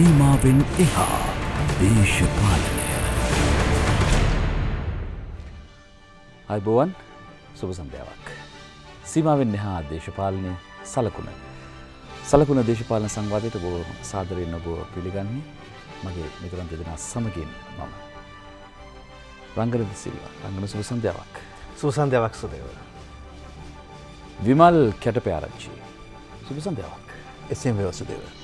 සීමාවෙන් එහා දේශපාලනය අයිබෝවන් සුභ සම්භාවක් සීමාවෙන් එහා දේශපාලනය සලකුණ සලකුණ දේශපාලන සංවාදයට බෝ සාදරයෙන් ඔබ පිළිගන්නේ මගේ මිතුරන් දෙදෙනා සමගින් මම රංගනද සිල්වා රංගන සුභ සන්ධ්‍යාවක් සුභ සන්ධ්‍යාවක් සුදේව විමල් කැටපේ ආරච්චි සුභ සන්ධ්‍යාවක් එසේම වේවා සුදේව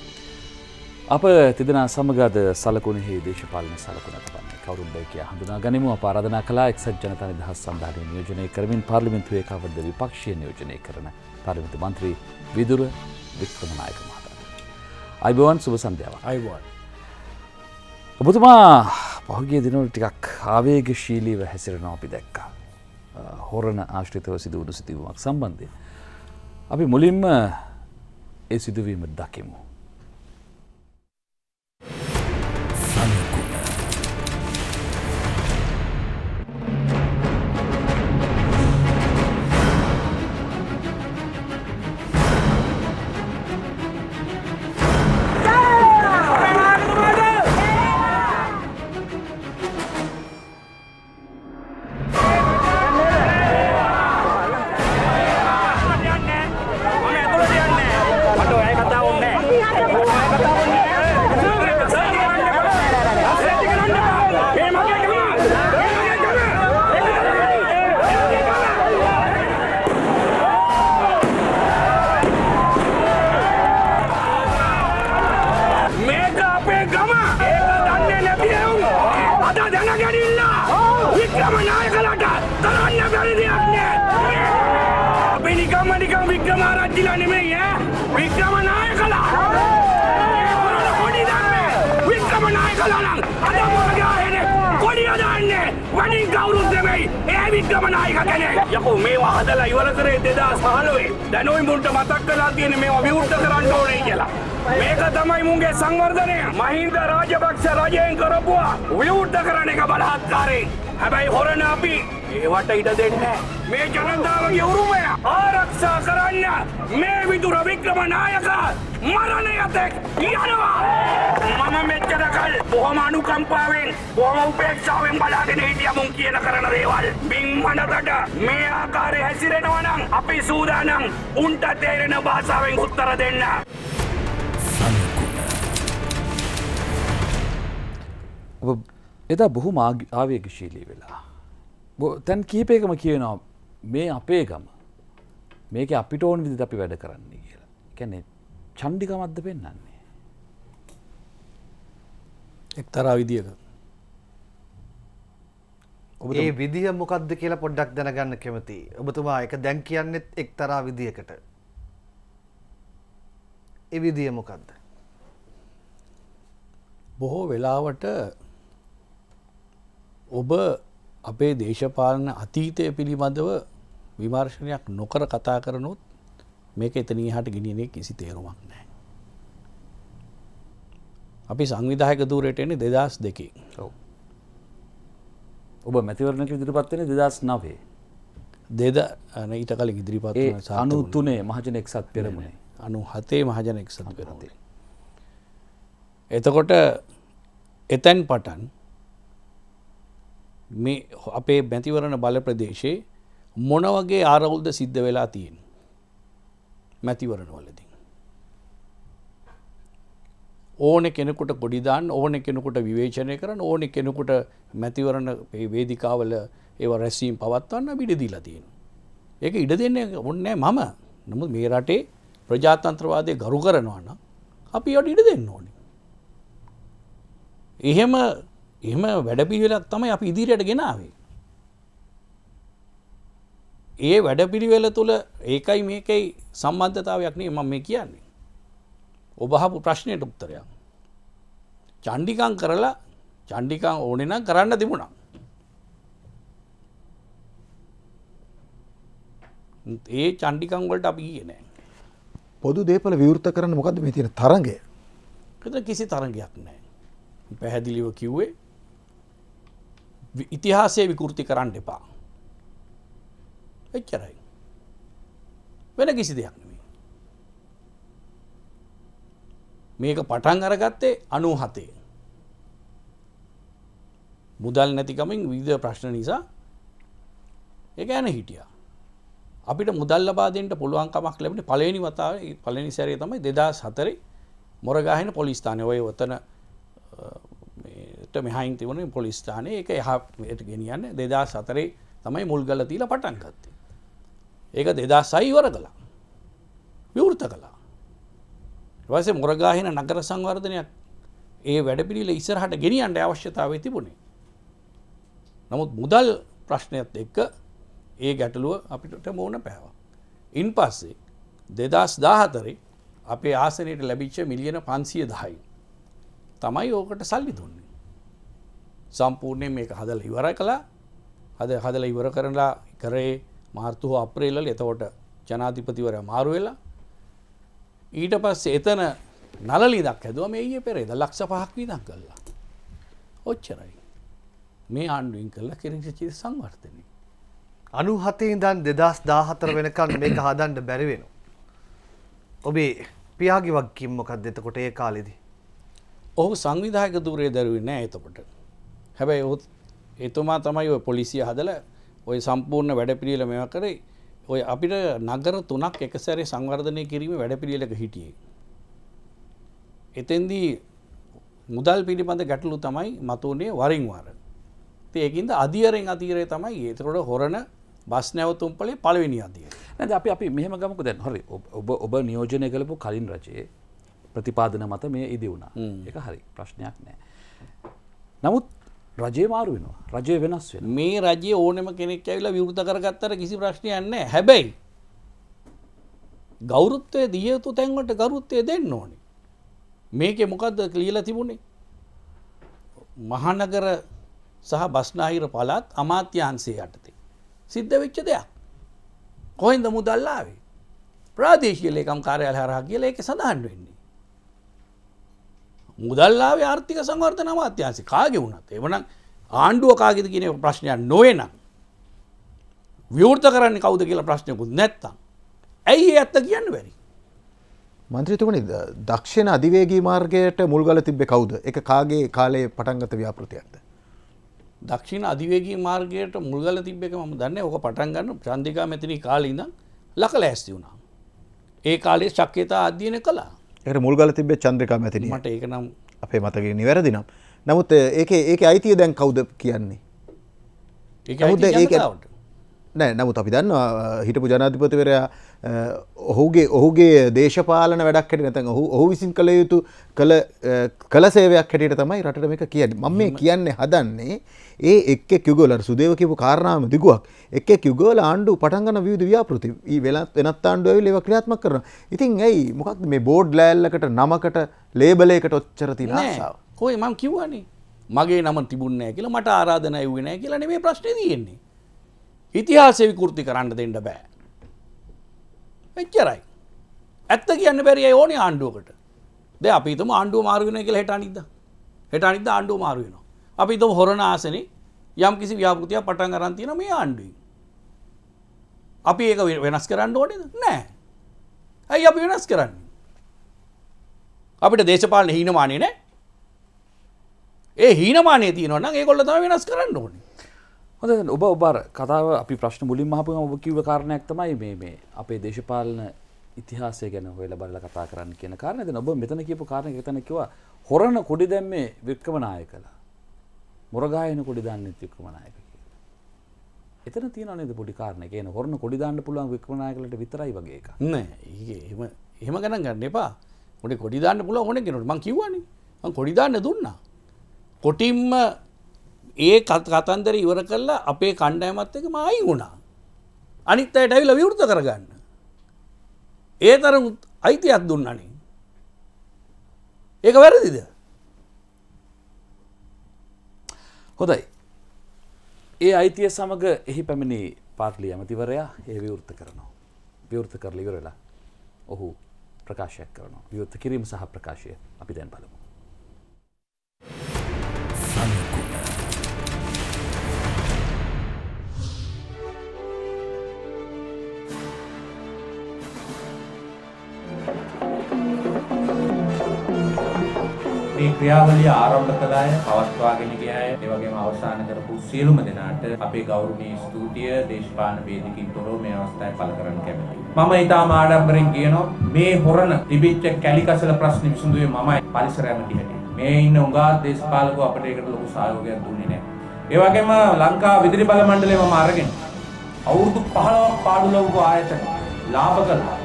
අප තිදෙන සමගද සලකුණෙහි දේශපාලන සලකුණට පන්නේ කවරුන්දයි කිය හඳුනා ගනිමු අප ආරාධනා කළා එක්සත් ජනතා නිදහස් සන්ධානය නියෝජනය කරමින් පාර්ලිමේන්තුවේ කවද විපක්ෂය නියෝජනය කරන පාර්ලිමේන්තු මන්ත්‍රී විදුර වික්‍රමනායක මහතා. අයිබෝවන් සුබ සන්ධ්‍යාවක්. අයිබෝවන්. ඔබතුමා පහුගිය දිනවල ටිකක් ආවේගශීලීව හැසිරෙනවා අපි දැක්කා. හොරණ ආශ්‍රිතව සිදු වුණු සිදුවීමක් සම්බන්ධයෙන්. අපි මුලින්ම ඒ සිදුවීම දකිමු. ඉඩ දෙන්නේ මේ ජනතාවගේ උරුමය ආරක්ෂා කරන්න මේ විදුර වික්‍රමනායක මරණය තෙක් යනවා මම මෙච්චර කල් බොහොම අනුකම්පාවෙන් බොහොම උපේක්ෂාවෙන් බලාගෙන හිටියා මුන් කියන කරන දේවල් බිම්මනකට මේ ආකාරය හැසිරෙනවා නම් අපි සූදානම් උන්ට තේරෙන භාෂාවෙන් උත්තර දෙන්න එදා බොහොම ආවේගශීලී වෙලා තැන් කීපයකම කියනවා මේ අපේ ගම මේක අපිට ඕන විදි අපි වැඩ කරන්නේ කියලා කැනෙ චන්ඩිකමත්ද පෙන්න්නන්නේ එක් තරා විදිියක ඒ විදිහ මොකක්ද කියලා පොඩ්ඩක් දැනගන්න කැමති ඔබතුමා එක දැන් කියන්නෙත් එක් තරා විදිියකට එවිදිය මොකක්ද බොහෝ වෙලාවට ඔබ අපේ දේශපාලන අතීතය පිළිබඳව විමර්ශනයක් නොකර කතා කරනොත් මේක එතනී හට ගිනියෙ කිසි තේරුමක් නෑ. අපි සංවිධායක දූරයට එන්නේ දෙදස් දෙකේ ඔබ මැතිවරණක ඉදිරිපත්වෙන දෙදස් නවේ. දෙද ඊට කල ඉදිරිපත් අනුත්තුනේ මහජන එක්සත් පෙරමුණේ අනු හතේ මහජන එක්සත් පෙරතේ. එතකොට එතැන් පටන් මේ අපේ මැතිවරණ බල ප්‍රදේශයේ මොන වගේ ආරවුල්ද සිද්ධ වෙලා තියෙන් මැතිවරණ වලදී. ඕන කෙනෙකුට පොඩිදාන් ඕන කෙනෙකුට විවේචනය කරන ඕන කෙනෙකුට මැතිවරණ වේදිකාවල ඒව රැසීම් පවත්වන්න බිඩදිලා තියෙන. ඒක ඉඩ දෙන්න ඔන්නෑ මම නමුත් මේ රටේ ප්‍රජාතන්ත්‍රවාදය ගරු කරනවන්න අපි අට ඉඩ දෙන්න ඕනි. එහෙම එම වැඩපිවෙලක් තමයි අප ඉදිරියට ගෙනාවේ. ඒ වැඩපිරිවෙල තුළ ඒකයි මේකයි සම්බන්ධතාවයක්නේ එම මේ කියන්නේ. ඔබහපු ප්‍රශ්නයට උක්තරයක්. චණ්ඩිකං කරලා චණ්ඩිකං ඕනෙනම් කරන්න තිබුණා. ඒ චණ්ඩිකංවලට අපි කියනෑ. පොදු දේපල විවෘත කරන්න මොකද මේ තියෙන තරගය. එත කිසි තරගයක් නෑ. පැහැදිලිව කිව්වේ ඉතිහාසය විකෘති කරන්න එපා. එච්චරයි. වෙන කිසි දෙයක් නෙමේ. මේක පටන් අරගත්තේ අනු හතේ. මුදල් නැතිකමින් විධ ප්‍රශ්න නිසා ඒ ඇන හිටියා. අපිට මුදල් ලබාදෙන්ට පුළුවන්කමක් ලැබට පලනි වතාව පලනි සැරේ තමයි දෙදා සතරේ මොරගාහන පොලිස්ථානය ඔය වතන ට මෙහයින් තිවුණ පොලිස්ථානය එක එහට ගෙනියන්න දෙදා සතරේ තමයි මුල්ගල තීල පටන්ගත්තේ. ඒක දෙදා සයිවර කලා විවෘත කලා. වස මුරගාහින නගර සංවර්ධනයක් ඒ වැඩපිරිල ඉස්සරහට ගෙනියන්ට අවශ්‍යතාව තිබුණේ. නමුත් මුදල් ප්‍රශ්නයත් එක්ක ඒ ගැටලුව අපිට මෝන පැහවා. ඉන් පස්සේ දෙදස් දාහතරේ අපේ ආසනයට ලැබිච්ච මිලියන පන්සිය දහයි. තමයි ඕකට සල්ලි දුන්නේ. සම්පූර්ණය මේක හදල ඉවර කලා හද හදල ඉවර කරලා කරේ මාර්තුහ අප්‍රේලල් එතවට ජනාධිපතිවර මාරුවෙලා ඊට පස් එතන නලි දක් හැදුව මේ ඒ පෙරේද ලක්ෂ පහක් වීදක් කල්ලා ඔච්චරයි මේ ආණ්ඩුවෙන් කරලා කිරිංශචි සංවර්තනය අනුහතේ දන් දෙදස් දාහතර වෙනකන් මේක හදන්ඩ බැරිවෙන ඔබේ පියාගි වක්කින් මොකක් දෙතකොට ඒ කාලෙදී ඔහු සංවිධායක දූරේ දරුවේ නෑ එතකොට හැබැයි ඔත් එතුමා තමයි ඔය පොලිසිය හදල ඔය සම්පූර්ණ වැඩපිරියල මෙව කරේ ඔය අපිට නගර තුනක් එකසැරේ සංවර්ධනය කිරීම වැඩපිරියලක හිටියේ. එතෙන්දී මුදල් පිළිබඳ ගැටලු තමයි මතුනේ වරින්වාර. ඒකින්ද අධියරෙන් අධීරය තමයි ඒතරොට හොරණ බස් නැවතුම්පලේ පලවෙනි අදිය නැද අපි අපි මෙහම ගමක දැන් හොරි ඔබ ඔබ නියෝජනය කළපු කලින් රජයේ ප්‍රතිපාදන මත මේ ඉදි වුණා එක හරි ප්‍රශ්නයක් නෑ. නමුත් රජය මාරු වෙනවා රජය වෙනස් වෙන මේ රජය ඕනෙම කෙනෙක් ඇවිලා විවෘත කරගත්තර කිසි ප්‍රශ්නයන්න හැබැයි ගෞරුත්වය දියතු තැන්වට ගරුත්වය දෙන්න ඕනේ මේක මොකක්ද ලියලා තිබුණේ මහනගර සහ බස්නාහිර පළත් අමාත්‍යහන්සේ යටතේ සිද්ධ වෙච්ච දෙයක් කොහෙන්ද මුදල්ලාවේ ප්‍රාදේශීය ලේකම් කාර්යාල හරහා කියලා ඒක සඳහන් වෙන්නේ මුදල්ලාව ආර්ථික සංවර්ධන අමාත්‍යන්සි කාගෙ වුණත් එවනම් ආණ්ඩුව කාගෙද කියන ප්‍රශ්නයක් නොවෙනම් විවෘත කරන්න කවුද කියලා ප්‍රශ්නයකුත් නැත්තම් ඇයි ඇත්ත කියන්න බැරි මන්ත්‍රතුමනි දක්ෂණ අධිවේගී මාර්ගයට මුල්ගල තිබ්බෙ කවුද එක කාගේ කාලයේ පටන්ගත ව්‍යාපෘතියක්ද දක්ෂිණ අධිවේගී මාර්ගයට මුල්ගල තිබ්බෙක ම දන්න ඕක පටන්ගන්න ප්‍රන්ධිකා මෙතිනි කාලීඳ ලක ලෑස්ති වුණා ඒ කාලේ ශක්්‍යතා අධ්‍යයන කලා එකට මුල්ගල තිබ චන්ද්‍රකා මැතිනීම මට ඒක නම් අපේ මතක නිවැරදි නම් නමුත් ඒක ඒක අයිතිය දැන් කවුද කියන්නේ නමුත් අපි දන්න හිටපු ජනාධිපතිවරයා ඔහුගේ ඔහුගේ දේශපාලන වැඩක් හැටි නැතන් ඔහු ඔහු විසින් කළ යුතු කළ කළ සේවයක් හැටියට තමයි රටට මේක කියන්නේ මම මේ කියන්නේ හදන්නේ ඒ එක්ක කිව්ගොල අර සුදේව කියපු කාරණාම දිගුවක් එක්ක කිව්ගොල ආණ්ඩු පටන් ගන්න විවිධ ව්‍යාපෘති ඊ වෙලත් වෙනත් ආණ්ඩු ඇවිල්ලා ඒවා ක්‍රියාත්මක කරනවා ඉතින් ඇයි මොකක්ද මේ බෝඩ් ලෑල්ලකට නමකට ලේබල් එකකට ඔච්චර තියෙන ආශාව ඔය මම කිව්වනේ මගේ නම තිබුණ නැහැ කියලා මට ආරාධනා ඇහුවේ නැහැ කියලා නෙමෙයි ප්‍රශ්නේ තියෙන්නේ ඉතිහාසය විකෘති කරන්න දෙන්න බෑ එච්චරයි. ඇත්ත කියන්න බැරිය ඕනි ආණ්ඩුවකට දෙ අපිතුම ආණ්ඩුව මාර්ගනය කියලා හෙටනිද හෙටනිද ආණ්ඩුව මාරුවෙනවා. අපි තුම හොරණ ආසනේ යම් කිසි ව්‍යාපෘතියක් පටන් අරන්තියන මේ ආණ්ඩුවෙන්. අපි ඒක වෙනස් කරන්න ඕනේද නෑ. ඇයි අපි වෙනස් කරන්න. අපිට දේශපාලන හීනමානය නෑ ඒ හීනමානය තියනවන්න ඒ කොල්ල තම වෙනස් කරන්න ඕනේ හොඳ ඔබ ඔබ කතාව අපි ප්‍රශ්න මුලින් මහපුම ඔබ කිව කාරණයක් තමයි මේ මේ අපේ දේශපාලන ඉතිහාසය ගැන හොයල බලලා කතා කරන්න කියන කාරණේ දැන් ඔබ මෙතන කියපු කාරණේ එතන කිව්වා හොරණ කොඩි දැම්මේ වික්‍රමනායකලා මුරගායන කොඩි දාන්නේ වික්‍රමනායක කියලා. එතන තියෙනව නේද පොඩි කාරණේ කියන හොරණ කොඩි දාන්න පුළුවන් වික්‍රමනායකලට විතරයි වගේ එකක්. නෑ ඒක එහෙම එහෙම ගණන් ගන්න එපා. මොඩි කොඩි දාන්න පුළුවන් ඕනෙ කෙනෙකුට මං කිව්වනේ. මං කොඩි දාන්න දුන්නා. කොටින්ම ඒ කත් කතන්දර ඉවර කරලා අපේ කණ්ඩෑමත් එක මයි වුණා. අනිත් අයට ඇවිල විවෘත කරගන්න. ඒ තර අයිතියක් දුන්නනේ. ඒක වැරදිද. හොදයි. ඒ අයිතිය සමඟ එහි පැමිණි පාර්ලි ඇමතිවරයා ඒ විවෘත කරනවා. විවෘත කරලිවරලා ඔහු ප්‍රකාශයක් කරනවා විවෘත කිරීම සහ ප්‍රකාශය අපි දැන් බලමු. ක්‍රියාවලිය ආරම්භ කළාය පවත්වාගෙන ගියාය ඒ වගේම අවසන් කරපු සියලුම දෙනාට අපේ ගෞරවනීය ස්තුතිය දේශපාලන වේදිකින් තොරව මේ අවස්ථාවේ පළ කරන්න කැමතියි මම ඊටාම ආඩම්බරෙන් කියනවා මේ හොරණ තිබිච්ච කැලිකසල ප්‍රශ්න විසඳුවේ මමයි පරිසරයම දිහට මේ ඉන්න උඟා දේශපාලකව අපිට ඒකට ලොකු සහයෝගයක් දුන්නේ නැහැ ඒ වගේම ලංකා විදුලි බල මණ්ඩලය මම අරගෙන අවුරුදු 15ක් පාඩු ලැබුව ආයතන ලාභ කළා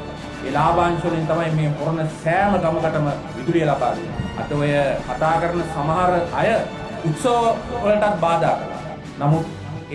ඒ ලාභාංශ වලින් තමයි මේ හොරණ සෑම ගමකටම විදුලිය ලබා දෙන්නේ අත ඔය කතා කරන සමහර අය උත්සව වලටත් බාධා කරනවා. නමුත්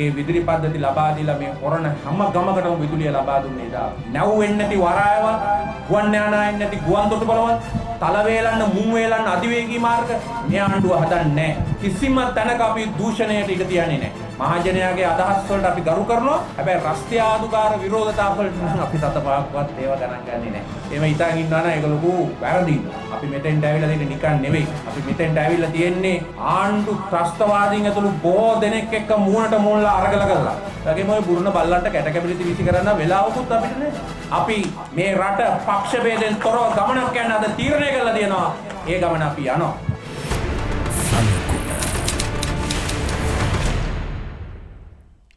ඒ විදුලි පද්ධති ලබා දීලා මේ හොරණ හැම ගමකටම විදුලිය ලබා දුන්නේ දා. නැව් වෙන්නේ නැති වරායවත්, ගුවන් යානා එන්නේ නැති ගුවන් තොටුපළවත් තල වේලන්න මුම් වේලන්න අධිවේගී මාර්ග මේ ආණ්ඩුව හදන්නේ කිසිම තැනක අපි දූෂණයට ඉඩ තියන්නේ නැහැ. මහජනයාගේ අදහස් වලට අපි ගරු කරනවා. හැබැයි රස්තිය ආධුකාර විරෝධතා වලට අපි තතපාවක්වත් ඒව ගණන් ගන්නේ නැහැ. එහෙම හිතාගෙන ඉන්නවා නම් ඒක ලොකු වැරදිනවා. අපි මෙතෙන්ට ඇවිල්ලා දෙන්නේ නිකන් නෙවෙයි. අපි මෙතෙන්ට ඇවිල්ලා තියෙන්නේ ආණ්ඩු ත්‍රස්තවාදීන් ඇතුළු බොහෝ දෙනෙක් එක්ක මූණට මූණලා අරගල කරලා. ඒගොල්ලෝ මේ බුරුණ බල්ලන්ට කැටකැබිලි විසි කරන්න වෙලාවකුත් අපිට නෑ. අපි මේ රට පක්ෂභේදයෙන් තොරව ගමනක් යන්න අද තීරණය කරලා තියෙනවා. ඒ ගමන අපි යනවා.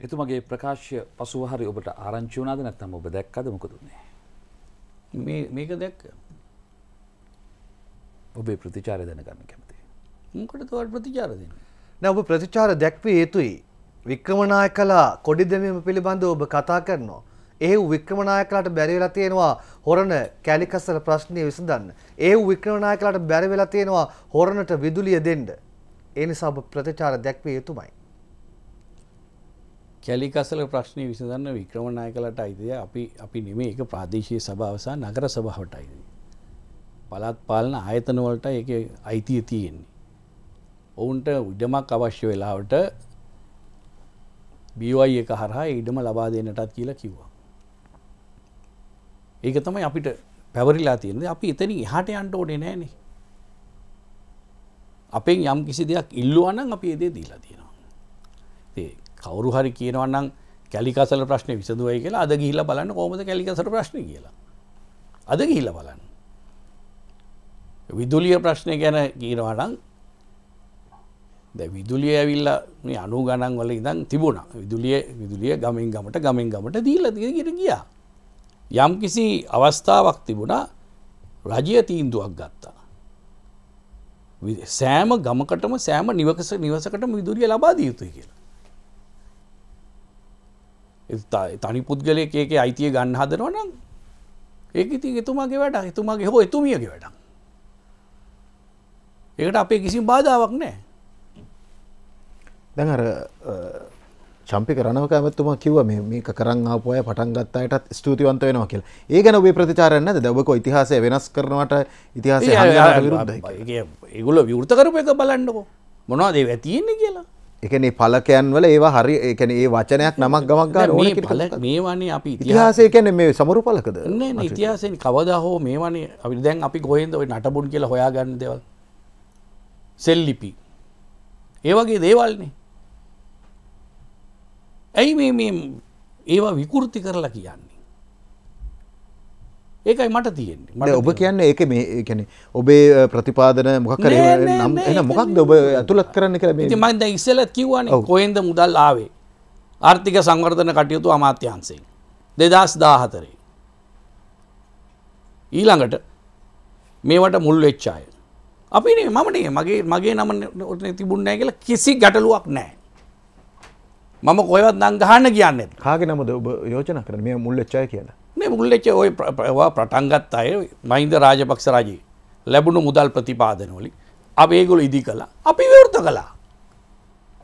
එතුමගේ ප්‍රකාශය පසුව හරි ඔබට ආරංචි වුණාද නැත්නම් ඔබ දැක්කද මොකද උනේ? මේ මේක දැක්ක. ඔබේ ප්‍රතිචාරය දැනගන්න කැමතියි. මොකටද ඔයාලා ප්‍රතිචාර දෙන්නේ? නෑ ඔබ ප්‍රතිචාර දැක්වේ යුතුයි. වික්‍රමනායකලා කොඩි දෙමීම පිළිබඳව ඔබ කතා කරනවා. ඒව් වික්‍රමනායකලාට බැරි වෙලා තියෙනවා හොරණ කැලිකසල ප්‍රශ්නය විසඳන්න. ඒව් වික්‍රමනායකලාට බැරි වෙලා තියෙනවා හොරණට විදුලිය දෙන්න. ඒ නිසා ඔබ ප්‍රතිචාර දැක්විය යුතුමයි. කැලිකසල ප්‍රශ්නය විසඳන්න වික්‍රමනායකලාට අයිතිය අපි අපි නෙමේ ඒක ප්‍රාදේශීය සභාව සහ නගර සභාවට අයිතියි. පළාත් පාලන ආයතන වලට ඒකේ අයිතිය තියෙන්නේ. ඔවුන්ට උඩමක් අවශ්‍ය වෙලාවට BY එක හරහා ඉඩම ලබා දෙන්නටත් කියලා කිව්වා. ඒක තමයි අපිට පැවරිලා තියෙනද අපි එතනින් එහාට යන්න ඕනේ නෑනේ. අපෙන් යම් කිසි දෙයක් ඉල්ලුවා නම් අපි ඒ දේ දීලා තියෙනවා. ඉතින් කවුරු හරි කියනවා නම් කැලිකසල ප්‍රශ්නේ විසඳුවයි කියලා අද ගිහිල්ලා බලන්න කොහොමද කැලිකසල ප්‍රශ්නේ කියලා. අද ගිහිල්ලා බලන්න. විදුලිය ප්‍රශ්නය ගැන කියනවා නම් ද විදුලිය ඇවිල්ලා මේ අනු ගණන් වල ඉදන් තිබුණා විදුලිය විදුලිය ගමෙන් ගමට ගමෙන් ගමට දීලා තියෙන ගියා යම් කිසි අවස්ථාවක් තිබුණා රජය තීන්දුවක් ගත්තා. සෑම ගමකටම සෑම නිවකස නිවසකටම විදුරිය ලබා දිය යුතුයි කියලා. තනි පුද්ගලයෙක් ඒකේ අයිතිය ගන්න හදනවා නම් ඒක ඉතින් එතුමාගේ වැඩ එතුමාගේ හෝ එතුමියගේ වැඩක්. ඒකට අපේ කිසිම බාධාවක් නෑ. දැන් අර චම්පික රණවක ඇමතුමා කිව්ව මේ මේක කරන් ආපු අය පටන් ගත්ත අයටත් ස්තුතිවන්ත වෙනවා කියලා. ඒ ගැන ඔබේ ප්‍රතිචාරයක් නැද්ද? දැන් ඔබකෝ ඉතිහාසය වෙනස් කරනවට ඉතිහාසය හංගනට විරුද්ධයි. ඒගොල්ලෝ විවෘත කරපු එක බලන්නකෝ. මොනවද ඒවා තියෙන්නේ කියලා. එකනේ පලකයන් වල ඒවා හරි එකන ඒ වචනයක් නමක් ගමක් ගන්න ඕන මේවානේ අපි ඉතිහාසය කියන්නේ මේ සමරු පලකද නෑ නෑ ඉතිහාසයෙන් කවදා හෝ මේවානේ අපි දැන් අපි කොහෙන්ද ওই නටබුන් කියලා හොයාගන්න දේවල් සෙල්ලිපි ඒ වගේ දේවල්නේ ඇයි මේ ඒවා විකෘති කරලා කියන්නේ. ඒකයි මට තියෙන්නේ මට ඔබ කියන්න ඒක මේ කැනෙ ඔබේ ප්‍රතිපාදන මොකර නම් එන මොකක්ද ඔබ ඇතුළත් කරන්න කර මන්ද ඉස්සලත් කිවන කොහෙන්ද මුදල් ආවේ ආර්ථික සංවර්ධන කටයුතු අමාත්‍යන්සේ දෙදස් දාහතරේ ඊළඟට මේවට මුල් වෙච්චාය අපිනේ මමනේ මගේ මගේ නම තිබුණ නෑ කියලා කිසි ගැටලුවක් නෑ මම කොයවත් නම් ගහන්න කියන්නේ කාගේ නමද ඔබ යෝජනා කරන්නේ මේ මුල්ලච්චය කියලා මේ මුල්ලච්ච ওই පටන්ගත් අය මහින්ද රාජපක්ෂ රජයේ ලැබුණු මුදල් ප්‍රතිපාදන වලින් අපි ඒගොල්ලෝ ඉදි කළා අපි විවෘත කළා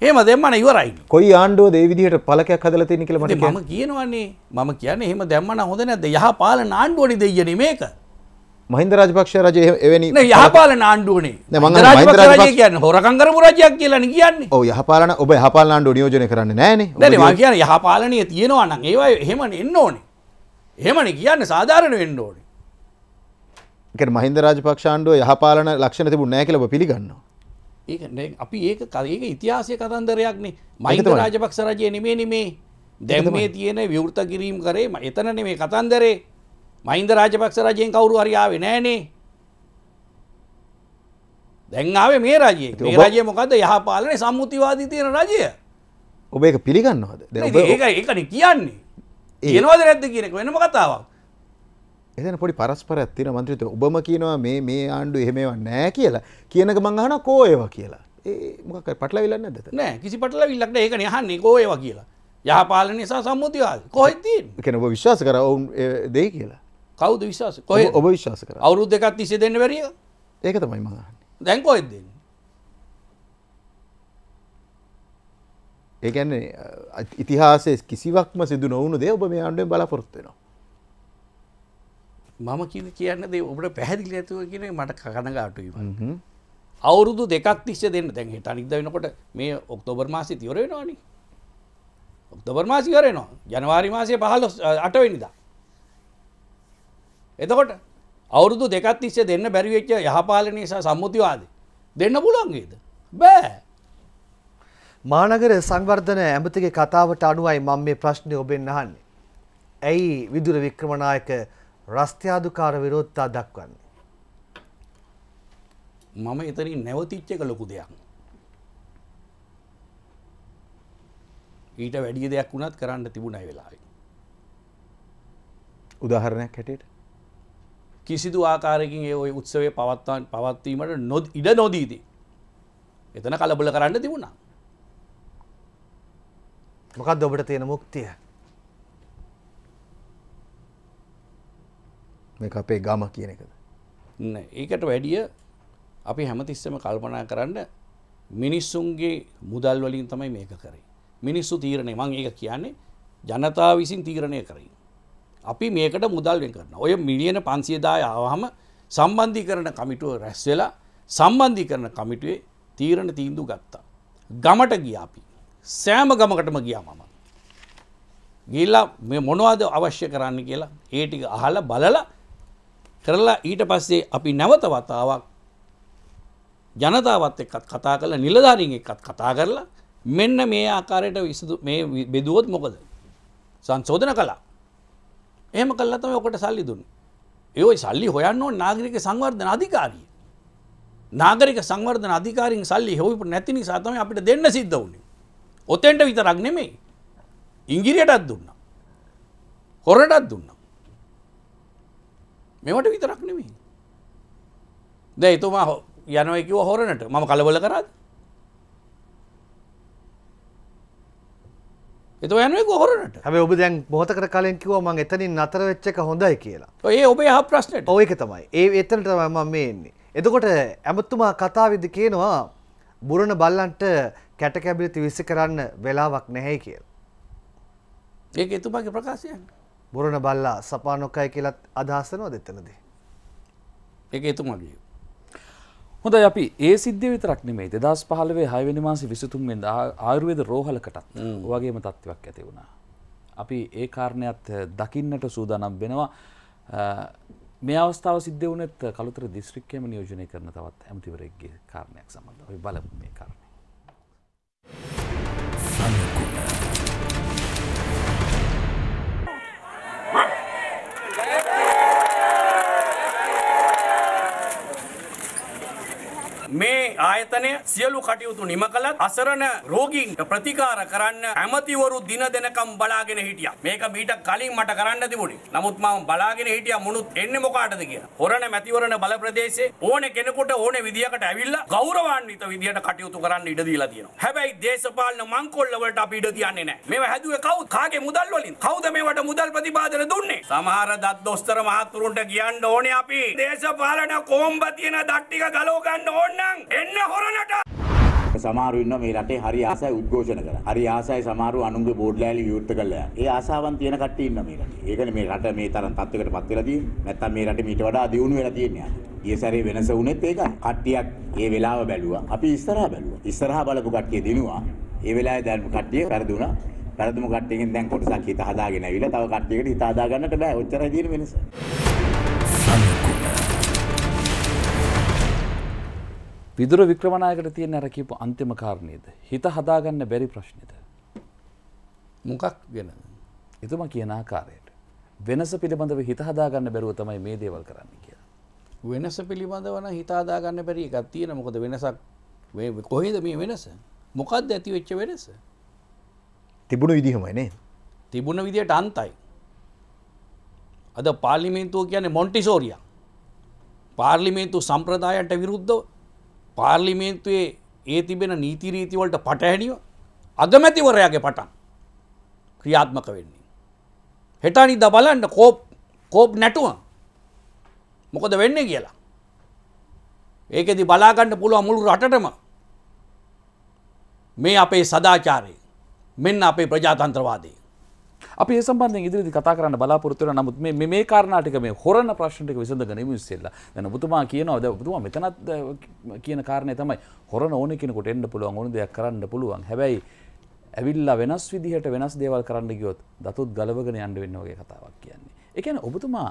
එහෙම දෙම්මන ඉවරයි. කොයි ආණ්ඩුව දේ විදිහට පළකයක් හදලා තියෙන කියලා මට මම කියනවනේ. මම කියන්නේ එහෙම දැම්මන හොඳ නැද්ද? යහ පාලන ආණ්ඩුවනේ දෙයියනේ මේක. මහින්ද රජපක්ෂ රජය එවැනි යහපාලන ආණ්ඩුවනේ මහින්ද රජය කියන්නේ හොරකම් කරපු රජයක් කියලානේ කියන්නේ. ඔව් යහපාලන ඔබ යහපාලන ආණ්ඩුව නියෝජනය කරන්නේ නැහනේ. දැන් මම කියන්නේ යහපාලනය තියෙනවා නම් ඒවා එහෙමනේ එන්න ඕනේ. එහෙමනේ කියන්නේ සාධාරණ වෙන්න ඕනේ. ඒ කියන්නේ මහින්ද රාජපක්ෂ ආණ්ඩුව යහපාලන ලක්ෂණ තිබුණේ නැහැ කියලා ඔබ පිළිගන්නවා. ඒක අපි ඒක ඒක ඉතිහාසයේ කතන්දරයක්නේ. මහින්ද රාජපක්ෂ රජය නෙමෙයි නෙමෙයි. දැන් මේ තියෙන විවෘත කිරීම කරේ එතන නෙමෙයි කතන්දරේ. මහින්ද රාජපක්ෂ රජයෙන් කවුරු හරි ආවේ නෑනේ දැන්ආාවේ මේ රජය මේ රජය මොකද යහපාලනේ සම්මුතිවාදී තියෙන රජය ඔබ එක පිළිගන්නවාද ඒ එකන කියන්නේ ඒනවාද රැද්ද කියනෙක වෙනම කතාවක් එතන පොඩි පරස්පර ඇත්තින මන්ත්‍රිත ඔබම කියනවා මේ මේ ආණ්ඩු එහෙමව නෑ කියලා කියනක මංහන කෝයව කියලා ඒමක පටල විලන්න ඇත නෑ කිසි පටල විල්ලක්ට ඒකන යහන්නේ කෝයව කියලා යහපාලන නිසා සම්මුතිවාද කොහෙත්තිී කෙනබ විශ්වාස කර ඔවුන් දෙයි කියලා කවුද විශවාස කොය ඔබ විශවාස කර අවුරුද් දෙකක් තිසේ දෙන්න වැරිය ඒක තමයි ම දැන් කොහෙද දෙන්න ඒකන්නේ ඉතිහාසයේ කිසිවක්ම සිදු නොවුණු දේ ඔබ මේ ආණ්ඩුවෙන් බලාපොරොත්තු වෙනවා මම කිව්වේ කියන්න දේ ඔබට පැහැදිලි නැතුව කියන එක මට කනගාටුයි මම අවුරුදු දෙකක් තිස්සේ දෙන්න දැන් හෙට අනිද්ද වෙනකොට මේ ඔක්තෝබර් මාසෙ ඉවර වෙනවනේ ඔක්තෝබර් මාසෙ ඉවර වෙනවා ජනවාරි මාසයේ 15 8 වෙනිදා එතකොට අවුරුදු දෙකත් තිස්සේ දෙන්න බැරිවෙච්ච යහපාල නිසා සම්මුතිවාද දෙන්න පුළන්ගේද බෑ මානගර සංවර්ධන ඇමතිගේ කතාවට අනුවයි මම මේ ප්‍රශ්නය ඔබෙන් අහන්නේ. ඇයි විදුර වික්‍රමණායක රස්ත්‍යාදුකාර විරෝධතා දක්වන්නේ. මම එතරින් නැවතිච්ච එක ලොකු දෙයක්. ඊට වැඩිය දෙයක් වුණත් කරන්න තිබුණයි වෙලායි. උදාහරණයක් හැටියට කිසිදු ආකාරකින් ඒ ඔය උත්සවේ පවත්වන් පවත්වීමට නොද ඉඩ නොදීදී. එතන කලබල කරන්න තිබුණා. මොකක්ද ඔබට තියෙන මුක්තිය? මේ අපේ ගම කියන එකද? නෑ ඒකට වැඩිය අපි හැමතිස්සෙම කල්පනා කරන්න මිනිස්සුන්ගේ මුදල් වලින් තමයි මේක කරේ. මිනිස්සු තීරණය මං ඒක කියන්නේ ජනතාව විසින් තීරණය කරයි. අපි මේකට මුදල් වෙන් කරන ඔය මිලියන පන්සියදාය ආවහම සම්බන්ධී කරන කමිටුව රැස් වෙලා සම්බන්ධී කරන කමිටුවේ තීරණ තීන්දු ගත්තා. ගමට ගියාපි. සෑම ගමකටම ගියා මම. ගිල්ලා මේ මොනවාද අවශ්‍ය කරන්න කියලා ඒ ටික අහලා බලලා කරලා ඊට පස්සේ අපි නැවත වතාවක් ජනතාවත් එක්කත් කතා කරලා නිලධාරීන් එක්කත් කතා කරලා මෙන්න මේ ආකාරයට විසඳු මේ බෙදුවොත් මොකද සංශෝධන කළා එහම කල්ලා තම ඔකට සල්ලි දුන්න. ඒයි සල්ලි හොයන්න නාගරික සංවර්ධන අධිකාරිය. නාගරික සංවර්ධන අධිකාරින් සල්ලි හොයිපු නැතිනි සාතම අපිට දෙන්න සිද්ධ වුණේ. ඔතෙන්ට විතරක් නෙමේ ඉංගිරියටත් දුන්න. හොරටත් දුන්න. මෙමට විතරක් නෙමේ. දැ එතුමා යනවකිව හොරණට මම කලබල කරත්. එත යනුව ගොහරට හැම ඔබ දැන් බොහතකට කලින් කිව මං එතනින් අතර වෙච්චක හොඳයි කියලා ඒ ඔබේ හ ප්‍රශ්නයට ඕයක තමයි ඒ එතනට ම මේන්නේ. එතකොට ඇමත්තුමා කතාවිද කියනවා බුරණ බල්ලන්ට කැටකැබිලිති විස්ස කරන්න වෙලාවක් නැහැයි කියල. ඒක එතුමාගේ ප්‍රකාශයන් බුරණ බල්ලා සපානොක්කයි කියලත් අදහසනවා දෙතනදී. ඒක එතුමාගේ හොඳ අපි ඒ සිද්ධිය විතරක් නෙමේ දෙදස් පහලවේ හයවැනි මාසි විසතුන්ෙන් ආයුර්වේද රෝහලකටත් වගේම තත්ත්වක් ඇති වුණා. අපි ඒ කාරණයත් දකින්නට සූදානම් වෙනවා මේ අවස්ථාව සිද්ධ වනත් කළුතර දිස්ත්‍රික්කයම නියෝජනය කරන තවත් ඇමතිවරෙක්ගේ කාරණයක් සම්බඳ ඔයි බලපු මේ කාරණය. ආයතනය සියලු කටයුතු නිම කළත් අසරණ රෝගීන්ට ප්‍රතිකාර කරන්න ඇමතිවරු දින දෙනකම් බලාගෙන හිටියා. මේක මීට කලින් මට කරන්න තිබුණේ. නමුත් මම බලාගෙන හිටියා මුණුත් එන්නේ මොකාටද කියලා. හොරණ මැතිවරණ බල ප්‍රදේශයේ ඕනේ කෙනෙකුට ඕනේ විදියකට ඇවිල්ලා ගෞරවාන්විත විදියට කටයුතු කරන්න ඉඩ දීලා තියෙනවා. හැබැයි දේශපාලන මංකොල්ල වලට අපි ඉඩ තියන්නේ නැහැ. මේවා හැදුවේ කවුද? කාගේ මුදල් වලින්? කවුද මේවට මුදල් ප්‍රතිපාදන දුන්නේ? සමහර දත් දොස්තර මහතුරුන්ට කියන්න ඕනේ අපි දේශපාලන කොම්බ තියෙන දට්ටික ගලව ගන්න ඕන නම් එන්න හොරනට සමාරු ඉන්න මේ රටේ හරි ආසයි උද්ඝෝෂණ කරන. හරි ආසයි සමාරු අනුන්ගේ බෝඩ් ලෑලි විවෘත කරලා යන. ඒ ආසාවන් තියෙන කට්ටිය ඉන්න මේ රටේ. ඒකනේ මේ රට මේ තරම් තත්යකටපත් වෙලා තියෙන්නේ. නැත්තම් මේ රටේ මීට වඩා දියුණු වෙලා තියෙන්නේ. ගිය සැරේ වෙනස වුණෙත් ඒක කට්ටියක් ඒ වෙලාව බැලුවා. අපි ඉස්සරහා බැලුවා. ඉස්සරහා බලපු කට්ටිය දිනුවා. ඒ වෙලාවේ දැන් කට්ටිය වැරදුනා. වැරදුම කට්ටියකින් දැන් කොටසක් හිත හදාගෙන ඇවිල්ලා තව කට්ටියකට හිත හදාගන්නට බෑ. ඔච්චරයි තියෙන වෙනස. විදුර වික්‍රමණයකට තියෙන අර කියපු අන්තිම කාරණේද හිත හදාගන්න බැරි ප්‍රශ්නෙද මොකක් ගැන එතුමා කියන ආකාරයට වෙනස පිළිබඳව හිත හදාගන්න බැරුව තමයි මේ දේවල් කරන්න කියලා වෙනස පිළිබඳව නම් හිත හදාගන්න බැරි එකක් තියෙන මොකද වෙනසක් මේ කොහෙද මේ වෙනස මොකක්ද ඇති වෙච්ච වෙනස තිබුණු විදිහමයි නේ තිබුණ විදිහට අන්තයි අද පාර්ලිමේන්තුව කියන්නේ මොන්ටිසෝරියා පාර්ලිමේන්තු සම්ප්‍රදායන්ට විරුද්ධව පාර්ලිමේන්තුවේ ඒ තිබෙන නීතිරීතිවලට පටහැනිව අගමැතිවරයාගේ පටන් ක්‍රියාත්මක වෙන්නේ. හෙටනි ද බලන්න කෝප් කෝප් නැටුව මොකද වෙන්න කියලා. ඒකෙදි බලාගන්න පුළුව මුළු රටටම මේ අපේ සදාචාරය මෙන්න අපේ ප්‍රජාතන්ත්‍රවාදී අපි ඒ සම්බන්ධයෙන් ඉදිරිදි කතා කරන්න බලාපොරොත්තු වෙනවා. නමුත් මේ මේ කාරණාටික මේ හොරන ප්‍රශ්න ටික විසඳ ගනිමු ඉස්සෙල්ලා. දැන් ඔබතුමා කියනවා දැන් ඔබතුමා මෙතනත් කියන කාරණේ තමයි හොරන ඕනේ කෙනෙකුට එන්න පුළුවන් ඕන දෙයක් කරන්න පුළුවන්. හැබැයි ඇවිල්ලා වෙනස් විදිහට වෙනස් දේවල් කරන්න ගියොත් දතුත් ගලවගෙන යන්න වෙන්න වගේ කතාවක් කියන්නේ. ඒ කියන්නේ ඔබතුමා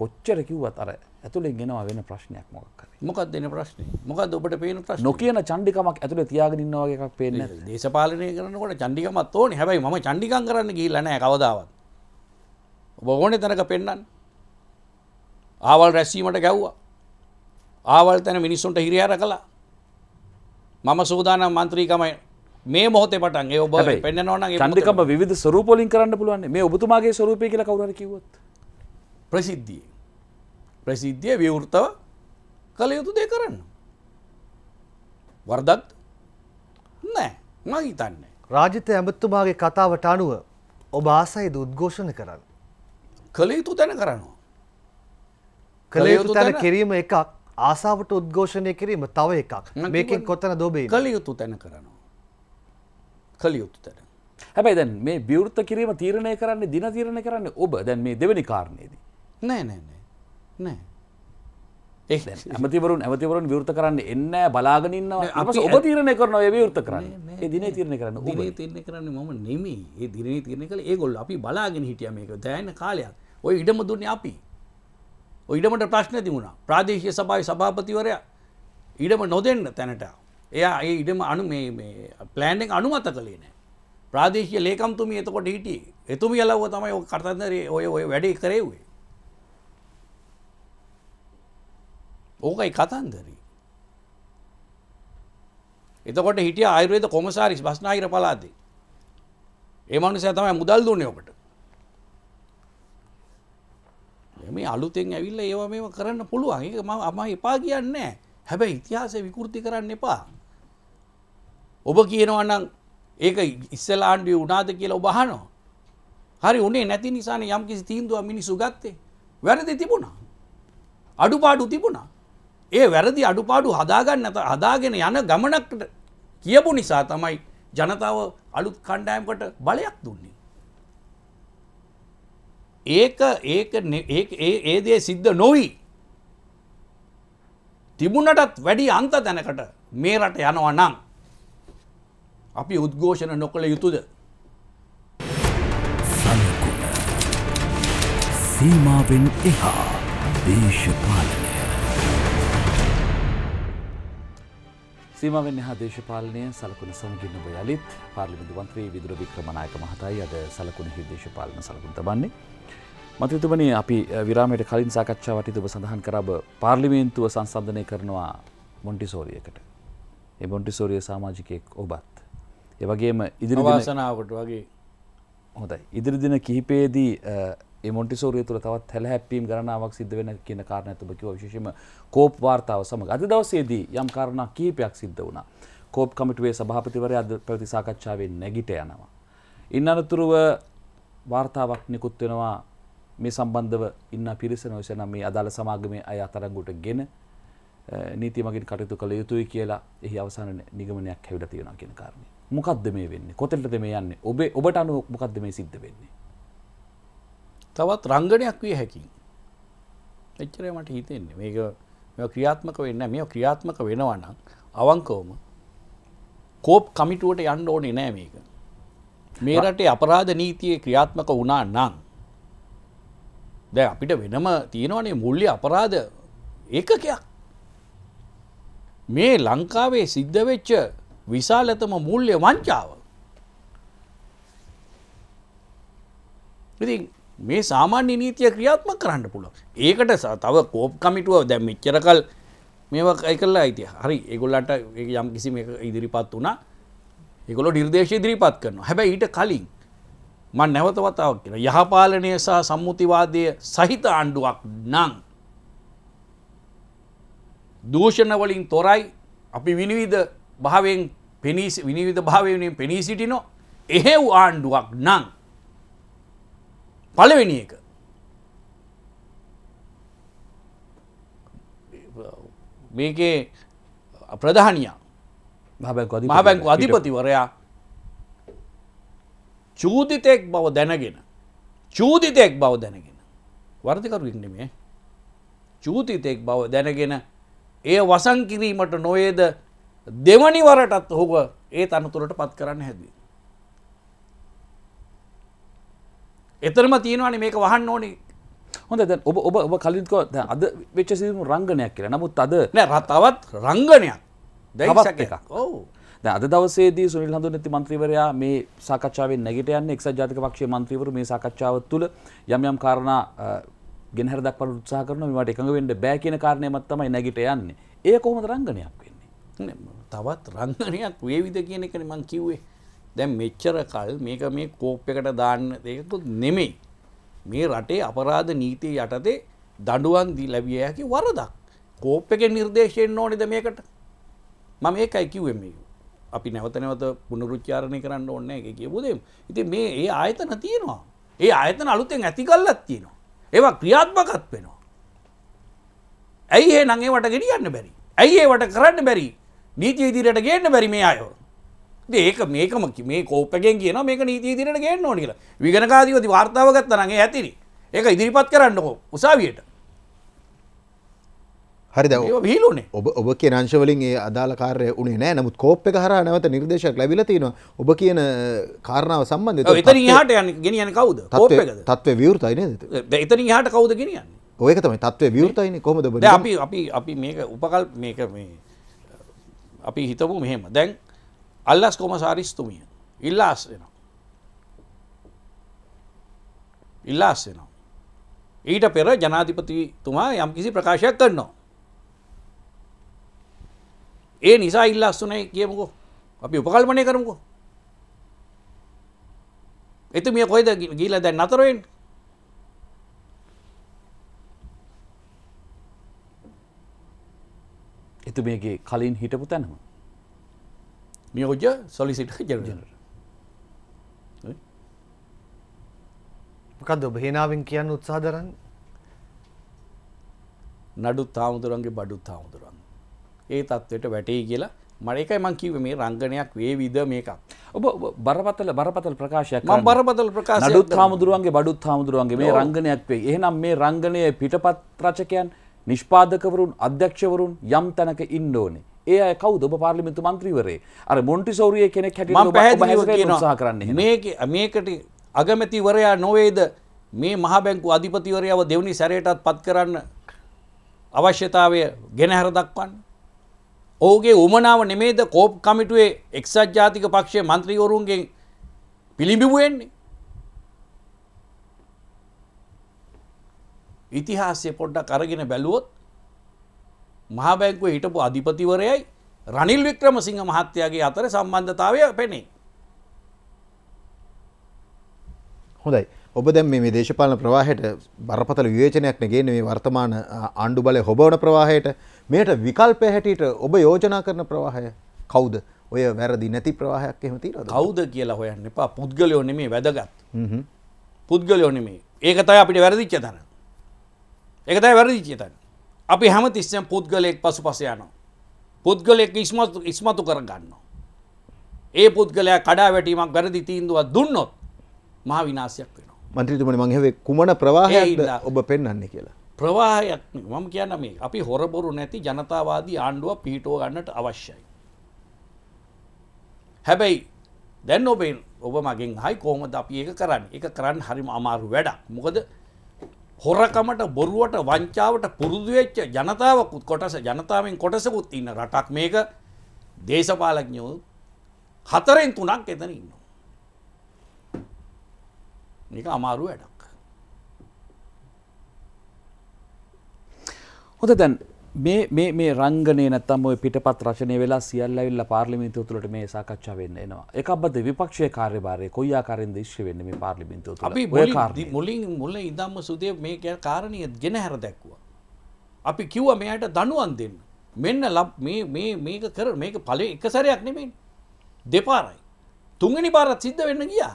කොච්චර කිව්වත් අර ඇතුළේ ගෙනවා වෙන ප්‍රශ්නයක් මොකක් මොකක් දෙන ප්‍රශ්න මොකද ඔබට පේන ප්‍රශ් නොකියන චන්ඩිකමක් ඇතුළ තියාගෙනන්නවාගේක් පේන දේශපාලනය කරනකොට චන්ඩිකමත් ඕන හැබයි ම චන්ඩිකන් කරන්න ගී ලනෑ කවදාවත් ඔබ ඕනෙ තැනක පෙන්නන් ආවල් රැස්සීමට ගැව්වා ආවල් තැන මිනිස්සුන්ට හිරියාර කලා මම සූදානම් මන්ත්‍රීකමයි මේ මොහොත පටන් ඔබ පෙන්න්නවන චන්ඩිකම විධ සරූපොලින් කරන්න පුළුවන් මේ ඔබතුමාගේ සරූපය කියල කවර කිවත් ප්‍රසිද්ධිය ප්‍රසිද්ධිය විවෘතව කළ යුතු දේ කරන්න. වර්දත් නෑ මං හිතන්නේ. රාජිත ඇමත්තුමාගේ කතාවට අනුව ඔබ ආසයිද උද්ඝෝෂණ කරන්න. කළ යුතු තැන කරනවා. කළ යුතු තැන කිරීම එකක් ආසාාවට උද්ඝෝෂණය කිරීම තව එකක් මේකින් කොතන දොබේ කළ යුතු තැන කරනවා. කළ යුතු තැන. හැබැයි දැන් මේ බිවෘත්ත කිරීම තීරණය කරන්නේ දින තීරණය කරන්නේ ඔබ දැන් මේ දෙවැනි කාරණයේදී. නෑ නෑ නෑ. නෑ ඇමතිවරු ඇමතිවරුන් විෘත කරන්න එන්න බලාගනින්න අප ඔබ තීරණය කරන ඔය විෘත කරන්න දින තිරණ කරන්න දින තිරණ කරන්න මම නෙමේ ඒ දින තිරණ කළ ඒගොල් අපි බලාගෙන හිටිය මේක දෑන කාලයක් ඔය ඉඩම දුන්න අපි ඉඩමට ප්‍රශ්න තිබුණා ප්‍රාදේශය සභයි සභාපතිවරයා ඉඩම නොදෙන්න තැනට එයා ඒ ඉඩම අනු පලෑන්ෙක් අනුමත කළේ නෑ ප්‍රාදේශය ලේකම්තුමි එතකොට හිටිය එතුමි අලව තමයි ඔ කර්තන්දරේ ඔය ඔය වැඩේ කරෙවේ ඕකයි කතන්දරී. එතකොට හිටිය ආයුර්වේද කොමසාරිස් බස්නාහිර පලාදේ. ඒ මනුස්සයා තමයි මුදල් දුන්නේ ඔබට. මේ අලුතෙන් ඇවිල්ලා ඒව මේව කරන්න පුළුවන්. ඒක මම අම එපා කියන්නේ නැහැ. හැබැයි ඉතිහාසය විකෘති කරන්න එපා. ඔබ කියනවා නම් ඒක ඉස්සෙල්ලා ආණ්ඩුවේ වුණාද කියලා ඔබ අහනවා. හරි උනේ නැති නිසානේ යම්කිසි තීන්දුවක් මිනිස්සු ගත්තේ. වැරදි තිබුණා. අඩුපාඩු තිබුණා. ඒ වැරදි අඩුපාඩු හදාගන්න හදාගෙන යන ගමනක්ට කියපු නිසා තමයි ජනතාව අලුත් කණ්ඩායම්කට බලයක් දුන්නේ. ඒක ඒක ඒ දේ සිද්ධ නොවී තිබුණටත් වැඩි අන්ත තැනකට මේ රට යනවා නම් අපි උද්ඝෝෂණ නොකළ යුතුද සීමාවෙන් එහා දේශපාලනය සීමාවෙන් එහා දේශපාලනය සලකුණ සමගින් ඔබ යළිත් පාර්ලිමේන්තු මන්ත්‍රී විදුර වික්‍රමනායක මහතායි අද සලකුණෙහි දේශපාලන සලකුණු තබන්නේ. මන්ත්‍රීතුමනි අපි විරාමයට කලින් සාකච්ඡාවට ඔබ සඳහන් කර ඔබ පාර්ලිමේන්තුව සංසන්දනය කරනවා මොන්ටිසෝරියකට. ඒ මොන්ටිසෝරිය සමාජිකයෙක් ඔබත්. ඒ වගේම ඉදිරි වාසනාවකට වගේ හොඳයි. ඉදිරි දින කිහිපයේදී මොටිසෝරිය තුළ තවත් හැල හැප්පීම් ගණනාවක් සිද්ධ වෙන කියන කාරණ ඇතුම කිව විශෂම කෝප් වාර්තාව සමඟ අද දවසේදී යම් කාරණා කීපයක් සිද්ධ වුණා කෝප් කමිටුවේ සභාපතිවරය අද පැවති සාකච්ඡාවෙන් නැගිට යනවා. ඉන් අනතුරුව වාර්තාවක් නිකුත් වෙනවා මේ සම්බන්ධව ඉන්න පිරිස නොසනම් මේ අදාළ සමාගමේ අය අතරංගුට ගෙන නීතිමගින් කටයුතු කළ යුතුයි කියලා එහි අවසාන නිගමනයක් හැවිලා තියෙනවා කියන කාරණේ. මොකද්ද මේ වෙන්නේ? කොතෙන්ද මේ යන්නේ? ඔබේ ඔබට අනුව මොකද්ද මේ සිද්ධ වෙන්නේ? තවත් රංගනයක් විය හැකි. එච්චරය මට හිතෙන්නේ මේක ක්‍රියාත්මක වෙන්න මේ ක්‍රියාත්මක වෙනවනම් අවංකවම කෝප් කමිටුවට යන්න ඕනේ නෑ මේක. මේ රටේ අපරාධ නීතියේ ක්‍රියාත්මක වුණා නම් දැ අපිට වෙනම තියෙනවනේ මුල්ලි අපරාධ ඒකකයක් මේ ලංකාවේ සිද්ධ වෙච්ච විශාලතම මුල්ලය වංචාව ඉතින් මේ සාමාන්‍ය නීතිය ක්‍රියාත්ම කරන්න පුළුව. ඒකට තව කෝප් කමිටුව දැ මෙච්චරකල් මේවා එකල්ලා අයිති හරි ඒගොල්ලට යම් කිසි ඉදිරිපත් වුණා ඒගොල නිර්දේශ ඉදිරිපත් කරනවා හැබැයි ඊට කලින් මන් නැවතවතාවක් කියෙන යහපාලනය සහ සම්මුතිවාදය සහිත ආණ්ඩුවක් නං. දූෂණවලින් තොරයි අපි විනිවිධ භාවෙන් පෙනී විනිවිධ භාවයෙන් පෙනී සිටිනෝ එහෙව් ආණ්ඩුවක් නං. පලවෙනි එක මේකේ ප්‍රධානියා මහබැංකු අධිපතිවරයා චූතිතෙක් බව දැනගෙන චූතිතෙක් බව දැනගෙන වර්ධකරුවෙක් නෙමේ චූතිතෙක් බව දැනගෙන ඒ වසංකිරීමට නොයේද දෙවනිවරටත් ඔහුව ඒ තනතුරට පත් කරන්න හැදී. එතරම තියෙනවානි මේක වහන්න ඕනි හොඳ දැ ඔබ ඔබ ඔබ කලින්කෝ අද වෙච්ච සිරු රංගනයක් කියලා නමුත් අද නෑ තවත් රංගනයක් දැවත් එක ඔව අද දවසේ සුනිල් හඳු නැති මන්ත්‍රීවරයා මේ සාකච්ඡාවෙන් නැගට යන්න එක්සත් ජාතික පක්ෂයේ මන්ත්‍රීවරු මේ සාකච්ඡාව තුළ යම් යම් කාරණා ගෙනහර දක්වන උත්සාහ කරනවා මේවට එකඟ වෙන්න බෑ කියන කාරණයමත් තමයි නැගිට යන්නේ. ඒ කොහොමද රංගනයක් වෙන්නේ? තවත් රංගනයක් වේවිද කියන එකනේ මං කිව්වේ. දැන් මෙච්චර කල් මේක මේ කෝප් එකට දාන්න දෙයකුත් නෙමෙයි. මේ රටේ අපරාධ නීතිය යටතේ දඬුවම් දී ලැබිය හැකි වරදක්. කෝප් එකේ නිර්දේශයෙන් ඕනේද මේකට? මම ඒකයි කිව්වේ මේ. අපි නැවත නැවත පුනරුච්චාරණය කරන්න ඕනේ නැහැ කියපු දෙම. ඉතින් මේ ඒ ආයතන තියෙනවා. ඒ ආයතන අලුතෙන් ඇති කළක් තියෙනවා. ඒවා ක්‍රියාත්මකත් වෙනවා. ඇයි ඒ නං ඒවට ගෙනියන්න බැරි? ඇයි ඒවට කරන්න බැරි? නීති ඉදිරියට ගේන්න බැරි මේ අයෝ? ඒක මේකම මේ කෝප්පගෙන් කියන මේක නීතිය දිරට ගේන්න ඕන කියලා විගණකාදීවති වාර්තාව ගත්ත නගේ ඇතිරි ඒක ඉදිරිපත් කරන්නකෝ උසාවියට හරි හීලුනේ ඔබ ඔබ කිය නංශවලින් ඒ අදාළ කාරය උනේ නෑ නමුත් කෝප් එක හර නැවත නිර්දේශයක් ලැබිලතිනවා ඔබ කියන කාරණාව සම්බන්ධ එත හට යන ගෙනියන කවද තත්ව විවෘතයින එතන හට කවද ගෙනියන්න ඔයක තමයි තත්ව විවෘතයින කොමද අපි අපි අපි මේක උපකල් මේක මේ අපි හිතපු මෙහෙම දැන් Alas komisaristumia. Illas වෙනවා. ඉල්ලාස් වෙනවා. ඊට පෙර ජනාධිපතිතුමා යම් කිසි ප්‍රකාශයක් කරනවා. ඒ නිසා ඉල්ලාස් වනේ කියමුකෝ අපි උපකල්පනය කරමුකෝ. එතුමිය කොයිද ගිහිල්ලා දැන් නතර වෙන්නේ? එතුමියගේ කලින් හිටපු තැනම නියෝජ සොලිසිට ජනරල් මොකක්ද ඔබ හේනාවෙන් කියන්න උත්සාහ දරන්නේ නඩුත් හාමුදුරන්ගේ බඩුත් හාමුදුරන් ඒ තත්ත්වයට වැටේ කියලා මට එකයි මං කිව්වේ මේ රංගනයක් වේවිද මේකක් ඔබ බරපතල බරපතල ප්‍රකාශයක් මම බරපතල ප්‍රකාශයක් නඩුත් හාමුදුරුවන්ගේ බඩුත් හාමුදුරුවන්ගේ මේ රංගනයක් වෙයි එහෙනම් මේ රංගනයේ පිටපත් රචකයන් නිෂ්පාදකවරුන් අධ්‍යක්ෂවරුන් යම් තැනක ඉන්න ඕනේ ඒ අය කවුද ඔබ පාර්ලිමේන්තු මන්ත්‍රීවරේ අර මොන්ටිසෝරිය කෙනෙක් හැටියට උත්සාහ කරන්නේ මේක මේකට අගමැතිවරයා නොවේද මේ මහ බැංකු අධිපතිවරයාව දෙවනි සැරයටත් පත් කරන්න අවශ්‍යතාවය ගෙනහැර දක්වන්නේ ඔහුගේ උමනාව නෙමේද කෝප් කමිටුවේ එක්සත් ජාතික පක්ෂය මන්ත්‍රීවරුන්ගෙන් පිළිබිබුවෙන්නේ. ඉතිහාසය පොඩ්ඩක් අරගෙන බැලුවොත් මහා බැංකුවේ හිටපු අධිපතිවරයයි රනිල් වික්‍රමසිංහ මහත්තයාගේ අතර සම්බන්ධතාවය පෙනේ. හොඳයි ඔබ දැන් මේ දේශපාලන ප්‍රවාහයට බරපතල විවේචනයක් නෙගේන්නේ මේ වර්තමාන ආණ්ඩු බලය හොබවන ප්‍රවාහයට මෙයට විකල්පය හැටියට ඔබ යෝජනා කරන ප්‍රවාහය කවුද? ඔය වැරදි නැති ප්‍රවාහයක් එහෙම තියෙනවද? කවුද කියලා හොයන්න එපා. පුද්ගලයෝ නෙමෙයි වැදගත්. හ්ම් හ්ම්. පුද්ගලයෝ නෙමෙයි. ඒක තමයි අපිට වැරදිච්ච තැන. ඒක තමයි වැරදිච්ච තැන. අපි හැම තිස්සෙන් පුද්ගලයෙක් පසු පස යනවා. පුද්ගලයෙක් ඉස්මතු ඉස්මතු කර ගන්නවා. ඒ පුද්ගලයා කඩා වැටීමක් වැරදි තීන්දුවක් දුන්නොත් මහා විනාශයක් වෙනවා. මන්ත්‍රීතුමනි මම හැවේ කුමන ප්‍රවාහයක්ද ඔබ පෙන්වන්නේ කියලා. ප්‍රවාහයක් මම කියන්න මේ අපි හොරබොරු නැති ජනතාවාදී ආණ්ඩුව පිහිටුව ගන්නට අවශ්‍යයි. හැබැයි දැන් ඔබෙන් ඔබ මගෙන් හයි කෝමද අපි ඒක කරන්න එක කරන්න හරිම අමාරු වැඩක් මොකද හොරකමට බොරුවට වංචාවට පුරුදුවෙච්ච ජනතාවකුත් කොටස ජනතාවෙන් කොටසකුත් ඉන්න රටක් මේක දේශපාලඥෝ හතරෙන් තුනක් එතන ඉන්න. නික අමාරු වැඩක්. හොඳ දැන් මේ මේ මේ රංගනේ නැත්තම් ওই පිටපත් රචනය වෙලා සියල්ල ඇවිල්ලා පාර්ලිමේන්තුව තුළට මේ සාකච්ඡා වෙන්න එනවා. එකබ්බද විපක්ෂයේ කාර්යභාරය කොයි ආකාරයෙන්ද ඉෂ්‍ය වෙන්නේ මේ පාර්ලිමේන්තුව තුළ? අපි මුලින් මුල ඉඳන්ම සුදේ මේ කාරණිය ගෙනහැර දැක්කුවා. අපි කිව්වා මෙයාට දනුවන් දෙන්න. මෙන්න මේ මේ මේක කර මේක ඵලයේ එක සැරයක් නෙමෙයි. දෙපාරයි. තුන්වෙනි පාරත් සිද්ධ වෙන්න ගියා.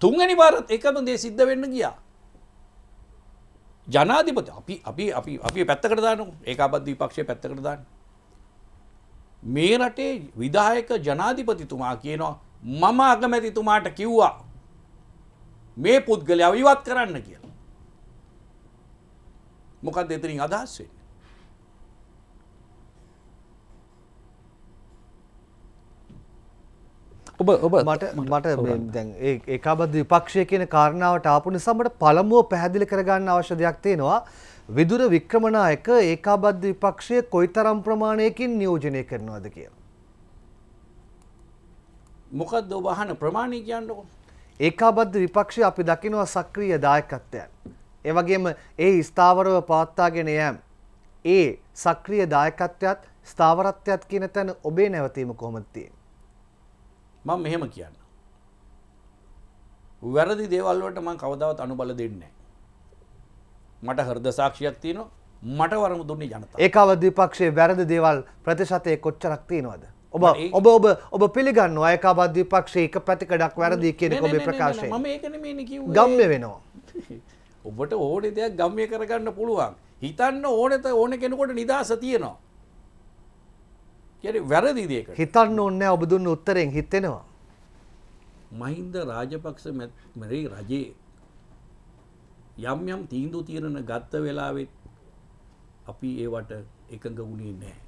තුන්වෙනි පාරත් එකම දේ සිද්ධ වෙන්න ගියා. ජනාධිපති අපි අපි අපි අපි පැත්තකට දානු ඒකාබද්ධ විපක්ෂය පැත්තකට දාන්න. මේ රටේ විදායක ජනාධිපතිතුමා කියනවා මම අගමැතිතුමාට කිව්වා මේ පුද්ගලයා ඉවත් කරන්න කියලා. මොකක්ද එතනින් අදහස් වෙන්නේ? ඔබ ඔබ මට මට දැන් ඒකාබද විපක්ෂය කියන කාරණාවට ආපු නිසාමට පළමුුව පැහැදිලි කරගන්න අවශ්‍ය දෙයක් තියෙනවා විදුර වික්‍රමණයක ඒකාබද්ධ විපක්ෂය කොයි තරම් ප්‍රමාණයකින් නියෝජනය කරනවාද කිය. මොකද ඔබහන ප්‍රමාණය කියන්නකො. ඒකාබද්ධ විපක්ෂය අපි දකිනවා සක්‍රිය දායකත්වයන්. එවගේම ඒ ස්ථාවරව පවත්තාගෙන යෑම්. ඒ සක්‍රිය දායකත්වයත් ස්ථාවරත්වයත් කියන තැන ඔබේ නැවතීම කොමත්තියෙන්. මම මෙහෙම කියන්න. වැරදි දේවල්වට මං කවදාවත් අනුබල දෙන්නේ. මට හර්ද සාක්ෂියක් තියන මට වරම දුන්නේ ජනත ඒකවත් විපක්ෂයේ වැරදි දේවල් ප්‍රතිශතය කොච්චරක් තියෙනවද. ඔබ ඔබ ඔබ ඔබ පිළිගන්න අයකාබත් විපක්ෂය එක පැතිකඩක් වැරදි කියෙන ඔබේ ප්‍රකාශය ගම්ය වෙනවා. ඔබට ඕනෙ දෙයක් ගම්ය කරගන්න පුළුවන්. හිතන්න ඕනෙත ඕන කෙනකොට නිදහස තියනවා. කියන්නේ වැරදි දෙයකට. හිතන්න ඕනේ නැහැ ඔබ දුන්න උත්තරෙන් හිතෙනවා. මහින්ද රාජපක්ෂ මේ රජේ යම් යම් තීන්දුව తీරන ගත්ත වෙලාවෙත් අපි ඒවට එකඟ වුණේ නැහැ.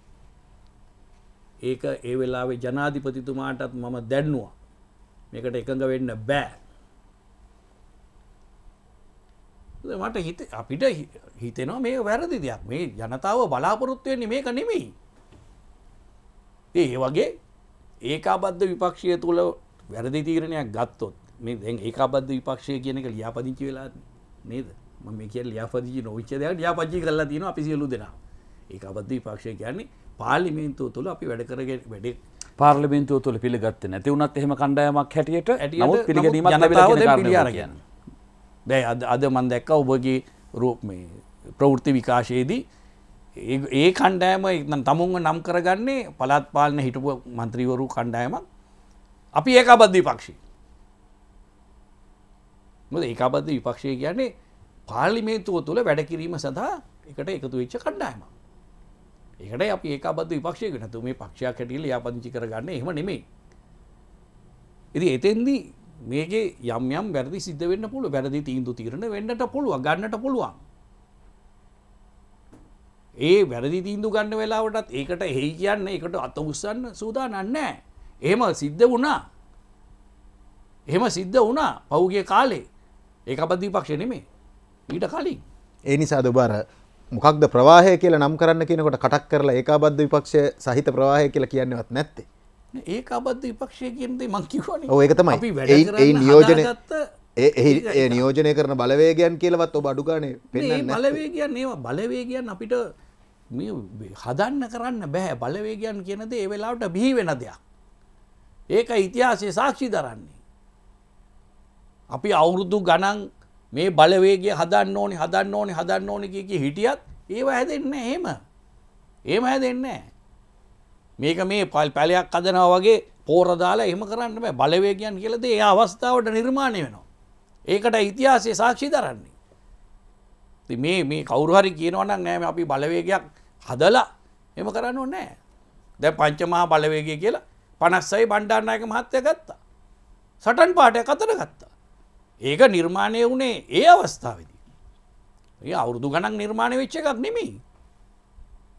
ඒක ඒ වෙලාවේ ජනාධිපතිතුමාටත් මම දැන්නුවා. මේකට එකඟ වෙන්න බෑ. මට හිත අපිට හිතෙනවා මේ වැරදි දෙයක්. මේ ජනතාව බලාපොරොත්තු වෙන්නේ මේක නෙමෙයි. ඒ වගේ ඒකාබද්ධ විපක්ෂය තුළ වැරදි තීරණයක් ගත්තොත් මේ දැන් ඒකාබද්ධ විපක්ෂය කියන එක ලියාපදිංචි වෙලා නේද මම මේ කියන්නේ ලියාපදිංචි නොවිච්ච දෙයක් ලියාපදිංචි කරලා තියෙනවා අපි සියලු දෙනා ඒකාබද්ධ විපක්ෂය කියන්නේ පාර්ලිමේන්තුව තුළ අපි වැඩ කරගෙන වැඩ පාර්ලිමේන්තුව තුළ පිළිගත්තේ නැති වුණත් එහෙම කණ්ඩායමක් හැටියට නමුත් පිළිගැනීමක් ලැබිලා කියන කාරණේ බෑ අද අද මම දැක්කා ඔබගේ රූප මේ ප්‍රවෘත්ති විකාශයේදී ඒ කණ්ඩෑම ඉන්න තමුන්ව නම් කරගන්නේ පළත් පාලන හිටපු මන්ත්‍රීවරු කණ්ඩායමක් අපි ඒ අබද්ධ විපක්ෂි මොද ඒ අබද්ධ විපක්ෂය කියන්නේ පාලිමේතුව තුළ වැඩකිරීම සඳහා එකට එකතු වෙච්ච කණ්ඩායම ඒකට අපි ඒ අබද්ධ විපක්ෂය නතු මේ පක්ෂයක් හැටියල යාපදිංචි කරගන්න එහම නෙමෙයි ඉති එතෙන්දී මේගේ යම් යම් වැරදි සිද්ධ වෙන්න පුළුව වැරදි තීන්දු තීරණ වෙන්නට පුළුව ගන්නට පුළුවන් ඒ වැරදි තීන්දු ගන්න වෙලාවටත් ඒකට හෙහි කියන්න එකට අත උස්සන්න සූදා නන්නෑ. එහෙම සිද්ධ වුණා. එහෙම සිද්ධ වුණා පෞගේ කාලේ ඒ අපදී පක්ෂ නෙමේ ඊට කලින්. ඒ නිසා දුබාර මොකක්ද ප්‍රවාහය කියලා නම් කරන්න කියනකොට කටක් කරලා ඒ අබද්ධ විපක්ෂය සහිත ප්‍රවාහය කියලා කියන්නවත් නැත්තේ. ඒ අබද්ධ විපක්ෂය කියදේ මංකිවන ඒක තමයි ඒ නියෝජනය ඒ නියෝජනය කරන බලවේගයන් කියලවත් ඔබ අඩුගානේ පෙන්න බලවේගයන් ඒවා බලවේගයන් අපිට හදන්න කරන්න බැහැ බලවේගයන් කියනද ඒ වෙලාවට බිහි වෙන දෙයක්. ඒක ඉතිහාසේ සාක්ෂි දරන්නේ. අපි අවුරුදු ගණන් මේ බලවේගය හදන්න ඕනි හදන්න ඕනි හදන්න ඕනි කිය කිය හිටියත් ඒව හැදෙන්න එහෙම. එහෙම හැදෙන්න. මේක මේ පල් පැලයක් හදනවා වගේ පෝරදාලා එහෙම කරන්න බෑ බලවේගයන් කියලද ඒ අවස්ථාවට නිර්මාණය වෙනවා. ඒකට ඉතිහාසේ සාක්ෂි දරන්නේ. මේ මේ කවුරුහරි කියනවනම් නෑ අපි බලවේගයක් හදලා එම කරන්න නෑ දැ පංචමහා බලවේගේ කියලා පනස්සයි බණ්ඩාන්නයක මහත්තය ගත්තා සටන් පාටය කතර ගත්තා ඒක නිර්මාණය වුණේ ඒ අවස්ථාවදී ඒ අවුරුදු ගණක් නිර්මාණය වෙච්ච එකක් නෙමි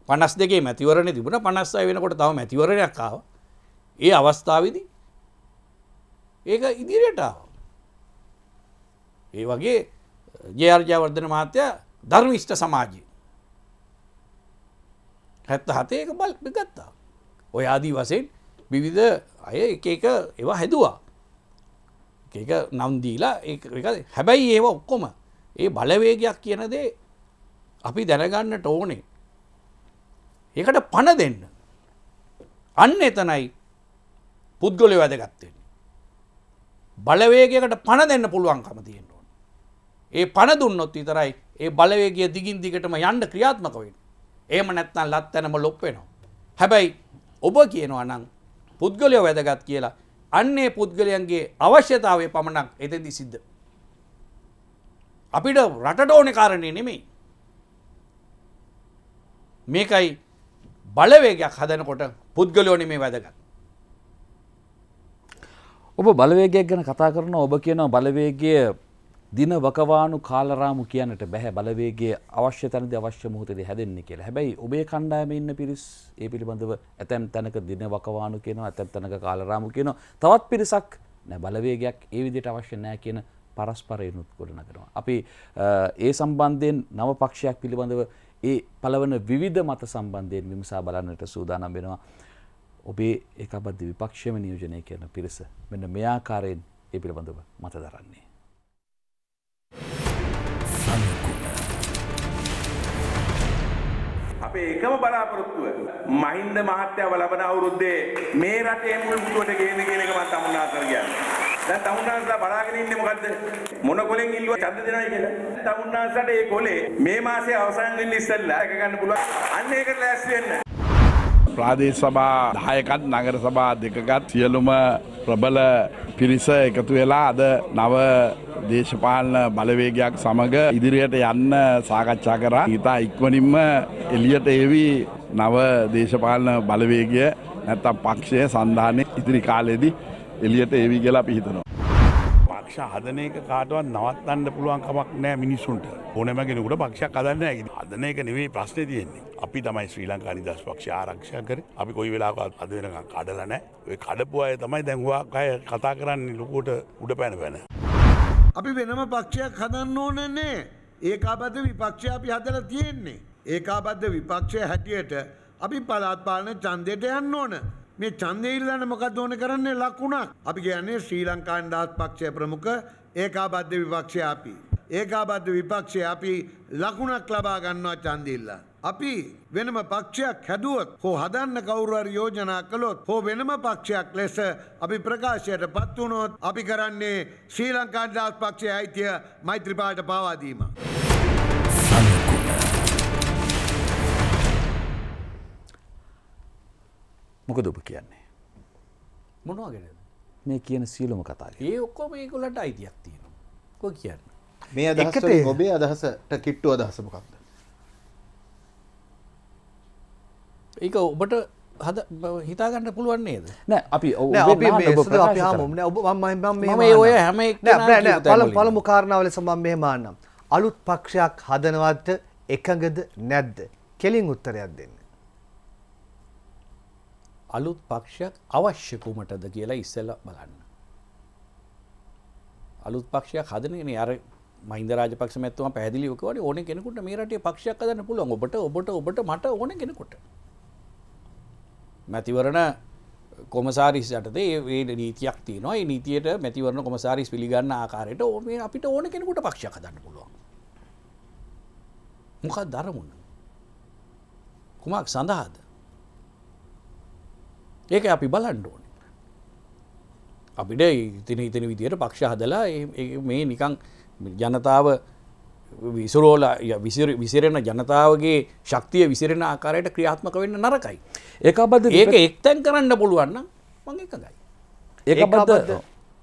පනස් දෙකේ මැතිවරණ තිබුණ පනස්සයි වෙනකොට තව මැතිවරණයක් ආව ඒ අවස්ථාවදී ඒක ඉදිරියට ආව ඒ වගේ ජයර්ජාවර්ධන මහත්තය ධර්මිෂ්ට සමාජය හැත්ත හතයක බල් ගත්තා. ඔය ආදී වසෙන් විවිධ අය එක එක ඒවා හැදවා. එක නම්දීලා හැබැයි ඒවා ඔක්කොම ඒ බලවේගයක් කියන දේ අපි දැනගන්නට ඕනේ. ඒකට පණ දෙන්න. අන්න එතනයි පුද්ගොලය වැදගත්තෙන්. බලවේගයකට පණ දෙන්න පුළුවන්කම තියෙන්ට ඕන. ඒ පණ දුන්නොත් විතරයි ඒ බලවේගය දිගින් දිගටම යන්න ක්‍රියාත්මක වෙන්න. ඒම නැත්නම් ලත්තැනම ලොප් වෙනවා. හැබැයි ඔබ කියනවා නම් පුද්ගලයෝ වැදගත් කියලා අන්නේ පුද්ගලයන්ගේ අවශ්‍යතාවය පමණක් එතෙදි සිද්ධ. අපිට රටට ඕන කාරණය නෙමෙයි. මේකයි බලවේගයක් හදනකොට පුද්ගලයෝන මේ වැදගත්. ඔබ බලවේගයක් ගැන කතා කරන ඔබ කියන බලවේගය දින වකවානු කාලරාමු කියන්නට බැහැ බලවේගේ අවශ්‍ය තැනද අවශ්‍ය මුහතද හැදෙන්නේ කියලා හැබැයි ඔබේ කණ්ඩායම ඉන්න පිරිස් ඒ පිළිබඳව ඇතැම් තැනක දින වකවානු කියනවා ඇතැම් තැනක කාලරාමු කියනවා තවත් පිරිසක් නෑ බලවේගයක් ඒ විදිට අවශ්‍ය නෑ කියන පරස්පරයනුත් ගොඩනගෙනවා. අපි ඒ සම්බන්ධයෙන් නව පක්ෂයක් පිළිබඳව ඒ පළවන විවිධ මත සම්බන්ධයෙන් විමසා බලන්නට සූදානම් වෙනවා. ඔබේ ඒකබද්ධ විපක්ෂම නියෝජනය කරන පිරිස මෙන්න මෙයාකාරයෙන් ඒ පිළිබඳව මත දරන්නේ. අපේ එකම බලාපොරොත්තුව මහින්ද මහත්තයව ලබන අවුරුද්දේ මේ රටේ මුල් මුටුවට ගේන කියන එක මම තමුන්නාතර කියන්නේ. දැන් තමුන්නාන්සලා බලාගෙන ඉන්නේ මොකද්ද? මොන කොලෙන් ඉල්ලුවා ඡන්ද දෙනවයි කියලා. තමුන්නාන්සලාට ඒ කොලේ මේ මාසේ අවසන් වෙන්න ඉස්සෙල්ලා එක ගන්න පුළුවන්. අන්න ඒකට ලෑස්ති වෙන්න. ප්‍රාදේශ සභා දායකත් නගර සභා දෙකගත් සියලුම ප්‍රබල පිරිස එකතු වෙලා අද නව දේශපාලන බලවේගයක් සමඟ ඉදිරියට යන්න සාකච්ඡා කරා හිතා ඉක්වනින්ම එලියට එවි නව දේශපාලන බලවේගය නැත්තම් පක්ෂය සන්ධානය ඉදිරි කාලයේදී එලියට ඒවි කියලා පිහිතනවා. පක්ෂ හදන එක කාටවත් නවත්තන්න පුළුවන් කමක් නෑ මිනිස්සුන්ට ඕනමගෙනකට පක්ෂ කදන්න ඇ අදන එක නෙවේ ප්‍රශ්න තියෙන්නේ අපි තමයි ශ්‍රී ලංකා නිදස් පක්ෂ ආරක්ෂා කර අපි කොයි වෙලාකත් අද වෙන කඩලනෑ ඔය කඩපු අය තමයි දැන්වා කය කතා කරන්න ලොකෝට උඩ පැන පැන. අපි වෙනම පක්ෂයක් හදන්න ඕනන්නේ ඒකාබද විපක්ෂය අපි හදල තියෙන්නේ ඒකාබද්ධ විපක්ෂය හැටියට අපි පලාත්පාලන චන්දයට යන්න ඕන. මේ ඡන්දය ඉල්ලන්න මොකක්ද ඕනේ කරන්නේ ලකුණක් අපි කියන්නේ ශ්‍රී ලංකා නිදහස් පක්ෂයේ ප්‍රමුඛ ඒකාබද්ධ විපක්ෂය අපි ඒකාබද්ධ විපක්ෂය අපි ලකුණක් ලබා ගන්නවා ඡන්දය ඉල්ලා අපි වෙනම පක්ෂයක් හැදුවොත් හෝ හදන්න කවුරු හරි යෝජනා කළොත් හෝ වෙනම පක්ෂයක් ලෙස අපි ප්‍රකාශයට පත් වුණොත් අපි කරන්නේ ශ්‍රී ලංකා නිදහස් පක්ෂයේ අයිතිය මෛත්‍රීපාලට පාවා දීම මොකද ඔබ කියන්නේ. මොනවාගෙන මේ කියන සියලුම කතා ඒ ඔක්කොම ඒකුලට අයිතියක් තියෙනවා කො කියන්න මේ අදහට ඔබේ අදහසට කිට්ටු අදහසමකක්ද ඒක ඔබට හද හිතාගන්න පුළුවන් නේද නෑ අපි ඔය හැම පළමු කාරණාවල සම්බන් මෙහෙමානම් අලුත් පක්ෂයක් හදනවත්ට එකඟද නැද්ද කෙලින් උත්තරයක් දෙන්න අලුත් පක්ෂයක් අවශ්‍ය කුමටද කියලා ඉස්සෙල්ල බලන්න. අලුත් පක්ෂයක් හදනගෙන අර මහින්ද රාජපක්ෂ මැතිතුමා පැහැදිලිව කිව්වා ඕන කෙනෙකුට මේ රටේ පක්ෂයක් හදන්න පුළුවන්. ඔබට ඔබට ඔබට මට ඕන කෙනෙකුට. මැතිවරණ කොමසාරිස් යටතේ ඒ නීතියක් තියෙනවා. ඒ නීතියට මැතිවරණ කොමසාරිස් පිළිගන්න ආකාරයට ඕනේ අපිට ඕන කෙනෙකුට පක්ෂයක් හදන්න පුළුවන්. මොකක් දරමුණ. කුමක් සඳහාද ඒක අපි බලන්න ඕන. අපිට ඉතින ඉතින විදියට පක්ෂ හදලා මේ නිකං ජනතාව විසුරෝල විසිරෙන ජනතාවගේ ශක්තිය විසිරෙන ආකාරයට ක්‍රියාත්මක වෙන්න නරකයි. ඒක අබද ඒක එක්තැන් කරන්න පුළුවන්න මං එකගයි. ඒක බද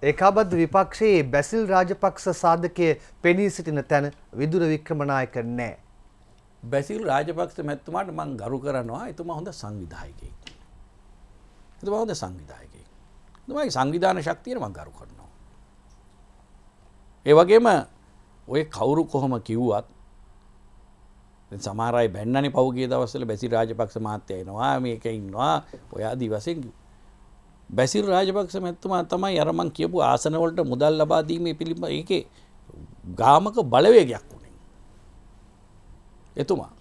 ඒකාබද්ධ විපක්ෂයේ බැසිල් රාජපක්ෂ සාධකය පෙනී සිටින තැන විදුර වික්‍රමනායක නෑ. බැසිල් රාජපක්ෂ මැත්තුමාට මං ගරු කරනවා එතුමා හොඳ සංවිධායකයි. එතුමා හොඳ සංවිධායකයෙක්. එතුමාගේ සංවිධාන ශක්තියට මම ගරු කරනවා. ඒ වගේම ඔය කවුරු කොහොම කිව්වත් සමාරයි බැන්නනි පෞගේ දවස්සල බැසි රාජපක්ෂ මාත්‍යයනවා මේක ඉන්නවා ඔයා දිවසෙන් බැසිල් රාජපක්ෂ මැත්තුමා තමයි අරමං කියපු ආසනවලට මුදල් ලබාදීමේ පිළිබ එක ගාමක බලවේගයක් වුණේ. එතුමා.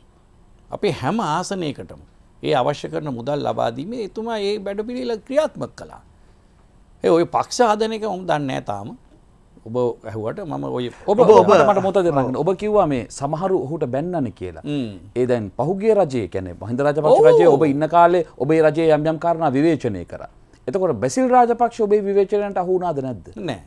අපේ හැම ආසනයකටම ඒ අවශ්‍ය කරන මුදල් ලබාදීමේ එතුමා ඒ වැඩපිළිල ක්‍රියාත්මක කලා. ඒ ඔය පක්ෂ හදන එක ඔම් දන්න ඇතාම ඔබ ඇහුවට මම ඔය ඔබ ඔබට මොත දෙරන්න ඔබ කිව්වා මේ සමහරු ඔහුට බැන්නන කියලා ඒ දැන් පහුගේ රජය කැනෙ මහින්ද රජපක්ෂ රජය ඔබ ඉන්න කාලේ ඔබේ රජය යම් යම් කාරණා විවේචනය කර එතකොට බැසිල් රාජපක්ෂ ඔබේ විවේචනයට අහුුණාද නැද්ද නෑ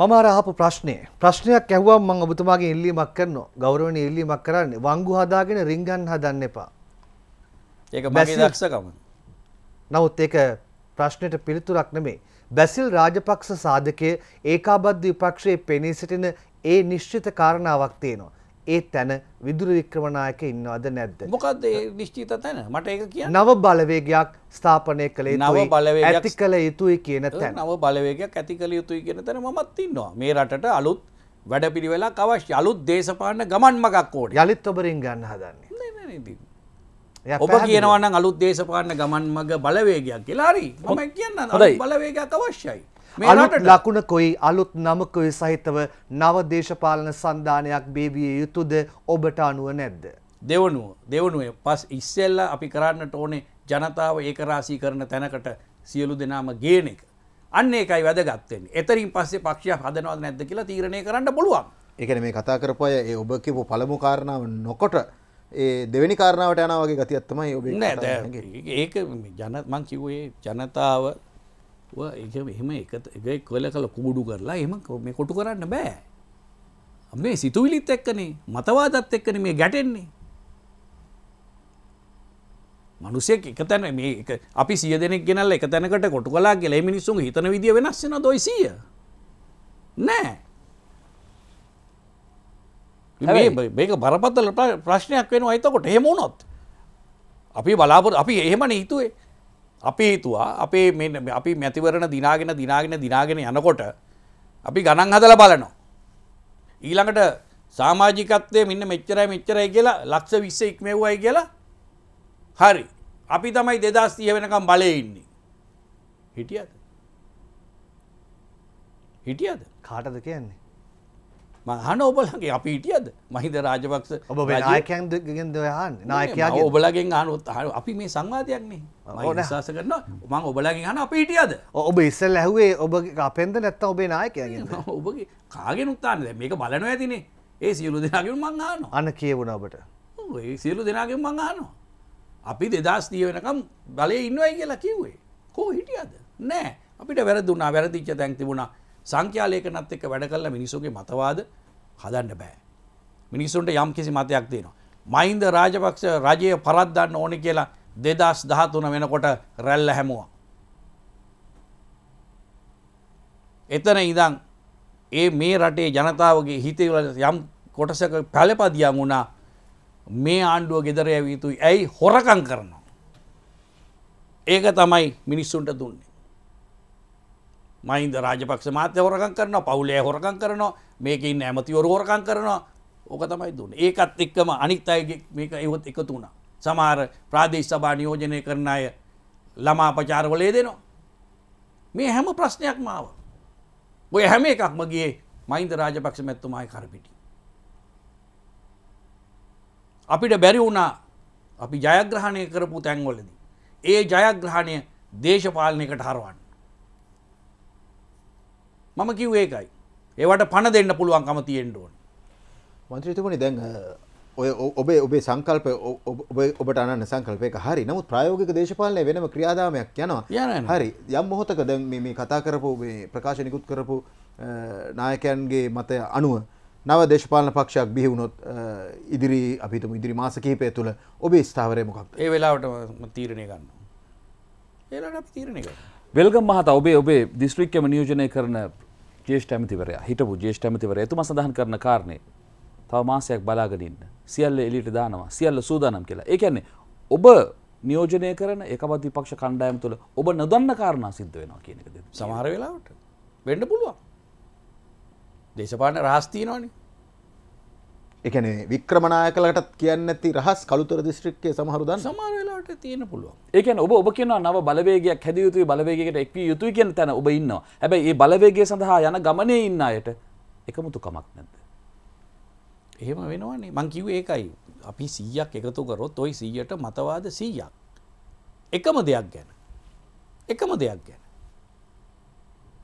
මම අරහපු ප්‍රශ්නය ප්‍රශ්නයක් ඇහුවම් මං ඔබතුමාගේ ඉල්ලීමක් කරනවා ගෞරවණ ඉල්ලීමක් කරන්නේ වංගු හදාගෙන රිංගන් හදන්න එපා ඒක දක්ෂකම නමුත් ඒක ප්‍රශ්නයට පිළිතුරක් නෙමේ බැසිල් රාජපක්ෂ සාධකය ඒකාබද්ධ විපක්ෂයේ පෙනී සිටින ඒ නිශ්චිත කාරණාවක් තියෙනවා ඒ තැන විදුර වික්‍රමණයක ඉන්නවද නැද්ද. මොකක්ද නිශ්චිත තැන මට ඒක කිය නව බලවේගයක් ස්ථාපනය කළේ නව බලව ඇති කළ යුතුයි කියන තැන නව බලවේගයක් ඇති කළ යුතුයි කියන තැන මත් ඉන්නවා මේ රටට අලුත් වැඩ පිළිවෙලා අවශ්‍ය අලුත් දේශපාලන ගමන් මගක් ඕට යළිත් ඔබරින් ගන්න හදන්නේ. ඔබ කියනවන අලුත් දේශපාලන ගමන් මග බලවේගයක් කියලාරි මම කියන්න බලවේගයක් අවශ්‍යයි. අලුත් ලකුණකොයි අලුත් නමකොයි සහිතව නව දේශපාලන සන්ධානයක් බේවිය යුතුද ඔබට අනුව නැද්ද. දෙවනුව දෙවනුවේ පස් ඉස්සෙල්ල අපි කරන්නට ඕනේ ජනතාව ඒකරාසී කරන තැනකට සියලු දෙනාම ගේන එක. අන්න ඒකයි වැදගත්තෙන් එතරින් පස්සේ පක්ෂයක් හදනවද නැද්ද කියලා තීරණය කරන්න බලුවන්. එකන මේ කතා කරපය ඒ ඔබ කිපු පළමු කාරණාව නොකොට ඒ දෙවැනි කාරණාවට යනවගේ ගතියත්තමයි ඔබ ඒ ජනත් මං කිව්වේ ජනතාව එහෙම එක කොල කල කුමුඩු කරලා එහම මේ කොටු කරන්න බෑ මේ සිතුවිලිත් එක්කනේ මතවාදත් එක්කන මේ ගැටෙන්නේ මනුසෙක් එක තැන මේ අපි සිය දෙනෙක් ගෙනල් එක තැනකට කොටු කලා ගෙලේ මිනිස්සුන් හිතන විදිිය වෙනස්සෙන දොයිසිය නෑ මේක බරපතල ප්‍රශ්නයක් වෙන අයිතකොට හෙමුණොත් අපි බලාපොර අපි එහෙම නීතුවේ අපි හිතුවා අපේ අපි මැතිවරණ දිනාගෙන දිනාගෙන දිනාගෙන යනකොට අපි ගණන් හදල බලනවා. ඊළඟට සාමාජිකත්වය මෙන්න මෙච්චරයි මෙච්චරයි කියලා ලක්ෂ විස්ස ඉක්මෙව්වයි කියලා හරි අපි තමයි දෙදස් තිය වෙනකම් බලය ඉන්නේ. හිටියද හිටියද කාටද කියන්නේ මහන ඔබලගේ අපි හිටියද මහිද රාජපක්ෂ ඔබ ආයකන්ගෙන්ද හන් නායකයාගේ ඔබලගෙන් ආනුත් හර අපි මේ සංවාධයක්නේ නිසාස කරන මං ඔබලගෙන් හන අපි හිටියද ඔබ ඉස්සල් ඇහුවේ ඔබ අපෙන්ද නැත්ත ඔබේ නායකයගෙන ඔබගේ කාගෙන් උත්තාන්න මේක බලන ඇතිනේ ඒ සියලු දෙනාගෙන් මංහන අන කියවුණ ඔබට සියලු දෙනාගෙන් මංහනවා අපි දෙදස් දිය වෙනකම් බලය ඉන්නවයි කියලා කිව්වේ කෝ හිටියද නෑ අපිට වැරදුනා වැරදිච්ච තැන් තිබුණා සංඛ්‍යාලේඛනත් එක්ක වැඩ කරලා මිනිසුන්ගේ මතවාද හදන්න බෑ. මිනිසුන්ට යම් කිසි මතයක් තියෙනවා. මහින්ද රාජපක්ෂ රජය පරද්දන්න ඕනේ කියලා 2013 වෙනකොට රැල්ල හැමුවා. එතන ඉඳන් ඒ මේ රටේ ජනතාවගේ හිතේ යම් කොටසක පැලපදියම් වුණා මේ ආණ්ඩුව ගෙදර යවිතුයි ඇයි හොරකම් කරනවා. ඒක තමයි මිනිස්සුන්ට දුන්නේ. මහින්ද රාජපක්ෂ මාත්‍ය හොරකම් කරනවා පවුලේ හොරකම් කරනවා මේකේ ඉන්න ඇමතිවරු හොරකම් කරනවා ඕක තමයි දුන්නේ. ඒකත් එක්කම අනිත් අයගේ මේක ඒවත් එකතු වුණා. සමහර ප්‍රාදේශ සභා නියෝජනය කරන අය ළමා ප්‍රචාරවලේ දෙනවා. මේ හැම ප්‍රශ්නයක්ම ආවා. ඔය හැම එකක්ම ගියේ මහින්ද රාජපක්ෂ මැතිතුමාගේ කරපිටි. අපිට බැරි වුණා අපි ජයග්‍රහණය කරපු තැන්වලදී ඒ ජයග්‍රහණය දේශපාලනයකට හරවන්න. මම කිව් ඒකයි. ඒවට පණ දෙන්න පුළුවන්කම තියෙන්ට ඕන. මන්ත්‍රීතුමනි දැන් ඔය ඔබේ ඔබේ සංකල්ප ඔබට අන සංකල්පය හරි නමුත් ප්‍රයෝගික දේශපාලනය වෙනම ක්‍රියාදාමයක් යනවා හරි යම් මොහොතක දැන් මේ කතා කරපු ප්‍රකාශනිකුත් කරපු නායකයන්ගේ මතය අනුව නව දේශපාලන පක්ෂයක් බිහිවුණොත් ඉදිරි අපිතුම ඉදිරි මාස කහිපය තුළ ඔබේ ස්ථාවරය මොකක් ඒ වෙලාවට තීරණය ගන්න ඒලට තීරණය වෙල්ගම් මහත ඔබේ ඔබේ දිස්ත්‍රික්කම නියෝජනය කරන ජේෂ්ඨ ඇමතිවරයා හිටපු ජේෂ්ඨ ඇමතිවරයතුම සඳහන් කරන කාරණය තව මාසයක් බලාගෙන ඉන්න සියල්ල එලියට දානවා සියල්ල සූදානම් කියලා ඒ කියන්නේ ඔබ නියෝජනය කරන එකවත් විපක්ෂ කණ්ඩායම් තුළ ඔබ නොදන්න කාරණා සිද්ධ වෙනවා කියන එකද සමහර වෙලාවට වෙන්න පුළුවන් දේශපාලන රහස් තියෙනවනේ එකන වික්‍රමණයකලටත් කියන්න ඇති රහස් කළුතර දිස්ත්‍රික්කය සමහරුද සමාරලාට තියෙන පුළුව එකන ඔබ ඔබ කියන නව බලවේගයක් හැදියයුතු බලවේගකට එක් යුතු කියන තැන ඔබ ඉන්න හැබැයි ඒ බලවේගය සඳහා යන ගමනය ඉන්න අයට එකමුතු කමක් නැද එහෙම වෙනවානේ මං කිව් ඒකයි අපි සීයක් එකතු කරොත් ඔයි සීයට මතවාද සීයක් එකම දෙයක් ගැන එකම දෙයක් ගැන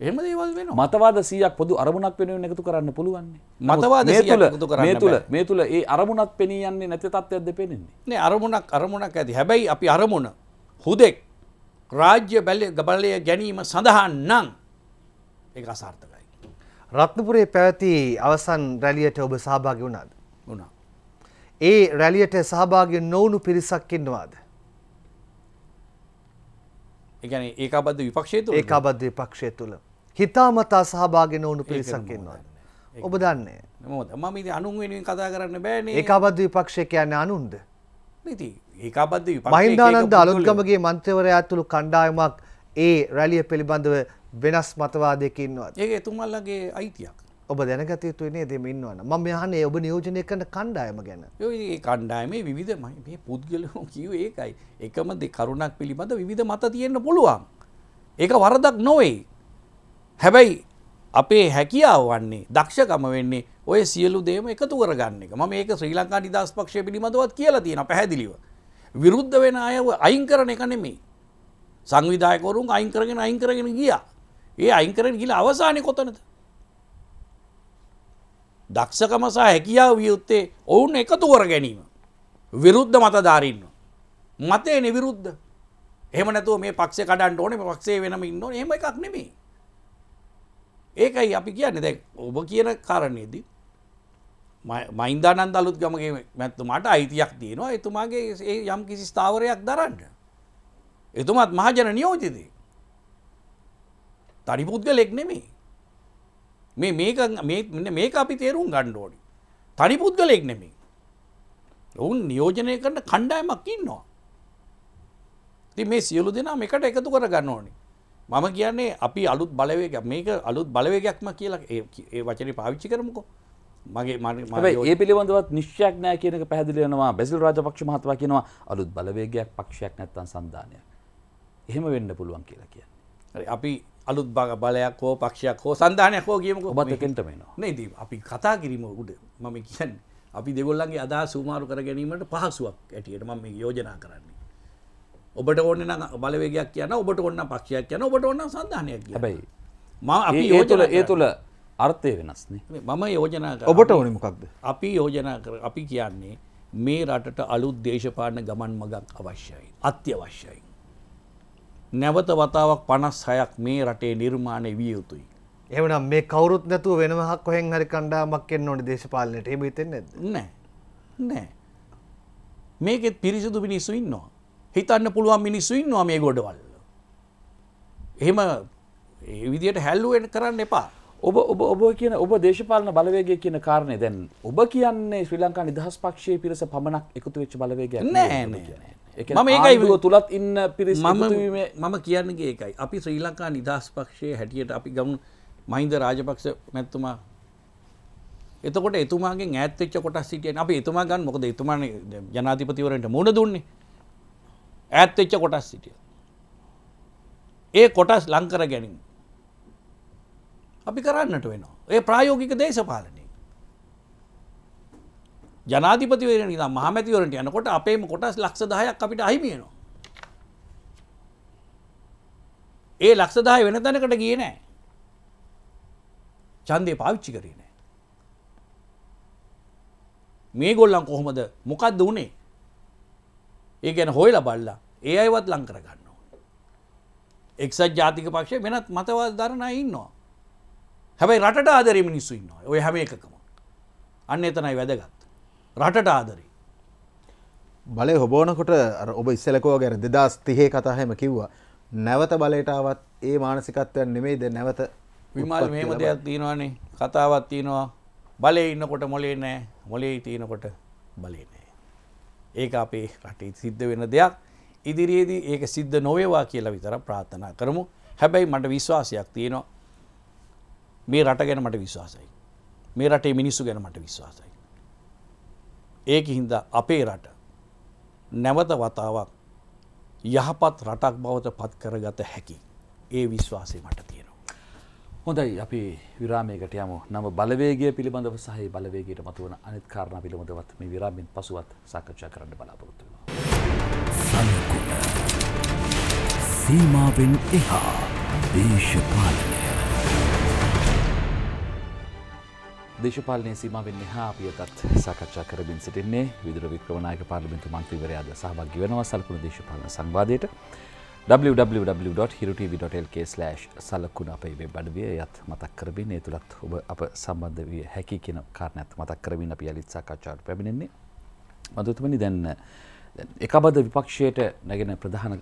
එහම දේවල් වෙන මතවාද සියක් පොදු අරමුණක් වෙනුවෙන් එකතු කරන්න පුළුවන්නේ මතවාද මේ තුළ මේ තුළ ඒ අරමුණක් පෙනියන්නේ නැති තත්ත්වයක්ද පෙනෙන්නේ නේ අරමුණක් අරමුණක් ඇති හැබැයි අපි අරමුණ හුදෙක් රාජ්‍ය බැල ගබලය ගැනීම සඳහා නම් ඒ අසාර්ථකයි රත්නපුරේ පැවති අවසන් රැලියට ඔබ සහභාගි වුණාද වුණා ඒ රැලියට සහභාගි නොවුණු පිරිසක් ඉන්නවාද ඒ ඒකාබද්ධ විපක්ෂය තුළ ඒකාබද්ධ විපක්ෂය තුළ හිතාමතා සහභාගෙන වුණු පිරිසක් ඉන්නවාද. ඔබ දන්නේ. මොද මම ඉතින් අනුන් වෙනුවෙන් කතා කරන්න බෑනේ. ඒකාබද්ධ විපක්ෂය කියන්නේ අනුන්ද? ඉතින් ඒකාබද්ධ විපක්ෂය මහින්දානන්ද අලුත්ගමගේ මන්ත්‍රීවරයා ඇතුළු කණ්ඩායමක් ඒ රැළිය පිළිබඳව වෙනස් මතවාදයක ඉන්නවාද? ඒක එතුමාලගේ අයිතියක්. ඔබ දැනගත යුතුයි නේද මේ ඉන්නවනම්. මම අහන්නේ ඔබ නියෝජනය කරන කණ්ඩායම ගැන. ඒ කණ්ඩායමේ විවිධ මේ පුද්ගලයෝ කිව්වේ ඒකයි. එකම කරුණක් පිළිබඳ විවිධ මත තියෙන්න පුළුවන්. ඒක වරදක් නොවේ. හැබැයි අපේ හැකියාව වන්නේ දක්ෂකම වෙන්නේ ඔය සියලු දේම එකතු කරගන්න එක ම ඒක ශ්‍රී ලංකා නිදස් පක්ෂය පිළිබඳවත් කියලා තියෙන පැහැදිලිව විරුද්ධ වෙන අයව අයින් කරන එක නෙමේ සංවිධායකවරුන් අයිංකරගෙන අයිංකරගෙන ගිය ඒ අයිංකරෙන් ගිල අවසානය කොතනද දක්ෂකම සහ හැකියාව වියුත්තේ ඔවුන් එකතු කර ගැනීම විරුද්ධ මතධාරන්න මතය නිවිරුද්ධ එහම නැතුව මේ පක්ෂ කඩන්න ඕන පක්ෂේ වෙනම ඉන්න එහෙම එකක් නෙමේ ඒකයි අපි කියන්නේ දැ ඔබ කියන කාරණයේදී මයින්දානන් දලුත් ගමගේ මැත්තුමාට අයිතියක් තියෙනවා එතුමාගේ ඒ යම් කිසි ස්ථාවරයක් දරන්න. එතුමත් මහජන නියෝජිතී. තනි පුද්ගලෙක් නෙමේ. මේ මේක අපි තේරුම් ගණ්ඩ ඕඩි. තනි පුද්ගලෙක් නෙමේ. ඔවුන් නියෝජනය කරන්න කණ්ඩායමක් ඉන්නවා. ති මේ සියලු දෙනා එකට එකතු කර ගන්න ඕනේ මම කියන්නේ අපි අලුත් බලවේග මේක අලුත් බලවේගයක්ම කියලා ඒ වචනේ පාවිච්චි කරමුකෝ මගේ ඒ පිළිබඳවත් නිශ්චයක් නෑ කියනක පැදිලියනවා බැසිල් රාජපක්ෂ මහත්වා කියනවා අලුත් බලවේගයක් පක්ෂයක් නැත්තන් සන්ධානයක් එහෙම වෙන්න පුළුවන් කියලා කියන්නේ අපි අලුත් බග බලයක් හෝ පක්ෂයක් හෝ සන්ධානයක් හෝ කියමක ඔබතකෙන්ටමේනවා නේද අපි කතා කිරීම උඩ මම කියන්නේ අපි දෙගොල්ලන්ගේ අදා සූමාරු කර ගැනීමට පහසුවක් ඇටියට මම යෝජනා කරන්න ඔබට ඕන්න බලවේගයක් කියන ඔබට ඔන්න පක්ෂයක් කියන ඔබට ඔන්න සඳහනයක් හැබයි ම යෝජල ඒ තුළ අර්ථය වෙනස්න මම යෝජනා ඔබට ඕන මොකක්ද අපි යෝජනා කර අපි කියන්නේ මේ රටට අලුත් දේශපාලන ගමන් මගක් අවශ්‍යයි අත්‍යවශ්‍යයි. නැවත වතාවක් පනස් හයක් මේ රටේ නිර්මාණය විය යුතුයි. එවනම් මේ කවරුත් නැතුව වෙනමහක් කොහෙන් හරි කණ්ඩාමක් එන්න ඕනේ දේශපාලනයට එහෙම හිතෙන්නේ නැද්ද? නෑ. නෑ. මේකෙත් පිරිසිදු මිනිස්සු ඉන්නවා. හිතන්න පුළුවන් මිනිස්සු ඉන්නවා මේ ගොඩවල්. එහෙම ඒ විදිහට හැල්ලුවෙන් කරන්න එපා. ඔබ ඔබ ඔබ කියන ඔබ දේශපාලන බලවේගය කියන කාරණේ දැන් ඔබ කියන්නේ ශ්‍රී ලංකා නිදහස් පක්ෂයේ පිරිස පමණක් එකතු වෙච්ච බලවේගයක් නෑ නෑ මම ඒකයි තුලත් ඉන්න පිරිස මම කියන්නේ ඒකයි අපි ශ්‍රී ලංකා නිදහස් පක්ෂයේ හැටියට අපි ගමු මහින්ද රාජපක්ෂ මැතිතුමා එතකොට එතුමාගෙන් ඈත් වෙච්ච කොටස් හිටියනේ අපි එතුමා ගන්න මොකද එතුමානේ ජනාධිපතිවරයන්ට මුණ දුන්නේ ඈත්වෙච්ච කොටස් සිටිය. ඒ කොටස් ලංකර ගැනින්. අපි කරන්නට වෙනවා. ඒ ප්‍රායෝගික දේශපාලනය. ජනාධිපතිවරෙන නම් මහමැතිවරට යනකොට අපේම කොටස් ලක්ෂ දහයක් අපිට අහිමියනවා. ඒ ලක්ෂ දාය වෙන තැනකට ගිය නෑ. චන්දය පාවිච්චි කරේ නෑ. මේ ගොල්ලන් කොහොමද මොකක්ද වනේ ඒ ගැන හොයලා බල්ලා ඒ අයවත් ලං කරගන්න එක්සත් ජාතික පක්ෂය වෙනත් මතවාද දරණ ඉන්නවා. හැබැයි රට ආදර මිනිස්සු ඉන්නවා ඔය හැම එකකම අන්න එතනයි වැදගත්. රටට ආදරී. බලය හොබෝනකොට ඔබ ඉස්සලකෝ ගැන දෙදස් තිහේ කතාහෙම කිව්වා නැවත බලයටාවත් ඒ මානසිකත්වයන් නෙමෙයිද නැවත විමල් මෙහෙම දෙයක් තියෙනවානේ කතාවත් තියෙනවා බලය ඉන්නකොට මොලේ නෑ මොලේ තියෙනකොට බලේ ඒක අපේ රටේ සිද්ධ වෙන දෙයක් ඉදිරියේදී ඒක සිද්ධ නොවේවා කියලා විතර ප්‍රාර්ථනා කරමු හැබැයි මට විශ්වාසයක් තියෙනවා මේ රට ගැන මට විශ්වාසයි මේ රටේ මිනිස්සු ගැන මට විශ්වාසයි ඒක හින්දා අපේ රට නැවත වතාවක් යහපත් රටක් බවට පත් කරගත හැකි ඒ විශ්වාසය මට හොඳයි අපි විරාමයකට යමු. නම බලවේගය පිළිබඳව සහ බලවේගයට මතුවන අනිත් කාරණා පිළිබඳවත් මේ විරාමෙන් පසුවත් සාකච්ඡා කරන්න බලාපොරොත්තු වෙනවා. සීමාවෙන් එහා දේශපාලනය. දේශපාලනයේ සීමාවෙන් එහා අපි අදත් සාකච්ඡා කරමින් සිටින්නේ විදුර වික්‍රමනායක පාර්ලිමේන්තු මන්ත්‍රීවරයාද සහභාගී වෙනවා සල්පුණ දේශපාලන සංවාදයේට. www.hirutv.lk/ සලකුණ අපේ වෙබ් අඩවිය යත් මතක් කරමින් ඒ තුලත් ඔබ අප සම්බන්ධ විය හැකි කියන කාරණයක් මතක් කරමින් අපි අලිත් සාකච්ඡාවට පැමිණෙන්නේ. මදුතුමනි දැන් එකබද විපක්ෂයට නැගෙන ප්‍රධාන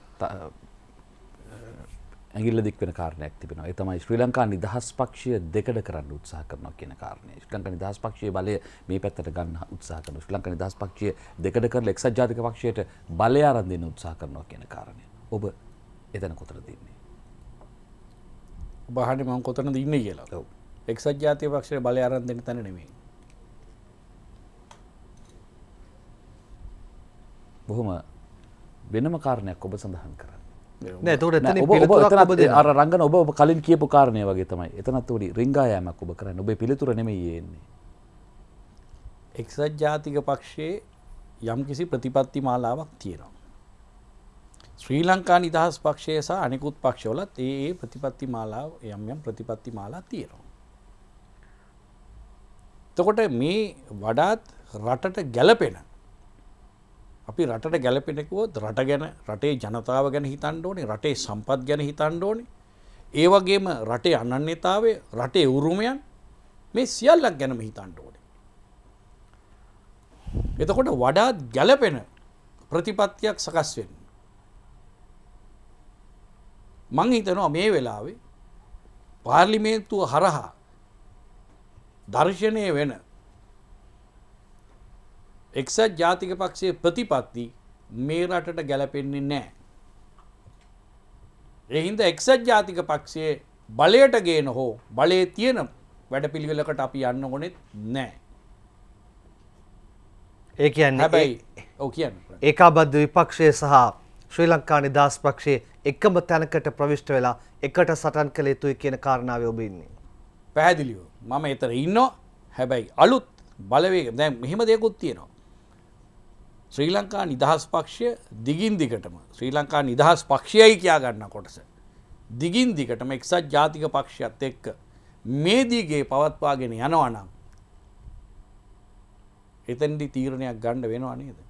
ඇගිල්ල දික් වෙන කාරණයක් තිබෙනවා. ඒ තමයි ශ්‍රී ලංකා නිදහස් පක්ෂය දෙකඩ කරන්න උත්සාහ කරනවා කියන කාරණය. ශ්‍රී ලංකා නිදහස් පක්ෂයේ බලය මේ පැත්තට ගන්න උත්සාහ කරනවා. ශ්‍රී ලංකා නිදහස් පක්ෂය දෙකඩ කරලා එක්සත් ජාතික පක්ෂයට බලය ආරම්භ දෙන්න උත්සාහ කරනවා කියන කාරණය. ඔබ එතන කොතර තින්නේ බහන මං කොතන ඉන්න කියලා එක්සත් ජාතිය පක්ෂය බල අරන් දෙන තැන නෙමේ බොහොම වෙනම කාරණයක් ඔබ සඳහන් කරන්න අර රංගන ඔබ කලින් කියපු කාරණය වගේ තමයි එතනත් වඩි රිංගායමක් ඔබ කරන්න ඔබේ පිළිතුර නෙමයෙන්නේ එක්සත් ජාතික පක්ෂයේ යම් කිසි ප්‍රතිපත්ති මාලාවක් තියෙනවා ශ්‍රී ලංකා නිදහස් පක්ෂය සහ අනිකුත් පක්ෂවලත් ඒ ඒ ප්‍රතිපත්ති මාලා යම් යම් ප්‍රතිපත්ති මාලා තියෙනවා. එතකොට මේ වඩාත් රටට ගැලපෙන අපි රටට ගැලපෙනකුවොත් රට ගැන රටේ ජනතාව ගැන හිතන්න ඕනේ රටේ සම්පත් ගැන හිතන්න ඕනේ ඒ වගේම රටේ අනන්‍යතාවය රටේ උරුමයන් මේ සියල්ලක් ගැනම හිතන්න ඕනේ එතකොට වඩාත් ගැලපෙන ප්‍රතිපත්තියක් සකස් වෙන්න මං හිතනවා මේ වෙලාවේ පාර්ලිමේන්තුව හරහා දර්ශනය වෙන එක්සත් ජාතික පක්ෂයේ ප්‍රතිපත්ති මේ රටට ගැලපෙන්නේ නෑ. එහින්ද එක්සත් ජාතික පක්ෂයේ බලයට ගේන හෝ බලය තියෙන වැඩ පිළිවෙලකට අපි යන්න ගොනෙත් නෑ. ඒ කියන්න හැබැයි ඕ කියන්න ඒකා බද්ධ විපක්ෂය සහ ශ්‍රී ලංකා නිදහස් පක්ෂයේ එකම තැනකට ප්‍රවිෂ්ට වෙලා එකට සටන් කළ යුතුයි කියන කාරණාව ඔබ ඉන්නේ. පැහැදිලිව මම එතන ඉන්නවා. හැබැයි අලුත් බලවේග දැන් මෙහෙම දෙයක්ත් තියෙනවා. ශ්‍රී ලංකා නිදහස් පක්ෂය දිගින් දිගටම ශ්‍රී ලංකා නිදහස් පක්ෂයයි කියා ගන්න කොටස. දිගින් දිගටම එක්සත් ජාතික පක්ෂයත් එක්ක මේ දිගේ පවත්වාගෙන යනවා නම් එතනදී තීරණයක් ගන්න වෙනවා නේද?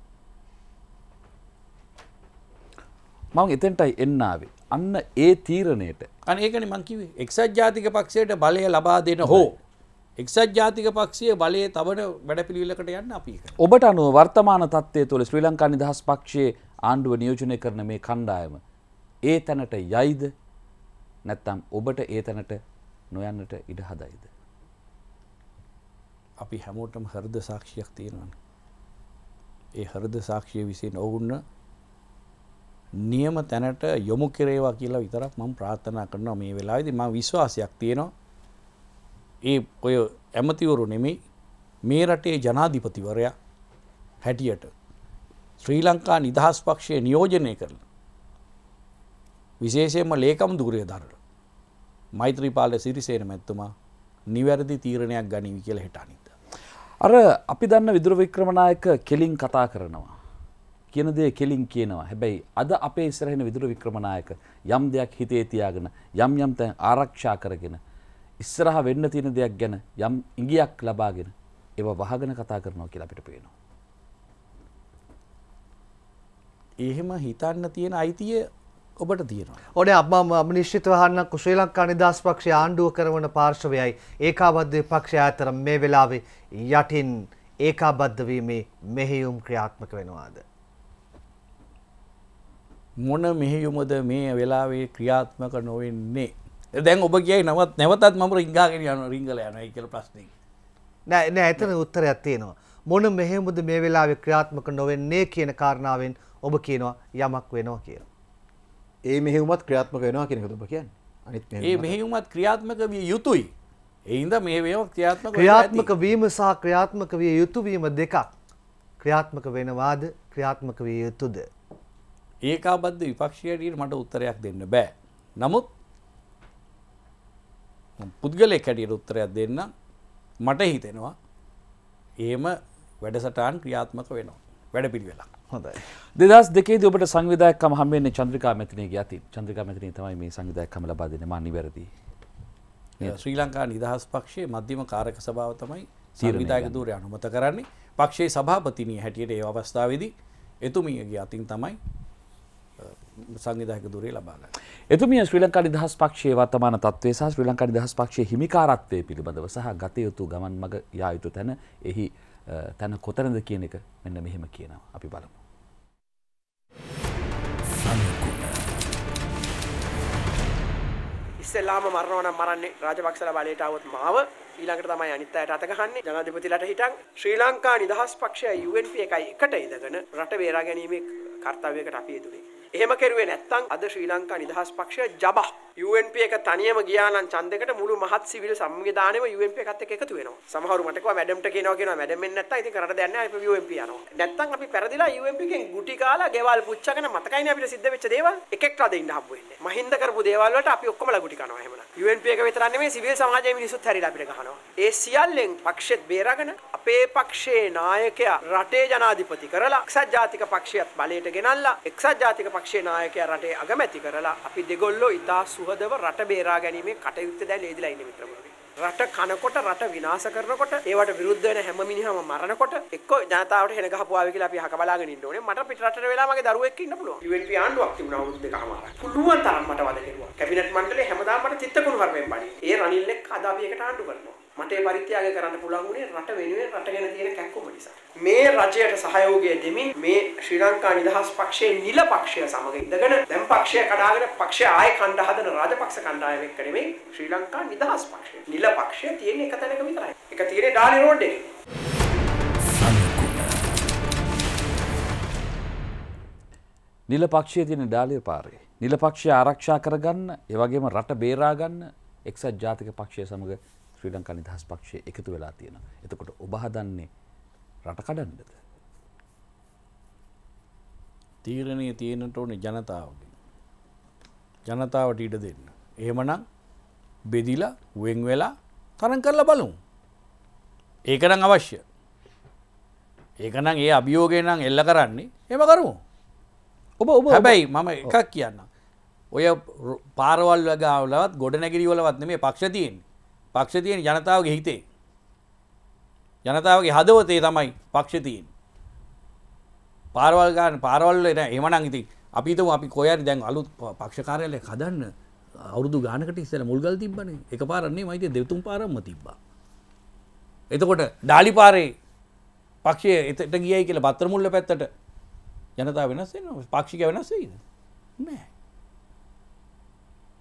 මං එතෙන්ටයි එන්නාවේ. අන්න ඒ තීරණයට. අන ඒකන මංකිවේ එක්සත් ජාතික පක්ෂයට බලය ලබා දෙන හෝ. එක්සත් ජාතික පක්ෂය බලය තබන වැඩ පිළිවිලකට යන්න අපි. ඔබට අනුව වර්තමාන තත්වය තුළ ශ්‍රී ලංකා නිදහස් පක්ෂයේ ආණ්ඩුව නියෝජනය කරන මේ කණ්ඩායම. ඒ තැනට යයිද නැත්තම් ඔබට ඒ තැනට නොයන්නට ඉඩ හදයිද. අපි හැමෝටම හරද සාක්ෂියක් තියෙනවන. ඒ හරද සාක්ෂය විසින් ඔවුන්න නියම තැනට යොමු කෙරේවා කියලා විතරක් මම ප්‍රාර්ථනා කරනවා මේ වෙලාවේදී මම විශ්වාසයක් තියෙනවා ඒ ඔය ඇමතිවරු නෙමෙයි මේ රටේ ජනාධිපතිවරයා හැටියට ශ්‍රී ලංකා නිදහස් පක්ෂය නියෝජනය කරලා විශේෂයෙන්ම ලේකම් දුරේ දරලා මෛත්‍රීපාල සිරිසේන මැතිතුමා නිවැරදි තීරණයක් ගනිවි කියලා හෙට අනිද්දා අර අපි දන්න විදුර වික්‍රමනායක කෙලින් කතා කරනවා කියන දේ කෙලින් කියනවා. හැබැයි අද අපේ ඉස්සරහින විදුර වික්‍රමනායක යම් දෙයක් හිතේ තියාගෙන යම් යම් තැන් ආරක්ෂා කරගෙන ඉස්සරහ වෙන්න තියෙන දෙයක් ගැන යම් ඉඟියක් ලබාගෙන ඒව වහගෙන කතා කරනවා කියලා අපිට පේනවා. එහෙම හිතන්න තියෙන අයිතිය ඔබට තියෙනවා. ඕනේ අම්ම අමනිශ්චිතව හන්න කුශ්‍රී ලංකා නිදහස් පක්ෂය ආණ්ඩුව කරන පාර්ශවයයි ඒකාබද්ධ පක්ෂය අතර මේ වෙලාවේ යටින් ඒකාබද්ධ වීමේ මෙහෙයුම් ක්‍රියාත්මක වෙනවාද? මොන මෙහෙයුමද මේ වෙලාවේ ක්‍රියාත්මක නොවෙන්නේ. දැන් ඔබ කියයි නවත් නැවතත් මම රිංගාගෙන යන රිංගල යන එකල ප්‍රශ්නය. නෑ නෑ ඇතන උත්තරයක් තියෙනවා. මොන මෙහෙමුද මේ වෙලාවේ ක්‍රියාත්මක නොවෙන්නේ කියන කාරණාවෙන් ඔබ කියනවා යමක් වෙනවා කියලා. ඒ මෙහෙවුමත් ක්‍රියාත්මක වෙනවා කියන ඔබ කියන්නේ. අනිත් ඒ මෙහෙවුමත් ක්‍රියාත්මක විය යුතුයි. එයින්ද මේ වේවා ක්‍රියාත්මක ක්‍රියාත්මක වීම සහ ක්‍රියාත්මක විය යුතුය වීම දෙකක් ක්‍රියාත්මක වෙනවාද ක්‍රියාත්මක විය යුතුයද ඒකාබද්ධ විපක්ෂයට මට උත්තරයක් දෙන්න බෑ. නමුත් පුද්ගලෙක් හැටියට උත්තරයක් දෙන්න මට හිතෙනවා ඒම වැඩසටාන් ක්‍රියාත්මක වෙනවා වැඩ පිළිවෙලා. හොඳයි දෙදස් දෙකේද ඔබට සංවිධයක්කම හම්බෙන්නේ චන්ද්‍රිකා මැතිනය ඇති චන්ද්‍රිකා මැතිනය තමයි මේ සංවිධයක්කම ලබාදන මනිවැරදි. ශ්‍රී ලංකා නිදහස් පක්ෂයේ මධ්‍යම කාරක සභාව තමයි සීරවිදායක දූරය අනුමත කරන්නේ පක්ෂයේ සභාපතිනී හැටියට ඒ අවස්ථාවේදී එතුමියගේ අතින් තමයි සංවිධායක දුරේ ලබාගන්න. එතුමිය ශ්‍රී ලංකා නිදහස් පක්ෂයේ වර්තමාන තත්ත්වය සහ ශ්‍රී ලංකා නිදහස් පක්ෂයේ හිමිකාරත්වය පිළිබඳව සහ ගත යුතු ගමන් මඟ යා යුතු තැන එහි තැන කොතනද කියන එක මෙන්න මෙහෙම කියනවා. අපි බලමු. ඉස්සෙල්ලාම මරණවනම් මරන්නේ රාජපක්ෂලා බලයට આવොත් මාව ඊළඟට තමයි අනිත් අයට අත ගහන්නේ ජනාධිපතිලට හිටන් ශ්‍රී ලංකා නිදහස් පක්ෂය UNP එකයි එකට ඉඳගෙන රට වේරා ගැනීමේ කාර්යයකට අපි යෙදුනේ එහෙම කෙරුවේ නැත්නම් අද ශ්‍රී ලංකා නිදහස් පක්ෂය ජබහ UNP එක තනියම ගියා නම් ඡන්දයකට මුළු මහත් සිවිල් සංවිධානයම UNP එකත් එක්ක එකතු වෙනවා. සමහරු මට කිව්වා මැඩම්ට කියනවා කියනවා මැඩම් එන්නේ නැත්තම් ඉතින් කරට දෙන්නේ නැහැ අපි UNP යනවා. නැත්තම් අපි පෙරදිලා UNP එකෙන් ගුටි කාලා ගෙවල් පුච්චගෙන මතකයිනේ අපිට සිද්ධ වෙච්ච දේවල් එක එක රද ඉන්න හම්බ වෙන්නේ. මහින්ද කරපු දේවල් වලට අපි ඔක්කොම ලගුටි කනවා එහෙමනම්. UNP එක විතරක් නෙමෙයි සිවිල් සමාජයේ මිනිස්සුත් හැරිලා අපිට ගහනවා. ඒ සියල්ලෙන් පක්ෂෙත් බේරාගෙන අපේ පක්ෂයේ නායකයා රටේ ජනාධිපති කරලා එක්සත් ජාතික පක්ෂයත් බලයට ගෙනල්ලා එක්සත් ජාතික පක්ෂයේ නායකයා රටේ අගමැති කරලා අපි දෙගොල්ලෝ ඉතා සුහ සුබදව රට බේරා ගැනීමේ කටයුත්ත දැන් යෙදලා ඉන්නේ මිත්‍රවරුනි. රට කනකොට රට විනාශ කරනකොට ඒවට විරුද්ධ වෙන හැම මිනිහම මරනකොට එක්ක ජනතාවට හෙන ගහපුවාවේ කියලා අපි අහක බලාගෙන ඉන්න ඕනේ. මට පිටරටට වෙලා මගේ දරුවෙක් ඉන්න පුළුවන්. UNP ආණ්ඩුවක් තිබුණා අවුරුදු දෙකමාරක්. පුළුවන් තරම් මට වද කෙරුවා. කැබිනට් මණ්ඩලේ හැමදාම මට චිත්තකුණු වර්මෙන් බණි. ඒ රනිල්ෙක් අද අපි එකට ආණ්ඩු කරනවා. මට ඒ පරිත්‍යාගය කරන්න පුළුවන් වුණේ රට වෙනුවෙන් රට ගැන තියෙන කැක්කුම නිසා. මේ රජයට සහයෝගය දෙමින් මේ ශ්‍රී ලංකා නිදහස් පක්ෂයේ නිල පක්ෂය සමග ඉඳගෙන දැන් පක්ෂය කඩාගෙන පක්ෂය ආයෙ කණ්ඩ හදන රාජපක්ෂ කණ්ඩායම එක්ක නෙමෙයි ශ්‍රී ලංකා නිදහස් පක්ෂය. නිල පක්ෂය තියෙන එක තැනක විතරයි. එක තියෙන්නේ ඩාලි රෝඩ් එකේ. නිල පක්ෂයේ තියෙන ඩාලිය පාරේ. නිල පක්ෂය ආරක්ෂා කරගන්න, ඒ වගේම රට බේරා ගන්න එක්සත් ජාතික පක්ෂය සමග ශ්‍රී ලංකා නිදහස් පක්ෂය එකතු වෙලා තියෙනවා. එතකොට ඔබ හදන්නේ රට කඩන්නද? තීරණය තියෙනට ඕනේ ජනතාවගෙන්. ජනතාවට ඉඩ දෙන්න. එහෙමනම් බෙදිලා වෙන් වෙලා තරම් කරලා බලමු. ඒක නම් අවශ්‍ය. ඒක නම් ඒ අභියෝගය නම් එල්ල කරන්නේ එහෙම කරමු. ඔබ ඔබ හැබැයි මම එකක් කියන්න. ඔය පාරවල් වගාවලවත් ගොඩ නැගිරිවලවත් නෙමේ පක්ෂ තියෙන්නේ. පක්ෂ තියෙන ජනතාවගේ හිතේ. ජනතාවගේ හදවතේ තමයි පක්ෂ තියෙන්නේ. පාරවල් ගන්න පාරවල් එන එහෙමනම් ඉතින් අපි හිතමු අපි කොහේ හරි දැන් අලුත් පක්ෂ කාර්යාලයක් හදන්න අවුරුදු ගානකට ඉස්සෙල්ලා මුල්ගල් තිබ්බනේ. එකපාරක් නෙමෙයි මයිති දෙතුන් පාරක්ම තිබ්බා. එතකොට ඩාලිපාරේ පක්ෂය එතට ගියයි කියලා පත්තරමුල්ල පැත්තට ජනතාව වෙනස් වෙනවා. පාක්ෂික වෙනස් වෙයිද? නෑ.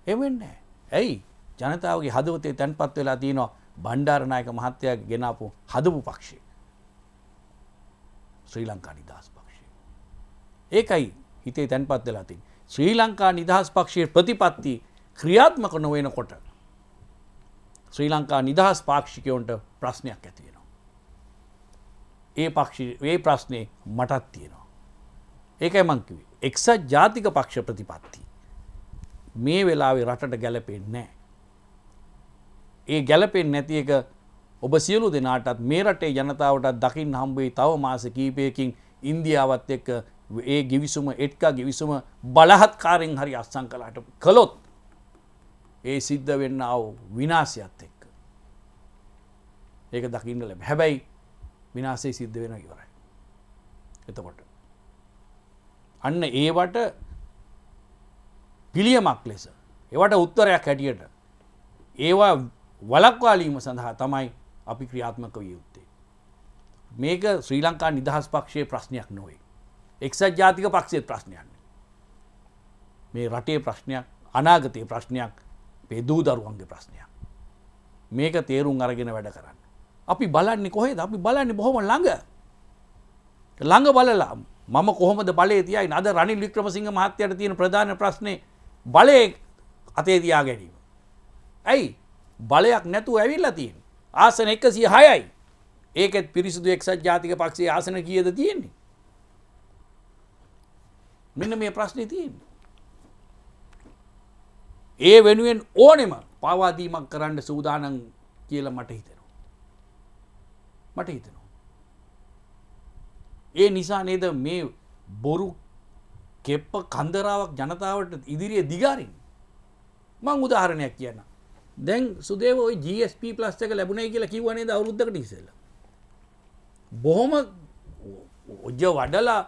එහෙම වෙන්නේ නෑ. ඇයි? ජනතාවගේ හදවතේ තැන්පත් වෙලා තියෙනවා බණ්ඩාරනායක මහත්තයා ගෙනාපු හදපු පක්ෂය. ශ්‍රී ලංකා නිදහස් පක්ෂය. ඒකයි හිතේ තැන්පත් වෙලා තින්. ශ්‍රී ලංකා නිදහස් පක්ෂයේ ප්‍රතිපත්ති ක්‍රියාත්මක නොවෙන කොට. ශ්‍රී ලංකා නිදහස් පාක්ෂිකයවන්ට ප්‍රශ්නයක් ඇතියෙනවා. ඒ පක්ෂ ඒ ප්‍රශ්නය මටත් තියෙනවා. ඒකයි මංකිවේ එක්සත් ජාතික පක්ෂ ප්‍රතිපත්ති. මේ වෙලාවේ රටට ගැලපෙන්නේ නෑ. ඒ ගැලපෙන් නැති එක ඔබ සියලු දෙනාටත් මේ රටේ ජනතාවටත් දකිින් හම්බේ තව මාස කීපයකින් ඉන්දියාවත් එක්ක ඒ ගිවිසුම එට්කා ගිවිසුම බලහත්කාරෙන් හරි අස්සං කලාට කළොත් ඒ සිද්ධ වෙන්න අව විනාසයත් එක්ක. ඒක දකින්න ලැබ හැබැයි විනාසේ සිද්ධ වෙන ඉවරයි. එතකොට. අන්න ඒවට පිළියමක් ලෙස ඒවට උත්තරයක් හැටියට ඒවා වලක්වාලීම සඳහා තමයි අපි ක්‍රියාත්මක විය යුත්තේ. මේක ශ්‍රී ලංකා නිදහස් පක්ෂයේ ප්‍රශ්නයක් නොවේ. එක්සත් ජාතික පක්ෂයේ ප්‍රශ්නයන්න. මේ රටේ ප්‍රශ්නයක් අනාගතයේ ප්‍රශ්නයක් පෙදූ දරුවන්ගේ ප්‍රශ්නයක්. මේක තේරුම් අරගෙන වැඩ කරන්න. අපි බලන්නේ කොහේද අපි බලන්නේ බොහොම ළඟ. ළඟ බලලා මම කොහොමද බලේ තියයි අද රනිල් වික්‍රමසිංහ මහත්තයට තියෙන ප්‍රධාන ප්‍රශ්නේ බලය අතේ තියා ගැනීම. ඇයි බලයක් නැතුව ඇවිල්ලා තියෙන් ආසන එක සිය හයයි ඒකෙත් පිරිසිදු එක්සත් ජාතික පක්ෂේ ආසන කියද තියෙන්නේ මෙන්න මේ ප්‍රශ්නය තියෙන් ඒ වෙනුවෙන් ඕනෙම පවාදීමක් කරන්න සූදානන් කියල මට හිතෙනවා මට හිතනවා ඒ නිසා නේද මේ බොරු කෙප්ප කන්දරාවක් ජනතාවට ඉදිරිය දිගාරින් මං උදාහරණයක් කියන්න දැන් සුදේව ඔය GSP ප්ලස් එක ලැබුණයි කියලා කිව්වනේ අවුරුද්දකට ඉස්සෙල්ලා. බොහොම ඔජ්ජ වඩලා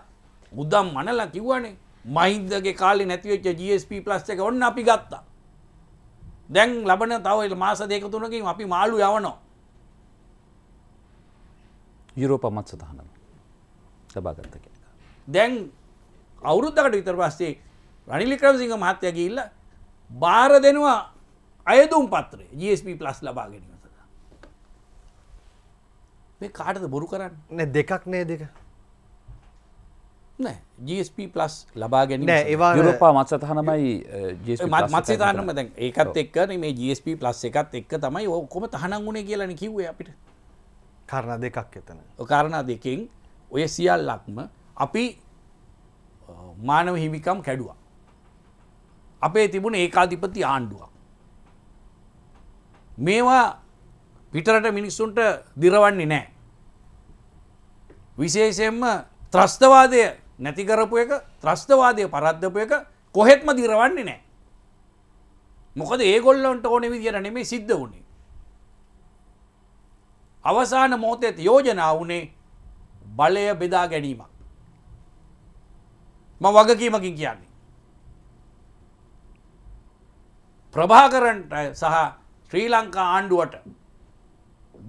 උදම් මනලා කිව්වනේ මහින්දගේ කාලේ නැති වෙච්ච GSP ප්ලස් එක ඔන්න අපි ගත්තා. දැන් ලබන තව මාස දෙක තුනකින් අපි මාළු යවනවා. යුරෝප මත් සදහනම ලබා ගත්ත කෙනෙක්. දැන් අවුරුද්දකට විතර පස්සේ රනිල් වික්‍රමසිංහ මහත්තයා ගිහිල්ලා බාර දෙනවා අයදුම් පත්‍රේ ජSP ප්ලස් ලබා ගැනීම සඳහා මේ කාටද බොරු කරන්න දෙකක් නෑ දෙක ජSP පලස් ලබා ගැන ඒවා යුරපා මත් සතහනමයි මත් සතහනම දැන් ඒකත් එක්කන මේ ජSP පලස් එකත් එක්ක තමයි ඔක්කොම තහනම් වුණේ කියලන කිව්වේ අපිට කරණ දෙකක් එතන කාරණා දෙකෙන් ඔය සියල් ලක්ම අපි මානව හිමිකම් කැඩුවා අපේ තිබුණ ඒකාධිපති ආණ්ඩුවක් මේවා පිටරට මිනිස්සුන්ට දිරවන්නේ නෑ. විශේෂයෙන්ම ත්‍රස්තවාදය නැතිකරපු එක ත්‍රස්තවාදය පරද්ධපු එක කොහෙත්ම දිරවන්නේ නෑ. මොකද ඒගොල්ලන්ට ඕන විදිර නෙමේ සිද්ධ වුණේ. අවසාන මෝතෙත් යෝජනා වුණේ බලය බෙදා ගැනීමක්. ම වගකීමකින් කියන්නේ. ප්‍රභාකරන්ට සහ ශ්‍රී ලංකා ආණ්ඩුවට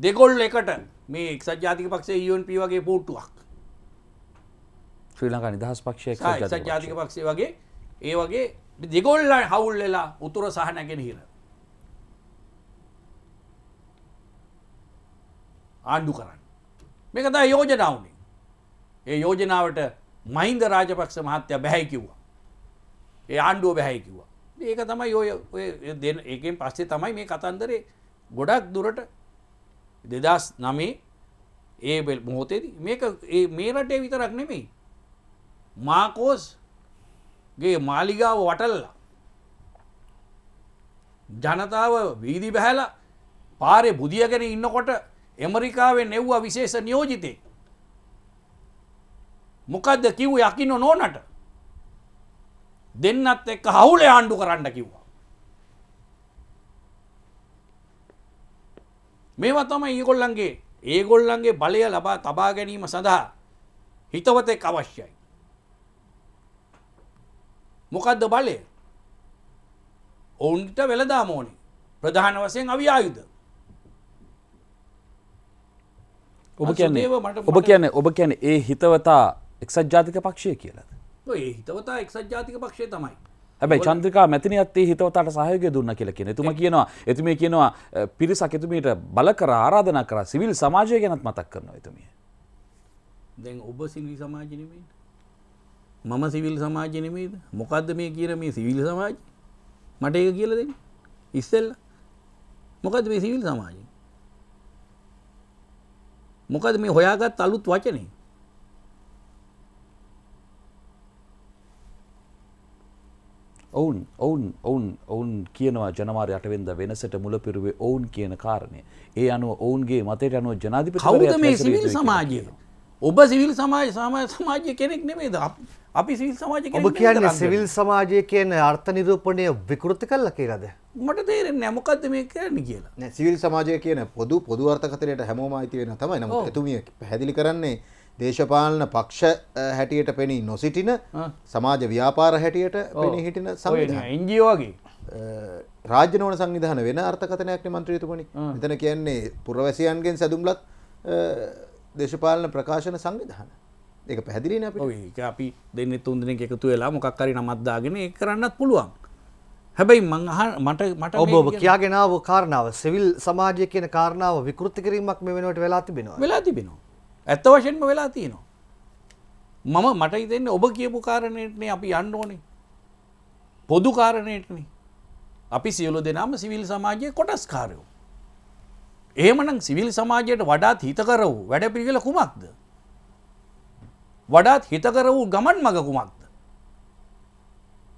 දෙගොල් එකට මේ එක්සත් ජාතික පක්ෂේ UNP e වගේ පූට්ටුවක් ශ්‍රී ලංකා නිදහස් පක්ෂය එක්සත් ජාතික පක්ෂේ වගේ ඒ වගේ දෙගොල්ල හවුල් වෙලා උතුර සහ නැගෙන හිර ආණ්ඩු කරන්න මේක තමයි යෝජනාවනේ ඒ යෝජනාවට මහින්ද රාජපක්ෂ මහත්තයා බැහැයි කිව්වා ඒ ආණ්ඩුව බැහැයි කිව්වා ඒක තමයි ඔය දෙන ඒකෙන් පස්සේ තමයි මේ කතන්දරේ ගොඩක් දුරට දෙදස් නමේ ඒ බෙල් මොහොතේද මේක මේ රටේ විතරක් නෙමෙයි මාකෝස්ගේ මාලිගාව වටල්ලා ජනතාව වීදි බැහැලා පාරේ බුදියගෙන ඉන්නකොට ඇමරිකාවේ නෙව්වා විශේෂ නියෝජිතේ මොකක්ද කිව් යකින්න නෝනට දෙන්නත් එක්ක හවුල ආණ්ඩු කරන්න කිව්වා. මේවා තමයි ඒගොල්ලන්ගේ ඒගොල්ලන්ගේ බලය ලබා තබා ගැනීම සඳහා හිතවතෙක් අවශ්‍යයි. මොකක්ද බලය ඔවුන්ට වෙළදා මෝනි ප්‍රධාන වසයෙන් අවියායුද ඔබ කියන්නේ ඔබ කියන්නේ ඔබ කියන්නේ ඒ හිතවතා එක්සත් ජාතික පක්ෂය කියලද ඒ හිතවතා එක්සත් ජාතික පක්ෂය තමයි හැබයි චන්ද්‍රිකා මැතිනයත්තේ හිතවතට සහයෝගය දුන්න කියල කියෙන තුම කියනවා එතුම කියනවා පිරිසක් එතුමීට බල කර ආරාධන කර සිවිල් සමාජය ගැනත් මතක් කරනවා එතුමිය දැන් ඔබ සිවිල් සමාජනමීට මම සිවිල් සමාජනමීද මොකක්ද මේ කියර මේ සිවිල් සමාජ මට ඒක කියලද ඉස්සෙල් මොකද මේ සිවිල් සමාජය මොකද මේ හොයාගත් අලුත් වචනේ ඔවුන් ඔවුන් ඔවුන් ඔවුන් කියනවා ජනවාරි අටවෙන්ද වෙනසට මුලපිරුවේ ඔවුන් කියන කාරණය. ඒ අනුව ඔවුන්ගේ මතයට අනුව ජනාධිපති කවුද මේ සිවිල් සමාජය? ඔබ සිවිල් සමාජ සමාජ සමාජය කෙනෙක් නෙමෙයිද? අපි සිවිල් සමාජය කෙනෙක් ඔබ කියන්නේ සිවිල් සමාජය කියන අර්ථ නිරූපණය විකෘති කළා කියලාද? මට තේරෙන්නේ නැහැ මොකද්ද මේ කියන්නේ කියලා. නෑ සිවිල් සමාජය කියන පොදු පොදු අර්ථකථනයට හැමෝම අයිති වෙනවා තමයි. නමුත් එතුමිය පැහැදිලි කරන්නේ දේශපාලන පක්ෂ හැටියට පෙනී නොසිටින සමාජ ව්‍යාපාර හැටියට පෙනී හිටින සංජියෝගේ රාජනෝන සංවිධාන වෙන අර්ථකතනයක් මන්ත්‍රීතුමනි එතන කියන්නේ පුරවැසියන්ගෙන් සැදුම්ලත් දේශපාලන ප්‍රකාශන සංවිධාන ඒක පැදිලින අප අපි දෙන්න තුන්දනෙ එකතු වෙලා මොකක්කරි නමත්දාගෙන කරන්නත් පුළුවන් හැබැයි මංහ මට මට ඔබ කියාගෙනාව කාරණාව සෙවිල් සමාජය කියන කාරණාව විකෘති කිරීමක් මෙ වෙනට වෙලා තිබෙනවා වෙලා තිබෙනවා ඇත්ත වශයෙන්ම වෙලා තියෙනවා. මම මට හිතෙන්න ඔබ කියපු කාරණයටනේ අපි යන්න ඕනේ. පොදු කාරණයටනේ. අපි සියලු දෙනාම සිවිල් සමාජයේ කොටස්කාරයෝ. එහෙමනම් සිවිල් සමාජයට වඩාත් හිතකර වූ වැඩපිළිවෙල කුමක්ද? වඩාත් හිතකර වූ ගමන් මඟ කුමක්ද?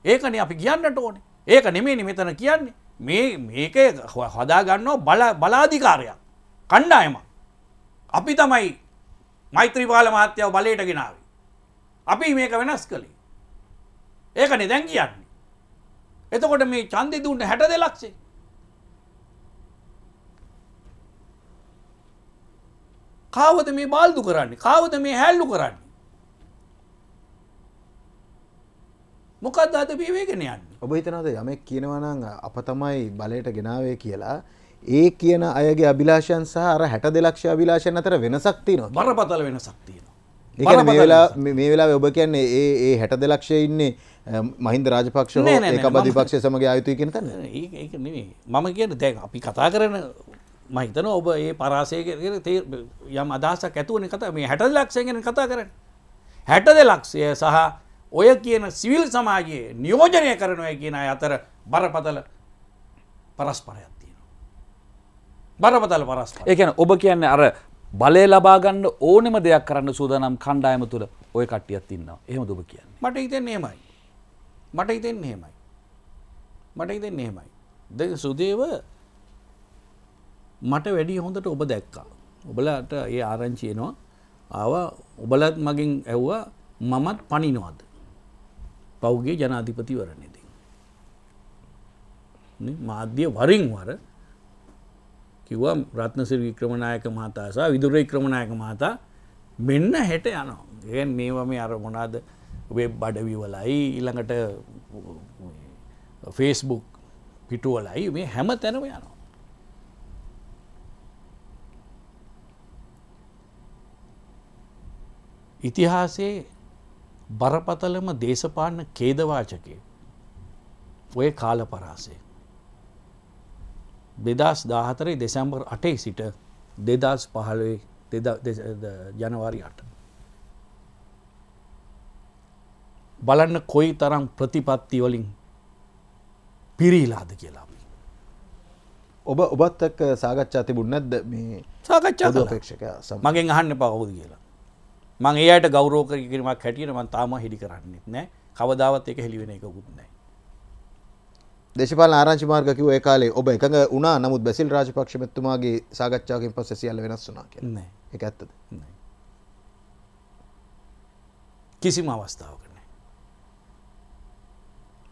ඒකනේ අපි කියන්නට ඕනේ. ඒක නෙමෙයිනේ මෙතන කියන්නේ. මේ මේක හදා ගන්නවා බල බලාධිකාරයක්. කණ්ඩායමක්. අපි තමයි මෛත්‍රීපාල මහත්තයාව බලයට ගෙනාවේ. අපි මේක වෙනස් කළේ. ඒකනේ දැන් කියන්නේ. එතකොට මේ ඡන්දෙ දුන්න 62 ලක්ෂේ. කාවද මේ බාල්දු කරන්නේ? කාවද මේ හැල්ලු කරන්නේ? මොකක්ද අද මේ වේගන යන්නේ? ඔබ හිතනවාද යමෙක් කියනවා නම් අප තමයි බලයට ගෙනාවේ කියලා ඒ කියන අයගේ අභිලාෂන් සහ අර 62 ලක්ෂ අභිලාෂන් අතර වෙනසක් තියෙනවා. බරපතල වෙනසක් තියෙනවා. ඒ කියන්නේ මේ වෙලාව මේ වෙලාවේ ඔබ කියන්නේ ඒ ඒ 62 ලක්ෂයේ ඉන්නේ මහින්ද රාජපක්ෂ හෝ ඒකබදිපක්ෂය සමග ආයුතුයි කියන තැන. ඒක නෙමෙයි. මම කියන්නේ දැන් අපි කතා කරන මම හිතනවා ඔබ ඒ පරාසය ගැන යම් අදහසක් ඇතුවනේ කතා මේ 62 ලක්ෂය ගැන කතා කරන්නේ. 62 ලක්ෂය සහ ඔය කියන සිවිල් සමාජයේ නියෝජනය කරනවා කියන අතර බරපතල පරස්පරයක් බරපතල පරස් ඒකැන ඔබ කියන්න අර බලය ලබාගන්න ඕනෙම දෙයක් කරන්න සූදනම් කණ්ඩායම තුළ ඔය කට්ටියත් ඉන්නවා එහෙම දුබ කියන්න මට හිතෙන් එහෙමයි මට හිතෙන් එහෙමයි මට හිතෙන් එහෙමයි දෙ සුදේව මට වැඩි හොඳට ඔබ දැක්කා ඔබලට ඒ ආරංචියනවා ආව ඔබලත් මගින් ඇව්වා මමත් පනිනවාද පෞගේ ජනාධිපතිවරණයද මාධ්‍ය වරින් වර කිව්වා රත්නසිර වික්‍රමණයක මහතා සහ විදුර වික්‍රමණයක මහතා මෙන්න හෙට යනවා. ඒ මේවා මේ අර මොනාද ඔබේ බඩවිවලයි ඊළඟට ෆේස්බුක් පිටුවලයි මේ හැම තැනම යනවා. ඉතිහාසයේ බරපතලම දේශපාලන කේදවාචකය ඔය කාල පරාසය දෙදස් දාහතරේ දෙසැම්බර් අටේ සිට දෙදස් පහළවේ ජනවාරි අට. බලන්න කොයි තරම් ප්‍රතිපත්ති වලින් පිරීලාද කියලා. ඔබ ඔබත් එක් සාකච්ඡා තිබුණ නැද්ද මේ සාකච්ඡා අපේක්ෂක මගෙන් අහන්න පවුද කියලා. මං ඒයට ගෞරෝකර කිරීමක් හැටියට මන් තාම හෙඩි කරන්නෙත් නෑ කවදාවත් එක හෙළිවෙන එක ගුත් නෑ. දේශපාල ආරංචි මාර්ග කිව්ව ඒ කාලේ ඔබ එකඟ වුණා නමුත් බැසිල් රාජපක්ෂ මෙතුමාගේ සාකච්ඡාවකින් පස්සේ සියල්ල වෙනස් වුණා කියලා. නෑ. ඒක ඇත්තද? නෑ. කිසිම අවස්ථාවක නෑ.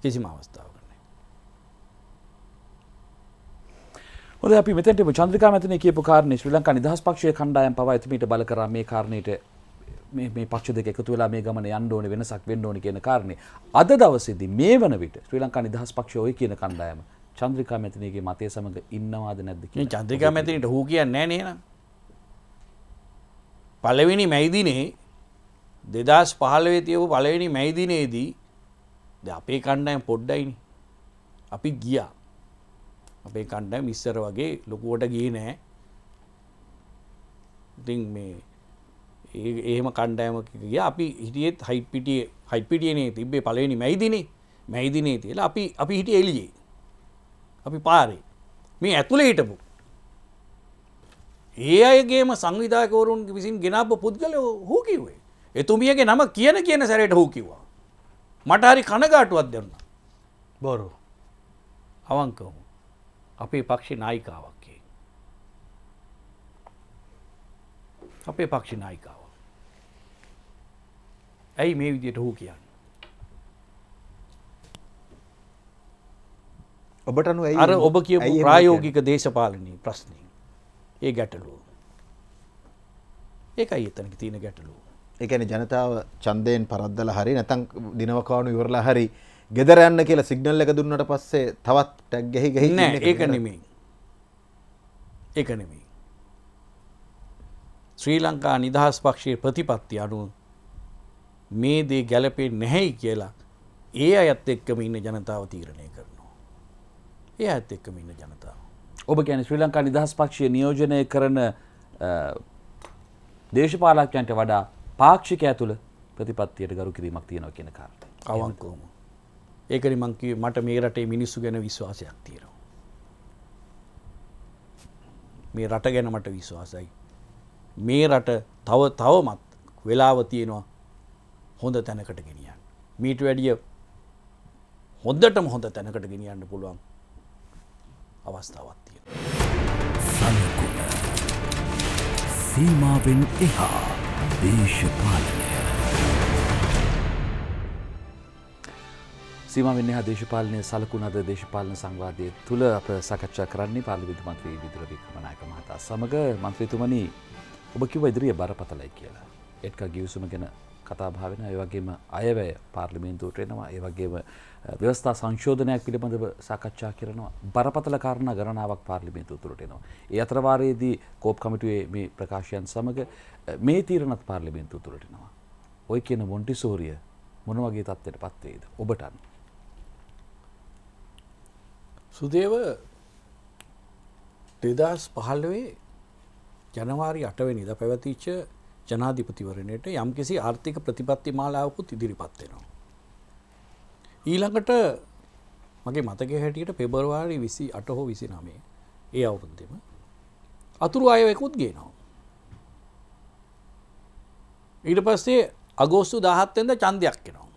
කිසිම අවස්ථාවක නෑ. හොඳයි අපි මෙතෙන්ට චන්ද්‍රිකා මැතිණිය කියපු කාරණේ ශ්‍රී ලංකා නිදහස් පක්ෂයේ කණ්ඩායම් පවා එතුමීට බල කරා මේ කාරණේට මේ පක්ෂ දෙක එකතු වෙලා මේ ගමන යන්න ඕනේ වෙනසක් වෙන්න ඕනේ කියන කාරණේ. අද දවසේදී මේ වන විට ශ්‍රී ලංකා නිදහස් පක්ෂය ඔය කියන කණ්ඩායම චන්ද්‍රිකා මැතිණියගේ මතය සමග ඉන්නවාද නැද්ද කියලා. චන්ද්‍රිකා මැතිණියට හූ කියන්නේ නැහැ නේද? පළවෙනි මැයිදිනේ 2015 තියපු පළවෙනි මැයිදිනේදී දැන් අපේ කණ්ඩායම පොඩ්ඩයිනේ. අපි ගියා. අපේ කණ්ඩායම ඉස්සර වගේ ලොකුවට ගියේ නැහැ. ඉතින් මේ ඒහෙම කණ්ඩෑමක ගිය අපි හිටියත් හයිපිටිය හයිපිටියනේ තිබේ පලවෙනි මැයිදිනේ මැයිදිනේ තියලා අපි අපි හිටිය එලියේ අපි පාරේ මේ ඇතුළ හිටපු ඒ අයගේම සංවිධාකවරුන් විසින් ගෙනාප පුද්ගල හූ කිවේ එතුමියගේ නම කියන කියන සැරයට හූ කිවා මට හරි කණගාටුවත් දෙන්න බොරු අවංකවම අපේ පක්ෂි නායිකාවක්කේ අපේ පක්ෂි නායිකාව ඇයි මේ විදියට හූ කියන්න. ඔබටනු අර ඔබ කිය ප්‍රායෝගික දේශපාලනී ප්‍රශ්නී ඒ ගැටලුව. ඒකයි එතනක තියෙන ගැටලුව. එකන ජනතාව චන්දයෙන් පරද්දල හරි නැතන් දිනවකාවනු ඉවරලා හරි ගෙදරයන්න කියලා සිගනල් එක දුන්නට පස්සේ තවත් ටැක් ගැහි ගහින්න ඒක නෙමේ ඒක නෙමේ. ශ්‍රී ලංකා නිදහස් පක්ෂයේ ප්‍රතිපත්ති අනුව මේ දේ ගැලපේ නැහැයි කියලා ඒ අයත් එක්කම ඉන්න ජනතාව තීරණය කරනවා. ඒ අත් එක්කම ඉන්න ජනතාව. ඔබ ගැන ශ්‍රී ලංකා නිදහස් පක්ෂය නියෝජනය කරන දේශපාලක්ඥන්ට වඩා පාක්ෂික ඇතුළ ප්‍රතිපත්තියට ගරු කිරීමක් තියෙනව කියෙන කාරට. අවංකෝම. ඒකනි මංකිව මට මේ රටේ මිනිස්සු ගැන විශ්වාසයක් තියෙනවා. මේ රට ගැන මට විශ්වාසයි. මේ රට තව තවමත් වෙලාව තියෙනවා හොඳ තැනකට ගෙනියන් මීට වැඩිය හොඳටම හොඳ තැනකට ගෙනියන්න පුළුවන් අවස්ථාවත්තිය සීමාවෙන් එහා දේශපාලනය සීමෙන් එහා දේශපාලනය සලකුණ අද දේශපාලන සංවාදය තුළ අප සකච්ඡා කරන්නේ පාලිවිද මන්ත්‍රී විදුරවික්‍රමණයක මහතා සමඟ මන්ත්‍රීතුමනි ඔබ කිව ඉදිරිය බරපතලයි කියලා එක්ක ගිවිසුම ගැන කතාභා වෙන ඒ වගේම අයවැය පාර්ලිමේන්තුවට එනවා ඒ වගේම ව්‍යවස්ථා සංශෝධනයක් පිළිබඳව සාකච්ඡා කරනවා බරපතල කාරණා ගණනාවක් පාර්ලිමේන්තුව තුළට එනවා. ඒ අතර වාරයේදී කෝප් කමිටුවේ මේ ප්‍රකාශයන් සමග මේ තීරණත් පාර්ලිමේන්තුව තුළට එනවා. ඔය කියන මොන්ටිසෝරිය මොන වගේ තත්ත්වයකටපත් වේද ඔබටත්? සුදේව 2015 ජනවාරි 8 වෙනිදා පැවතිච්ච ජනාධිපතිවරණයට යම්කිසි ආර්ථික ප්‍රතිපත්ති මාලාවකුත් ඉදිරිපත් වෙනවා. ඊළඟට මගේ මතක හැටියට පෙබරවාරි විසි අට හෝ විසි නමේ ඒ අවුරුන්දෙම අතුරු අයවකුත් ගේනවා. ඊට පස්සේ අගෝස්තු දහත්වෙන්ද චන්දයක් කෙනවා.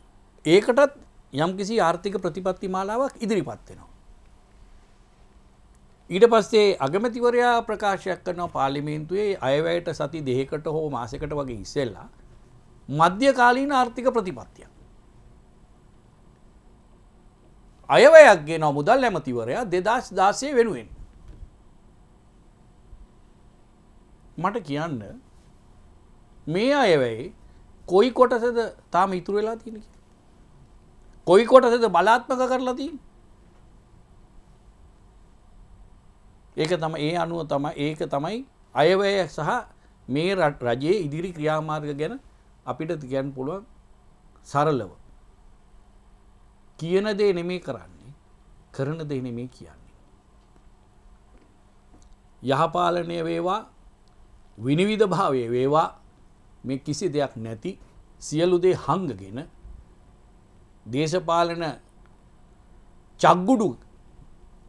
ඒකටත් යම්කිසි ආර්ථික ප්‍රතිපත්ති මාලාවක් ඉදිරිපත් වෙනවා. ඊට පස්සේ අගමැතිවරයා ප්‍රකාශයක් කරනවා පාර්ලිමේන්තුවේ අයවැයට සති දෙකකට හෝ මාසයකට වගේ ඉස්සෙල්ලා මධ්‍යකාලීන ආර්ථික ප්‍රතිපත්තියක්. අයවැයක් ගෙනව මුදල් ඇමතිවරයා 2016 වෙනුවෙන්. මට කියන්න මේ අයවැයි කොයි කොටසද තාම ඉතුරු වෙලා තියෙන කියලා. කොයි කොටසද බලාත්මක කරලා තියෙන්නේ? ඒක තම ඒ අනුව තම ඒක තමයි අයවැය සහ මේ රජයේ ඉදිරි ක්‍රියාමාර්ග ගැන අපිට තිගැන් පුළුවන් සරලව. කියන දේ නෙමේ කරන්නේ කරන දේ නෙමේ කියන්නේ. යහපාලනය වේවා විනිවිධ භාවය වේවා මේ කිසි දෙයක් නැති සියලු දේ හංගගෙන දේශපාලන චක්ගුඩු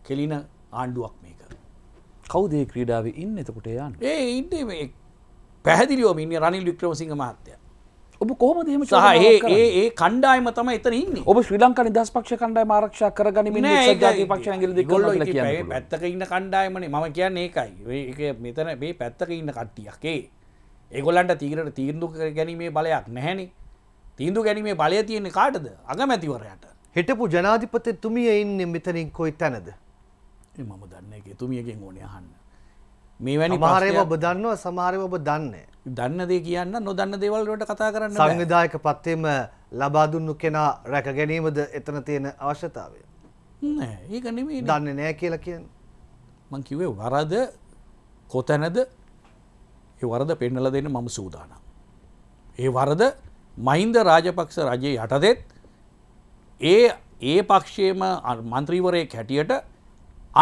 කෙලින ආණ්ඩුවක් කෞදේ ක්‍රීඩාව ඉන්න එතකොට යන් ඒ ඉන්න පැහදිලියෝ මින්න රනිල් වික්‍රම සිංහ මහත්තය ඔබ කොහම දෙම සහ ඒ කණ්ඩායම තම එතන ඔබ ශ්‍රී ලංකා නිදස් පක්ෂ කණ්ඩායම ආරක්ෂා කරගනිමින් පක්ෂ ගොල්ල පැත්තක ඉන්න කණ්ඩායමනේ මම කියන්න ඒකයි මෙතන මේ පැත්තක ඉන්න කට්ටියක්ේ ඒගොල්ලන්ට තීරට තීන්දු ගැනීමේ බලයක් නැහැනි තීන්දු ගැනීමේ බලය තියෙන්නේ කාටද අගමැතිවරයට හිටපු ජනාධිපතතුමිය ඉන්න මෙතනින් කොයි තැනද මම දන්න එක එතුමියගෙන් ඕන අහන්න මේවැනි මාරය ඔබ දන්නව සමහරය ඔබ දන්න දන්න දේ කියන්න නොදන්න දේවල්ට කතා කරන්න සංවිධායක පත්තේම ලබාදුන්නු කෙනා රැක ගැනීමද එතන තියෙන අවශ්‍යතාවය ඒක නෙමේ දන්න නෑ කියලා කියන්න මං කිවේ වරද කොතැනද වරද පෙන්නල දෙන්න මම සූදානම්. ඒ වරද මහින්ද රාජපක්ෂ රජය යටදෙත් ඒ ඒ පක්ෂයේම මන්ත්‍රීවරය කැටියට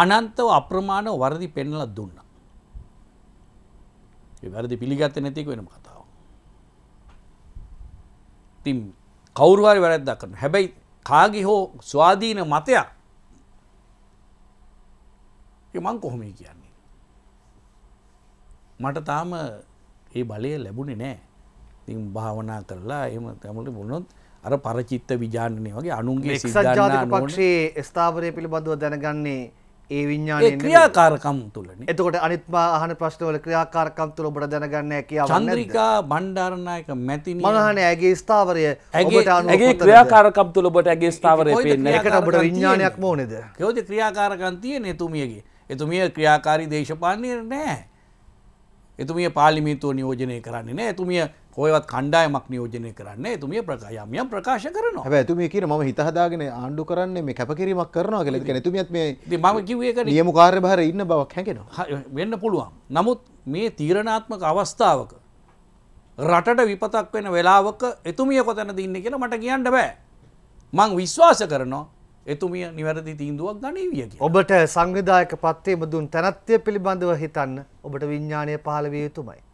අනන්තව අප්‍රමාණ වරදි පෙන්නල දුන්න. වැරදි පිළිගත්ත නැතික වෙනම කතාව. තිම් කවුරුවාරි වැරැද්දක් කරන හැබැයි කාගි හෝ ස්වාධීන මතයක් මං කොහොමේ කියන්නේ. මට තාම ඒ බලය ලැබුණේ නෑ තින් භාවනා කරලා එම තැමට බොනොත් අර පරචිත්ත විජානනය වගේ අනුන්ගේ සිජාන පක්ෂයේ ස්ථාවරය පිළිබඳව දැනගන්නේ ඒ විඤ්ඥාන ක්‍රියාකාරකම් තුලන එතකොට අනිත්ම අහන ප්‍රශ්නවල ක්‍රියාකාරකම් තුළ බට දැනගන්න කිය චන්ද්‍රිකා බණ්ඩාරණයක මැති මහන ඇගේ ස්ථාවරය ඇගේ ක්‍රියාකාරකම් තුළ බට ඇගේ ස්ථාවරය පේනකට ඔබට විඤ්ඥානයක් මෝනද යෝජ ක්‍රියාකාරකන්තිය නතුමියගේ එතුමිය ක්‍රියාකාරී දේශපාලනය නෑ එතුමිය පාලිමිතුව නියෝජනය කරන්නේ නෑ එතුමිය කෝයවත් කණ්ඩායමක් නියෝජනය කරන්න තුමිය ප්‍රකායමියම් ප්‍රකාශ කරන ඇතුමිය කියන ම හිතහදාගෙන ආණ්ඩු කරන්න මේ කැපකිරීමක් කරනවා කල නැතුමියත් මේ මම කිවක නියම කාර්ය භාර ඉන්න බවක් හැකෙන වෙන්න පුළුවන් නමුත් මේ තීරණාත්මක අවස්ථාවක රටට විපතක් වෙන වෙලාවක එතුමිය කොතැන දින්න කියලා මට කියන්න බෑ මං විශ්වාස කරනවා එතුමිය නිවැරදි තීන්දුවක් ගනීවිය ඔබට සංවිධායක පත්තේ බදුන් තැනත්වය පිළිබඳව හිතන්න ඔබට විඤ්ඥානය පහලවිය යුතුමයි.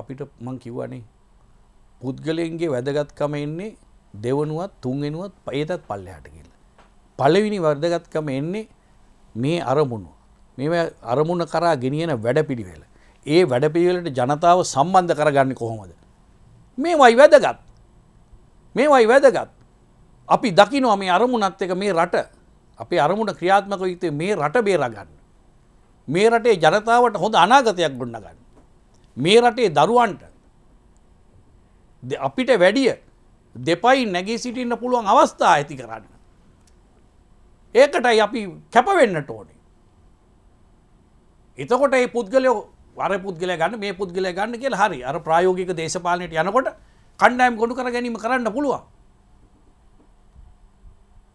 අපිට මං කිව්වනේ පුද්ගලයන්ගේ වැදගත්කම එන්නේ දෙවනුවත් තුන්ගෙනුවත් පයතත් පල්ලයාට කියල. පලවිනි වර්දගත්කම එන්නේ මේ අරමුණු. මේ අරමුණ කරා ගෙනියන වැඩ පිළිවෙල. ඒ වැඩපිවලට ජනතාව සම්බන්ධ කරගන්න කොහොමද. මේ වයි වැදගත්. මේ වයි වැදගත්. අපි දකිනවා මේ අරමුණත් එක මේ රට අපේ අරමුණ ක්‍රියාත්මක යුත්තේ මේ රට බේරගන්න. මේ රටේ ජනතාවට හොඳ අනාගතයක් ගොන්නගන්න. මේ රටේ දරුවන්ට අපිට වැඩිය දෙපයි නැගී සිටින්න පුළුවන් අවස්ථා ඇති කරන්න. ඒකටයි අපි කැපවෙන්නට ඕනේ. එතකොට ඒ පුද්ගලයෝ අර පුද්ගලය ගන්න මේ පුද්ගලය ගන්න කියලා හරි අර ප්‍රායෝගික දේශපාලනයට යනකොට කණ්ඩායම් ගොඩු කර ගැනීම කරන්න පුළුවන්.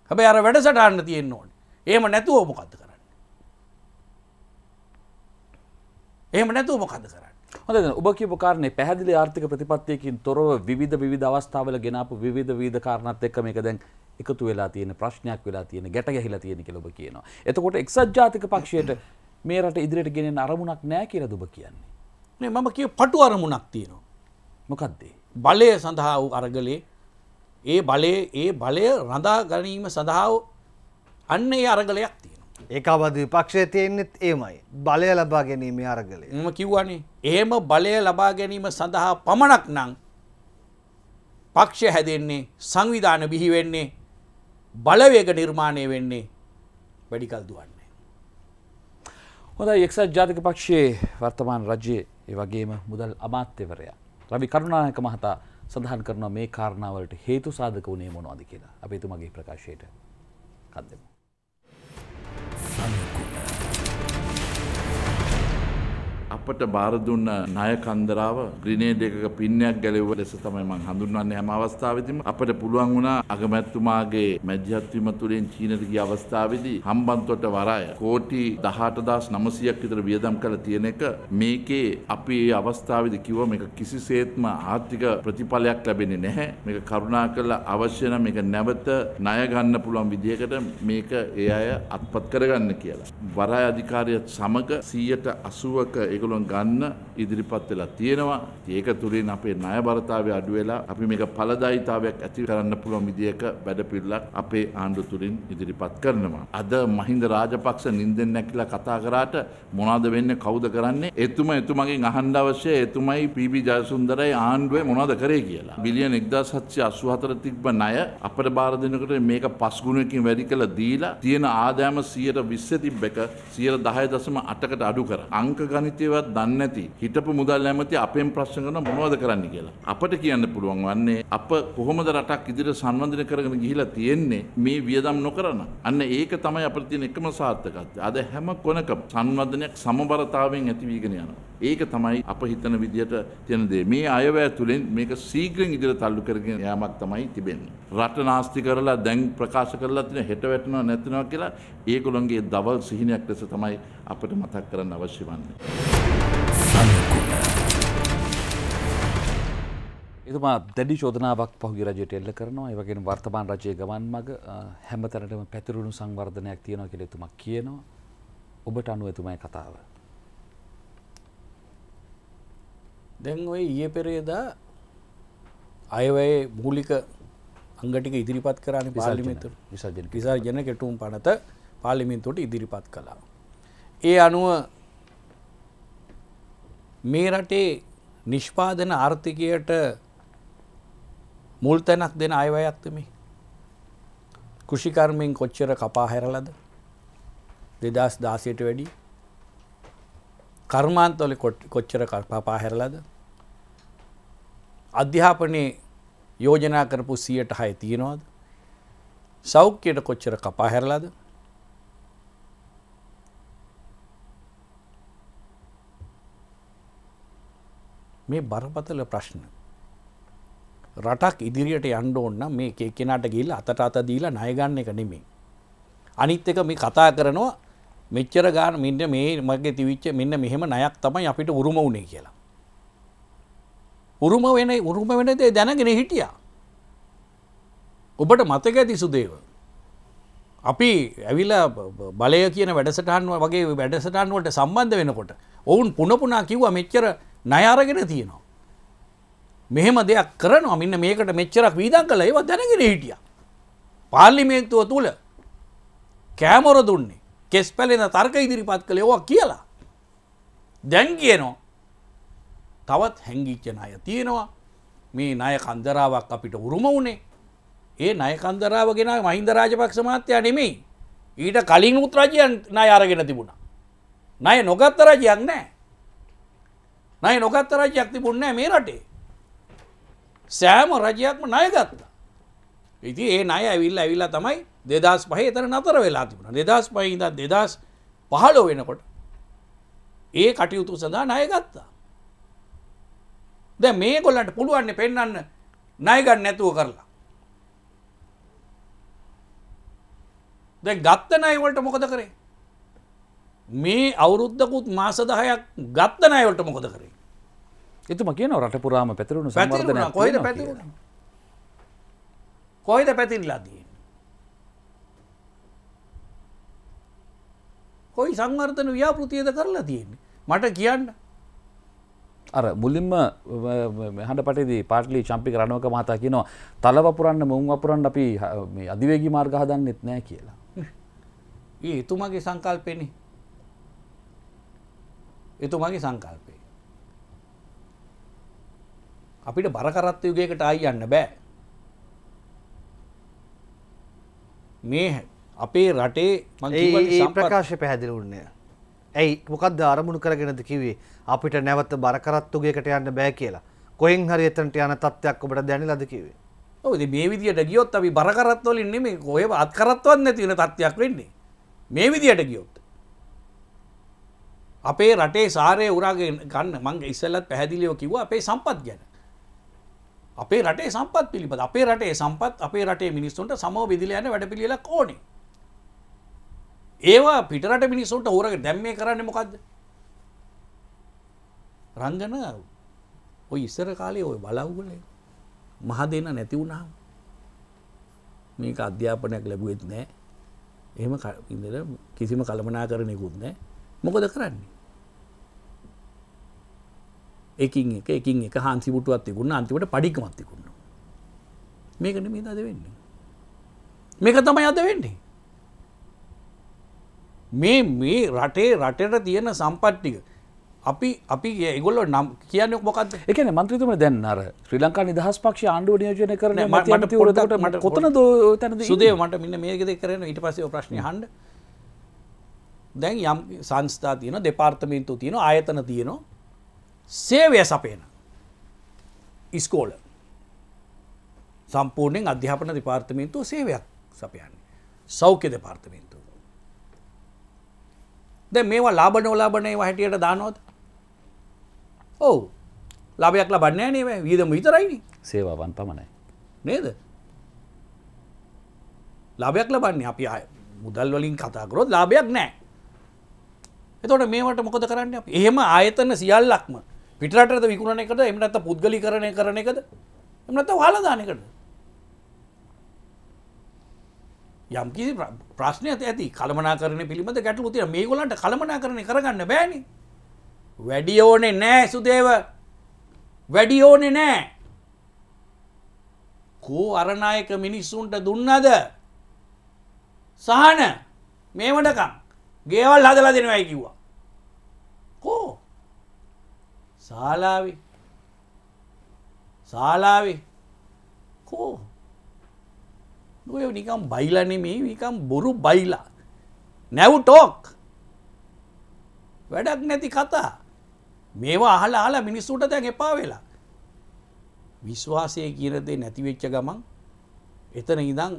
හැබැයි අර වැඩසටහන්න තියෙන්න ඕනේ. එහෙම නැතුව මොකද්ද කරන්නේ? එහෙම නැතුව මොකද්ද කරන්නේ? හොඳ ඔබ කියපු කාරණේ පැහැදිලි ආර්ථික ප්‍රතිපත්තියකින් තොරව විවිධ විවිධ අවස්ථාවල ගෙනාපු විවිධ විවිධ කාරණාත් එක්ක මේක දැන් එකතු වෙලා තියෙන ප්‍රශ්නයක් වෙලා තියෙන ගැට ගැහිලා තියෙන කියලා ඔබ කියනවා. එතකොට එක්සත් ජාතික පක්ෂයට මේ රට ඉදිරියට ගෙනෙන අරමුණක් නැහැ කියලා ඔබ කියන්නේ. නේ මම කිය පටු අරමුණක් තියෙනවා. මොකද්ද? බලය සඳහා වූ අරගලේ ඒ බලයේ ඒ බලය රඳා ගැනීම සඳහා අන්න ඒ අරගලයක් තියෙනවා. ඒකාබද්ධ විපක්ෂයේ තියෙන්නේත් ඒමයි. බලය ලබා ගැනීම අරගලය. මම කිව්වනේ එහෙම බලය ලබා ගැනීම සඳහා පමණක් නම් පක්ෂ හැදෙන්නේ සංවිධාන බිහි වෙන්නේ බලවේග නිර්මාණය වෙන්නේ වැඩිකල් දුවන්නේ. හොඳයි එක්සත් ජාතික පක්ෂයේ වර්තමාන රජයේ ඒ වගේම මුදල් අමාත්‍යවරයා රවි කරුණායක මහතා සඳහන් කරනවා මේ කාරණාවලට හේතු සාධක වුණේ මොනවද කියලා. අපි එතුමගේ ප්‍රකාශයට කන්දෙමු. අපට බාර දුන්න ණය කන්දරාව ග්‍රනේඩ් එකක පින්නයක් ගැලෙව්ව ලෙස තමයි මම හඳුන්වන්නේ හැම අවස්ථාවෙදීම අපට පුළුවන් වුණා අගමැතිතුමාගේ මැදිහත් වීම තුළින් චීනට ගිය අවස්ථාවේදී හම්බන්තොට වරාය කෝටි 18900ක් විතර වියදම් කරලා තියෙන එක මේකේ අපි මේ අවස්ථාවේදී කිව්ව මේක කිසිසේත්ම ආර්ථික ප්‍රතිඵලයක් ලැබෙන්නේ නැහැ මේක කරුණාකරලා අවශ්‍ය නම් මේක නැවත ණය ගන්න පුළුවන් විදිහකට මේක ඒ අය අත්පත් කරගන්න කියලා වරාය අධිකාරියත් සමග 180ක ඒක ඒගොලොන් ගන්න ඉදිරිපත් වෙලා තියෙනවා ඒක තුළින් අපේ ණය බරතාවය අඩු වෙලා අපි මේක ඵලදායිතාවයක් ඇති කරන්න පුළුවන් විදියක වැඩපිළිවෙලක් අපේ ආණ්ඩුව තුළින් ඉදිරිපත් කරනවා අද මහින්ද රාජපක්ෂ නින්දෙන් නැකිලා කතා කරාට මොනවද වෙන්නේ කවුද කරන්නේ එතුම එතුමගෙන් අහන්න අවශ්‍ය එතුමයි පීබී ජයසුන්දරයි ආණ්ඩුවේ මොනවද කරේ කියලා බිලියන 1784 තිබ්බ ණය අපිට බාර දෙනකොට මේක පස් ගුණයකින් වැඩි කළ දීලා තියෙන ආදායම 120 තිබ්බ එක 10.8කට අඩු කර අංක ගණිතය කවුරක්වත් දන්නේ නැති හිටපු මුදල් ඇමති අපෙන් ප්‍රශ්න කරන මොනවද කරන්න කියලා. අපට කියන්න පුළුවන් වන්නේ අප කොහොමද රටක් ඉදිරියට සංවර්ධනය කරගෙන ගිහිලා තියෙන්නේ මේ වියදම් නොකරන. අන්න ඒක තමයි අපිට තියෙන එකම සාර්ථකත්වය. අද හැම කොනකම සංවර්ධනයක් සමබරතාවයෙන් ඇති වීගෙන යනවා. ඒක තමයි අප හිතන විදිහට තියෙන දේ. මේ අයවැය තුලින් මේක ශීඝ්‍රයෙන් ඉදිරියට තල්ලු කරගෙන යාමක් තමයි තිබෙන්නේ. රට නාස්ති කරලා දැන් ප්‍රකාශ කරලා තියෙන හෙට වැටෙනවා නැතිනවා කියලා ඒගොල්ලන්ගේ දවල් සිහිනයක් ලෙස තමයි අපට මතක් කරන්න අවශ්‍ය වන්නේ. එතුමා දැඩි චෝදනාවක් පහුගිය රජයට එල්ල කරනවා. ඒ වගේම වර්තමාන රජයේ ගමන් මඟ හැමතැනටම පැතිරුණු සංවර්ධනයක් තියෙනවා කියලා එතුමා කියනවා. ඔබට අනුව එතුමයි කතාව. දැන් ඔය ඊයේ පෙරේදා අයවයේ මූලික අංගටික ඉදිරිපත් කරන්නේ පාර්ලිමේන්තුවට විසර්ජන කෙටුම් පනත පාර්ලිමේන්තුවට ඉදිරිපත් කළා. ඒ අනුව මේ රටේ නිෂ්පාදන ආර්ථිකයට මුල් තැනක් දෙන අයවයක්ත මේ. කෘෂිකර්මෙන් කොච්චර කපා හැරලද දෙදස් දාසයට වැඩි කර්මාන්තොල කොච්චර කපා හැරලද අධ්‍යාපනයේ යෝජනා කරපු සියට හය තියෙනවාද සෞඛ්‍යයට කොච්චර කපා හැරලාද මේ බරපතල ප්‍රශ්න. රටක් ඉදිරියට යන්න ඕන්න මේ කෙනාට ගිල් අතට අත දීලා නයගන්න එක නෙමේ. අනිත් එක මේ කතා කරනවා මෙච්චර ගාන මෙන්න මේ මගේ තිවිච්ච මෙන්න මෙහෙම නයක් තමයි අපිට උරුම වුණේ කියලා. උරුම වෙන උරුම වෙන දේ දැනගෙන හිටියා. ඔබට මතක ඇති සුදේව. අපි ඇවිලා බලය කියන වැඩසටහන් වගේ වැඩසටහන් වලට සම්බන්ධ වෙනකොට ඔවුන් පුනපුනා කිව්වා මෙච්චර ණය අරගෙන තියෙනවා. මෙහෙම දෙයක් කරනවා මෙන්න මේකට මෙච්චරක් වීදම් කළා ඒව දැනගෙන හිටියා. පාර්ලිමේන්තුව තුල කෑමොර දුන්නේ කෙස් පැලෙන තර්ක ඉදිරිපත් කළේ ඕවා කියලා. දැන් කියනවා තවත් හැංගිච්ච ණය තියෙනවා. මේ ණය කන්දරාවක් අපිට උරුම වුණේ. ඒ ණය කන්දරාව ගෙන මහින්ද රාජපක්ෂ මහත්තයා නෙමෙයි. ඊට කලින් උත් රජයන් ණය අරගෙන තිබුණා. ණය නොගත්ත රජයක් නැහැ. නයි නොගත්ත රජයක් තිබුණෑ මේ රටේ. සෑම රජයක්ම නයගත්තා. ඉති ඒ අය ඇවිල් ඇවිල්ලා තමයි දෙදස් පහේ තර නතර වෙලා තිබුණ දෙදස් පහිද දෙදස් පහලෝ වෙනකොට ඒ කටයුතු සඳහා නයගත්තා. ද මේ ගොල්ලට පුළුවන්න පෙන්න්න නයගන්න නැතුව කරලා. දැ ගත්ත නයිවලට මොකද කරේ. මේ අවුරුද්ධකුත් මාසදහයක් ගත්ත නයවලට මොකද කරේ. එතුම කියන රට පුරාම පැතිරුණු සංවර්ධන කොහෙද පැතිරුණ කොහෙද පැතිරිලා තියෙන කොයි සංවර්ධන ව්‍යාපෘතියද කරලා තියෙන්නේ මට කියන්න අර මුලින්ම හඬ පටේදී පාටලි චම්පි රණවක මහතා කියනවා තල වපුරන්න මුං වපුරන්න අපි මේ අධිවේගී මාර්ග හදන්නෙත් නෑ කියලා. ඒ එතුමාගේ සංකල්පෙනේ. එතුමාගේ සංකල්පය. අපිට බරකරත්ත යුගයකට ආයි යන්න බෑ. මේ අපේ රටේ ඒ ප්‍රකාශය පැහැදිලි වන්නේ. ඇයි මොකක්ද අරමුණු කරගෙනද කිව්වේ අපිට නැවත බරකරත්තුගේකට යන්න බෑ කියලා. කොහෙන් හරි එතනට යන තත්ත්වයක් ඔබට දැනෙලාද කිව්වේ? ඔව් මේ විදියට ගියොත් අපි බරකරත්ත වලින් නෙමෙයි කොහෙ අත්කරත්තවත් නැති වෙන තත්ත්වයක් වෙන්නේ. මේ විදියට ගියොත්. අපේ රටේ සාරය උරාගෙන ගන්න මං ඉස්සල්ලත් පැහැදිලිව කිව්වා අපේ සම්පත් ගැන. අපේ රටේ සම්පත් පිළිබඳ අපේ රටේ සම්පත් අපේ රටේ මිනිස්සුන්ට සමෝ විදිල යන වැඩ පිළිලක් ඕනේ. ඒවා පිටරට මිනිස්සුන්ට හෝරක දැම්මේ කරන්න මොකක්ද. රංගන ඔය ඉස්සර කාලේ ඔය බලව්ගල මහ දෙන්න නැති වුණාම මේක අධ්‍යාපනයක් ලැබුවෙත් නෑ එහෙම ඉඳල කිසිම කළමනා කරනෙකුත් නෑ මොකද කරන්නේ එකින් එක එකින් එක හන්සිපුටුවත් තිකුණ අන්තිමට පඩිකමත් තිකුණ මේකන මේ අද වෙන්නේ මේක තමයි අද වෙන්නේ මේ මේ රටේ රටට තියෙන සම්පට්ටික අපි අපි ඒගොල්ල නම් කියන්න මොකක්ද එකන මන්ත්‍රතුම දැන්නර ශ්‍රී ලංකා නිදහස් පක්ෂ ආණ්ඩුව නියෝජන කරන මට පුරදට මට කොතන ද තැන සුදේ මට මෙන්න මේකෙද කරන ඉට පසේ ප්‍රශ්න හන්ඩ දැන් යම් සංස්ථා තියන දෙපාර්තමින්තු තියෙන ආයතන තියනවා සේවය සපයන ඉස්කෝල සම්පූර්ණයෙන් අධ්‍යාපන දෙපාර්තමේන්තුව සේවයක් සපයන්නේ සෞඛ්‍ය දෙපාර්තමේන්තුව. ද මේවා ලාබන ඔලාබනේ හැටියට දානොත් ඔවු ලාබයක් ලබන්නේ නේ වියදම විතරයිනි සේවාවන් පමණයි නේද ලාබයක් ලබන්නේ අපි අය මුදල් වලින් කතාකරොත් ලාබයක් නෑ එතොට මේවට මොකද කරන්න එහෙම ආයතන සියල්ලක්ම පිටරටද විකුණන එකද එමනත්ත පුද්ගලි කරණය කරන එකද එමනත්ත හලදානකට යම්කි ප්‍රශ්නය ඇති කළමනා කරන පිළිබඳ ගැටලු තිය මේ ගොලන්ට කළමනා කරන කරගන්න බෑනි වැඩි ඕනේ නෑ සුදේව වැඩි ඕනෙ නෑ කෝ අරණයක මිනිස්සුන්ට දුන්නද සහන මේමටකම් ගේවල් හදලා දෙනවයි කිව්වා ශාලාවේ ශාලාවේ කෝ නොය නිකම් බයිලා නෙමේ නිකම් බොරු බයිලා නැව් ටෝක් වැඩක් නැති කතා මේවා අහලා අහලා මිනිස්සුන්ට දැන් එපා වෙලා විශ්වාසය කියන දේ නැති වෙච්ච ගමන් එතන ඉඳන්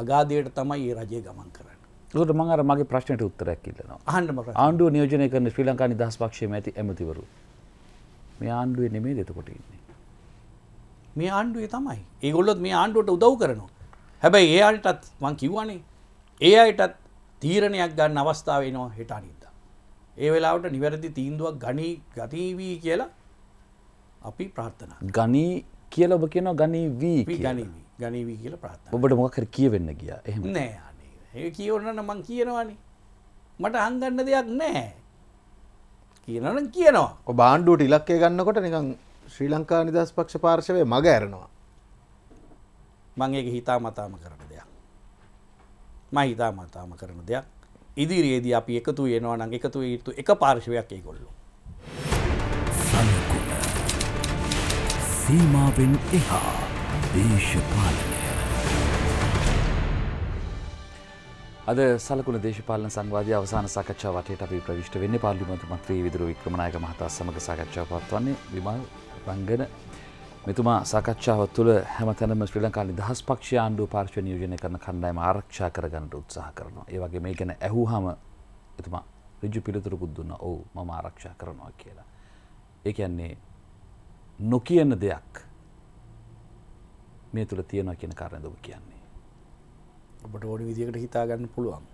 අගාධයට තමයි මේ රජය ගමන් කරන්නේ ට මංර මගේ ප්‍රශ්නයට උත්තරයක් කිල්ලනවා ආණ්ඩුව ආණ්ඩුව නියෝජනය කරන ශ්‍රී ලංකා නිදහස් පක්ෂ ඇති ඇමතිවරු මේ ආණ්ඩුවේ නෙමේ දෙතකොට ඉන්නේ. මේ ආණ්ඩුවේ තමයි ඒගොල්ලොත් මේ ආණ්ඩුවට උදව් කරනවා. හැබැයි ඒ අයටත් මං කිව්වනේ ඒ අයටත් තීරණයක් ගන්න අවස්ථාව එනවා හෙට අනිද්දා. ඒ වෙලාවට නිවැරදි තීන්දුවක් ගනී ගතීවී කියලා අපි ප්‍රාර්ථනා. ගනී කියලා ඔබ කියනවා ගනී වී ගනී වී කියලා ප්‍රාර්ථනා. ඔබට මොකක් හරි කියවෙන්න ගියා. එහෙම නෑ. ඒ කියවන්නන්න මං කියනවානේ මට හංගන්න දෙයක් නෑ කියනන කියනවා බාණ්ඩුවට ඉලක්කය ගන්නකොට නිකං ශ්‍රී ලංකා නිදස් පක්ෂ පාර්ශවය මග ඇරනවා මංඒක හිතා මතාම කරන දෙයක් ම හිතා මතාම කරන දෙයක් ඉදිරියේදී අපි එකතු වෙනවා නං එකතු යුතු එක පාර්ශවයක් ඒ කොල්ලු සීමාවෙන් එහා දේශපාලන අද සලකුණ දේශපාලන සංවාධය අවසාන සාකච්ඡා වටයට අපි ප්‍රවිශ්ට වෙන්න පාලිමතු මන්ත්‍රී විදුර වික්‍රමණයක මහතා සමඟ සාකච්ඡාව පත්වන්නේ විමල් රංගන මෙතුමා සාකච්ඡාව තුළ හැමතැනම ශ්‍රී ලංකා නිදහස් පක්ෂ ආණ්ඩුව පාර්ශ්ව නියෝජනය කරන කණ්ඩායම ආරක්ෂා කරගන්නට උත්සාහ කරනවා. ඒ වගේ මේ ගැන ඇහුවාම එතුමා ඍජු පිළිතුරකුත් දුන්නා. "ඔව් මම ආරක්ෂා කරනවා" කියලා. ඒ කියන්නේ නොකියන දෙයක් මේ තුළ තියෙනවා කියන කාරණේ ඔබ කියන්නේ. ඔබට ඕඩි විදිකට හිතාගන්න පුළුවන්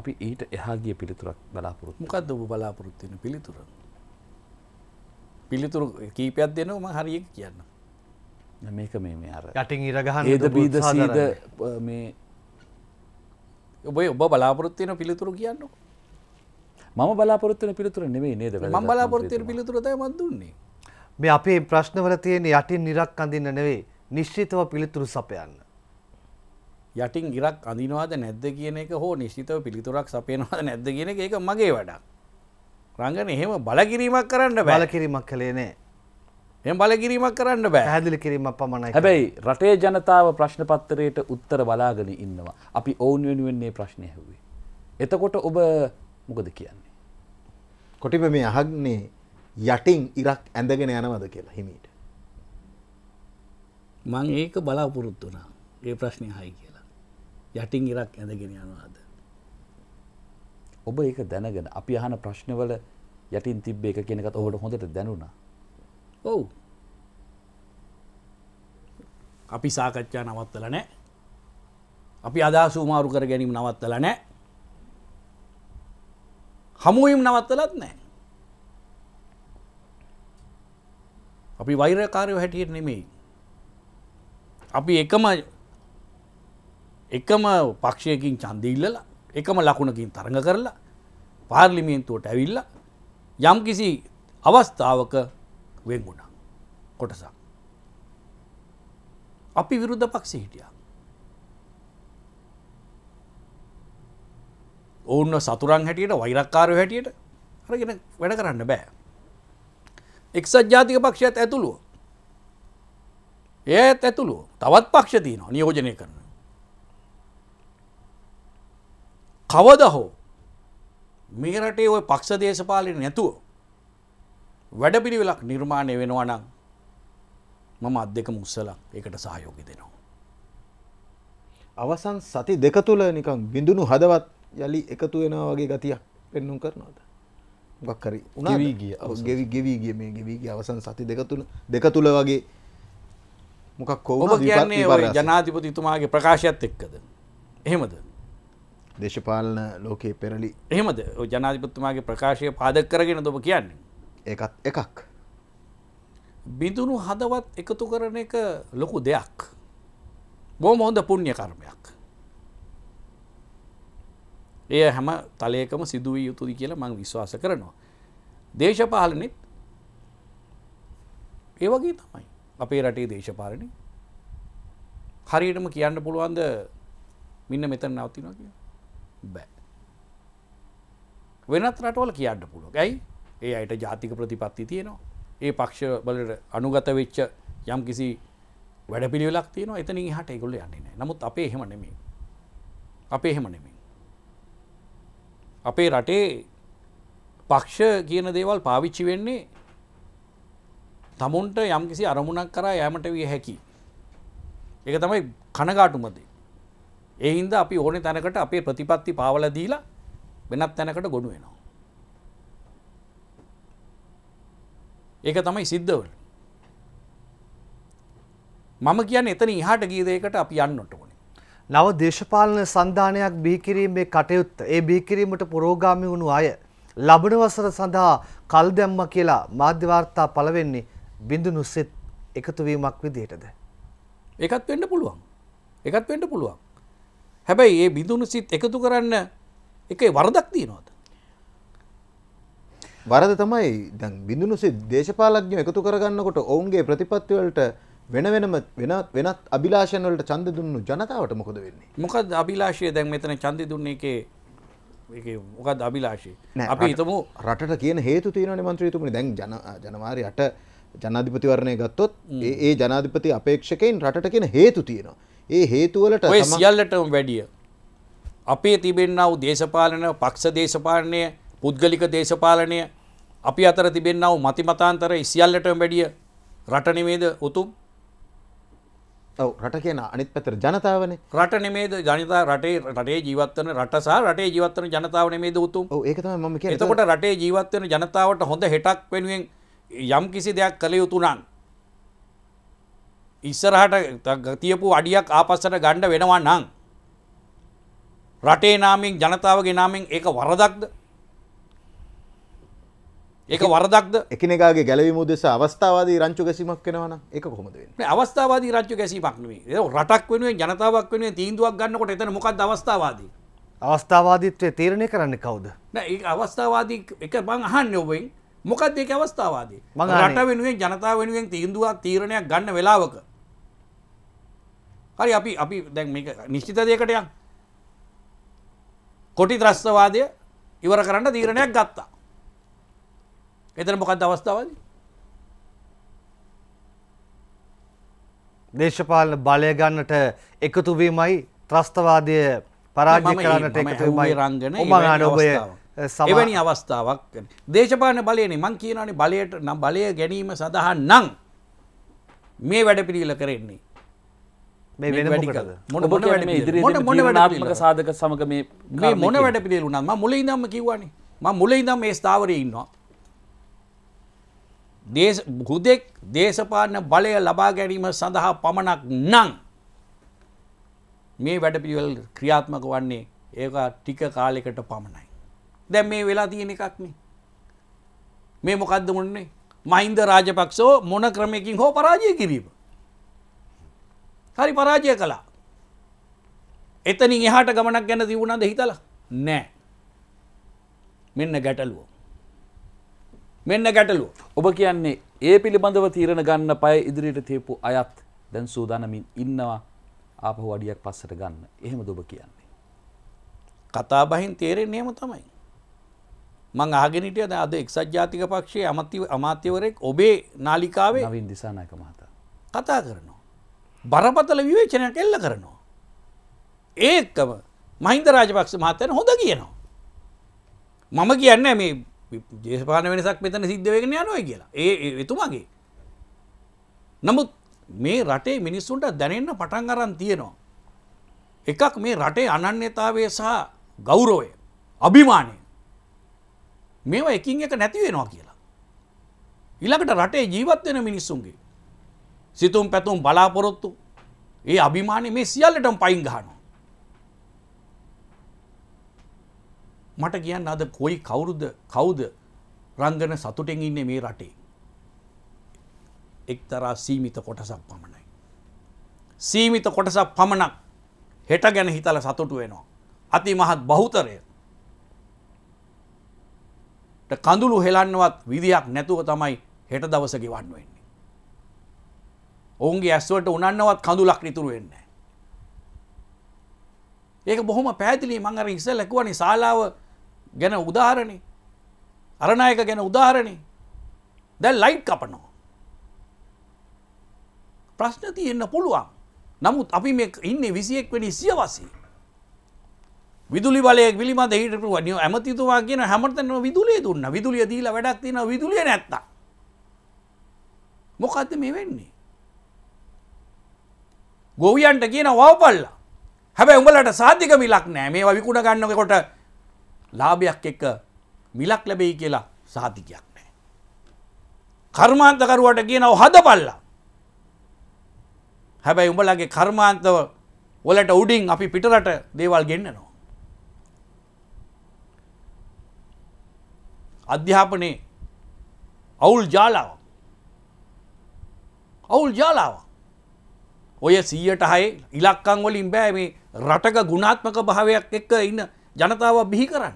අපි ඊට එහාගිය පිළිතුරක් බලාපොරොත් මොකක්ද ඔබ බලාපොරොත්තින පිළිතුර පිළිතුරු කීපයක් දෙනවම හරිය කියන්න මේක මේ මේ අර යටින් ඉරගහන ඒද බීද සීද මේ ඔබ ඔබ බලාපොරොත්තියන පිළිතුරු කියන්න මම බලාපොරොත්තින පිළිතුර නෙවෙයි නේද ම බලාපොරොත්තින පිළිතුරතය මත් දුන්නේ මේ අපේ ප්‍රශ්නවල තියෙන යටින් ඉරක් අඳින්න නෙවෙයි නිශ්චිතව පිළිතුරු සපයන්න. යටින් ඉරක් අඳිනවාද නැද්ද කියන එක හෝ නිශ්චිතව පිළිතුරක් සපයනවාද නැද්ද කියන එක ඒක මගේ වැඩක්. රංගන එහෙම බලකිරීමක් කරන්න බෑ. බලකිරීමක් කළේ නෑ. එහෙම බලකිරීමක් කරන්න බෑ. පැහැදිලි කිරීමක් පමණයි. හැබැයි රටේ ජනතාව ප්‍රශ්න පත්‍රයට උත්තර බලාගෙන ඉන්නවා. අපි ඔවුන් වෙනුවෙන් මේ ප්‍රශ්නේ ඇහුවේ. එතකොට ඔබ මොකද කියන්නේ? කොටිම මේ අහන්නේ යටින් ඉරක් ඇඳගෙන යනවද කියලා හිමීට. මං ඒක බලාපොරොත්තු වනා ඒ ප්‍රශ්නය හයි කියලා. යටින් ඉරක් ඇඳගෙන යනවාද. ඔබ ඒක දැනගෙන අපි අහන ප්‍රශ්නවල යටින් තිබ්බ එක කියෙනකත් ඔහට හොඳට දැනුණා. ඔවු අපි සාකච්ඡා නවත්තල නෑ අපි අදා සූමාරු කර ගැනීම නවත්තල නෑ හමුවීම් නවත්තලත් නෑ අපි වෛරකාරයෝ හැටියට නෙමෙයි. අපි එකම එකම පක්ෂයකින් චන්දීල්ලලා එකම ලකුණකින් තරඟ කරලා පාර්ලිමේන්තුවට ඇවිල්ලා යම් කිසි අවස්ථාවක වෙන්ගුණා කොටසක්. අපි විරුද්ධ පක්ෂ හිටියා. ඔවුන්න සතුරන් හැටියට වෛරක්කාරය හැටියට අරගෙන වැඩ කරන්න බෑ. එක්සත් ජාතික පක්ෂයත් ඇතුළුව. ඒත් ඇතුළුව තවත් පක්ෂ තියනවා නියෝජනය කරන. කවද හෝ මේ රටේ ඔය පක්ෂ දේශපාලි නැතුව වැඩපිළිවෙලක් නිර්මාණය වෙනවා නම් මම අත් දෙක මුස්සලා ඒකට සහයෝගි දෙනවා. අවසන් සති දෙක තුළ නිකං බිඳුණු හදවත් යළි එකතු වෙනවා වගේ ගතියක් පෙන්නුම් කරනවාද. ගක්කරි උනාගේගේ ගෙවි ගෙවීගේ මේ ගෙවීගේ අවසන් සති දෙක තුළ දෙක තුළ වගේ මොකක් කෝම කියන්නේ ජනාතිපතිතුමාගේ ප්‍රකාශයක්ත් එක්කද එහෙමද දේශපාලන ලෝකයේ පෙරලි එහෙමද ජනාධිපතුමාගේ ප්‍රකාශය පාදක් කරගෙන දොබ කියන්නේ ඒත් එකක් බිඳුණු හදවත් එකතු කරන එක ලොකු දෙයක් බෝම හොඳ පුුණ්්‍ය කර්මයක් එය හැම තලයකම සිදුවී යුතුයි කියලා මං විශ්වාස කරනවා. දේශපාලනෙත් ඒ වගේ තමයි අපේ රටේ දේශපාලනය හරියටම කියන්න පුළුවන්ද මෙන්න මෙතන නවතිනවා කියලා බෑ වෙනත් රටවල කියන්න පුළුවන් ඇයි ඒ අයට ජාතික ප්‍රතිපත්ති තියෙනවා ඒ පක්ෂ වලට අනුගත වෙච්ච යම් කිසි වැඩපිළිවෙලක් තියෙනවා එතනින් එහාට ඒගොල්ලෝ යන්නේ නැහැ නමුත් අපේ එහෙම නෙමෙයි අපේ එහෙම නෙමෙයි අපේ රටේ පක්ෂ කියන දේවල් පාවිච්චි වෙන්නේ තමුන්ට යම් කිසි අරමුණක් කරා යෑමට විය හැකි. එක තමයි කනගාටුමදේ. එහින්ද අපි ඕන තැනකට අපේ ප්‍රතිපත්ති පාවල දීලා වෙනත් තැනකට ගොඩු වෙනවා. ඒක තමයි සිද්ධවල. මම කියන්න එතන ඉහට ගීදයකට අපි යන්නට ඕන. නව දේශපාලන සන්ධානයක් බිහිකිරීමේ කටයුත්ත ඒ බිහිකිරීමට පුරෝගාමි වුණු අය ලබන වසර සඳහා කල් දැම්ම කියලා මාධ්‍ය වාර්තා පළවෙන්නේ බිඳුණු සෙත් එකතුවීමක් විදිහටද. එකත් වෙන්න පුළුවන්. එකත් වෙන්න පුළුවන්. හැබැයි ඒ බිඳුණු සිත් එකතු කරන්න එකේ වරදක් තියෙනවද? වරද තමයි දැන් බිඳුණු සිත් දේශපාලඥයෝ එකතු කරගන්නකොට ඔවුන්ගේ ප්‍රතිපත්තිවලට වෙන වෙනම වෙනත් වෙනත් අභිලාෂන් වලට ඡන්ද දුන්නු ජනතාවට මොකද වෙන්නේ? මොකද අභිලාෂය දැන් මෙතන ඡන්ද දුන්නේ එකේ ඒකේ මොකද අභිලාෂය? අපි හිතමු රටට කියන හේතු තියෙනවනේ മന്ത്രിතුමනි දැන් ජන ජනවාරි 8 ජනාධිපතිවරණය ගත්තොත් ඒ ඒ ජනාධිපති අපේක්ෂකයින් රටට කියන හේතු තියෙනවා. ඒ හේතු වලට ඔය සියල්ලටම වැඩිය අපේ තිබෙන්නා වූ දේශපාලන පක්ෂ දේශපාලනය පුද්ගලික දේශපාලනය අපි අතර තිබෙන්නා වූ මතිමතාන්තර සියල්ලටම වැඩිය රට නෙමේද උතුම් ඔව රට කියන අනිත් පැතර ජනතාවන රට නෙමේද ජනතා රටේ රටේ ජීවත්වන රටසා රටේ ජීවත්වන ජනතාව නෙමේ දූතුම් ඒකතම මම එතකොට රටේ ජීවත්වන ජනතාවට හොඳ හෙටක් වෙනුවෙන් යම් කිසි දෙයක් කළ යුතුනන් ඉස්සරහට ගතියපු අඩියක් ආපස්සට ගණ්ඩ වෙනවා නං රටේ නාමින් ජනතාවගේ නාමින් ඒක වරදක්ද ඒක වරදක්ද එකනකාගේ ගැලවීම දෙස අවස්ථාවාදී රංචු ගැසීමක් කෙනවන එක කොමද අවස්ථාවාදී රංචු ගැසීමක් නේ රටක් වෙනුවෙන් ජනතාවක් වෙනුවෙන් තීන්දුවක් ගන්නකොට එතන මොකක්ද අවස්ථාවාදී අවස්ථාවාදීත්වය තීරණය කරන්න කවුද නෑ ඒක අවස්ථාවාදී එක මං අහන්නේ ඔබෙන් මොකක්ද ඒක අවස්ථාවාදී මං රට වෙනුවෙන් ජනතාව වෙනුවෙන් තීන්දුවක් තීරණයක් ගන්න වෙලාවක හරි අපි අපි දැන් මේක නිශ්චිත දෙයකට යන් කොටි ත්‍රස්තවාදය ඉවර කරන්න තීරණයක් ගත්තා එතන මොකක්ද අවස්ථාවද දේශපාලන බලය ගන්නට එකතුවීමයි ත්‍රස්තවාදය පරාජය කරන්නට එකතුවීමයි රංගන උමගාන ඔබය සවැනි අවස්ථාවක් දේශපාන බලයන මං කියනනි බලයට නම් බලය ගැනීම සඳහන් නම් මේ වැඩ පිළිල කරෙන්නේ සාධක සමග මේ මොන වැඩ පිළිලුනම්ම මුල ඉදම්ම කිවන්නේ ම මුල ඉදම් මේ ස්ථාවර ඉන්නවා හුදෙක් දේශපාලන බලය ලබා ගැනීම සඳහා පමණක් නං මේ වැඩපිවල් ක්‍රියාත්මක වන්නේ ඒක ටික කාලෙකට පමණයි. දැන් මේ වෙලා තියෙන එකක්නේ. මේ මොකක්ද මුන්නේ මහින්ද රාජපක්ෂෝ මොන ක්‍රමයකින් හෝ පරාජය කිරීම. හරි පරාජය කළා. එතනින් එහාට ගමනක් ගැන දියුණාද හිතලා නෑ. මෙන්න ගැටලුවෝ. මෙන්න ගැටලුව. ඔබ කියන්නේ ඒ පිළිබඳව තීරණ ගන්න පය ඉදිරියට තියපු අයත් දැන් සූදානමින් ඉන්නවා ආපහු අඩියක් පස්සට ගන්න. එහෙමද ඔබ කියන්නේ? කතා බහින් තේරෙන්නේ එහෙම තමයි. මං අහගෙන හිටියා දැන් අද එක්සත් ජාතික පක්ෂයේ අමාත්‍ය අමාත්‍යවරයෙක් ඔබේ නාලිකාවේ නවින් දිසානායක මහතා කතා කරනවා. බරපතල විවේචනයක් එල්ල කරනවා. ඒකම මහින්ද රාජපක්ෂ මහත්තයන් හොඳ කියනවා. මම කියන්නේ මේ දේශපාන වෙනසක් මෙතන සිද්ධ වෙගෙන යනවා කියලා ඒ එතුමගේ නමුත් මේ රටේ මිනිස්සුන්ට දැනෙන්න පටන් අරන් තියෙනවා එකක් මේ රටේ අනන්‍යතාවය සහ ගෞරෝය අභිමානය මේවා එකින් එක නැති වෙනවා කියලා ඉළඟට රටේ ජීවත් වෙන මිනිස්සුන්ගේ සිතුම් පැතුම් බලාපොරොත්තු ඒ අභිමානය මේ සියල්ලටම පයින් ගහනවා මට කියන්න අද කොයි කවුරුද කවුද රංගන සතුටෙන් ඉන්න මේ රටේ. එක්තරා සීමිත කොටසක් පමණයි. සීමිත කොටසක් පමණක් හෙට ගැන හිතල සතුටු වෙනවා. අති මහත් බහුතරය. කඳුළු හෙලන්නවත් විදියක් නැතුව තමයි හෙට දවස ගෙවන්න වෙන්නේ. ඔවුන්ගේ ඇස්වට උනන්නවත් කඳුලක් නිතුරු වෙන්න. ඒක බොහොම පැදිලි මං අර ඉස්සෙල් ලැකුවනේ ශාලාව ගැන උදාහරණ අරණයක ගැන උදාහරණ දැ ලයිට් කපනවා ප්‍රශ්න තියෙන්න පුළුවන් නමුත් අපි මේ ඉන්න විසියෙක් වැඩි සියවසේ විදුලි බලය විලිමද හිටපු වනිය ඇමතිතුවා කියන හැමතන විදුලිය දුන්න විදුලිය දීලා වැඩක් තියෙන විදුලිය නැත්ත මොකක්ද මේ වෙන්නේ ගොවියන්ට කියන වවපල්ලා හැබැ උඹලට සාධික මිලක් නෑ මේ විකුණ ගන්නකොට ලාභයක් එක්ක මිලක් ලැබෙයි කියලා සාතිකයක් නෑ. කර්මාන්තකරුවට කියනව හදපල්ලා. හැබැයි උඹලගේ කර්මාන්තව වලට උඩින් අපි පිටරට දේවල් ගෙන්න්නනවා. අධ්‍යාපනයේ අවුල් ජාලාව අවුල් ජාලාව ඔය සීයට හය ඉලක්කංවලින් බෑ මේ රටක ගුණාත්මක භාවයක් එක්ක ඉන්න ජනතාව බිහි කරන්න.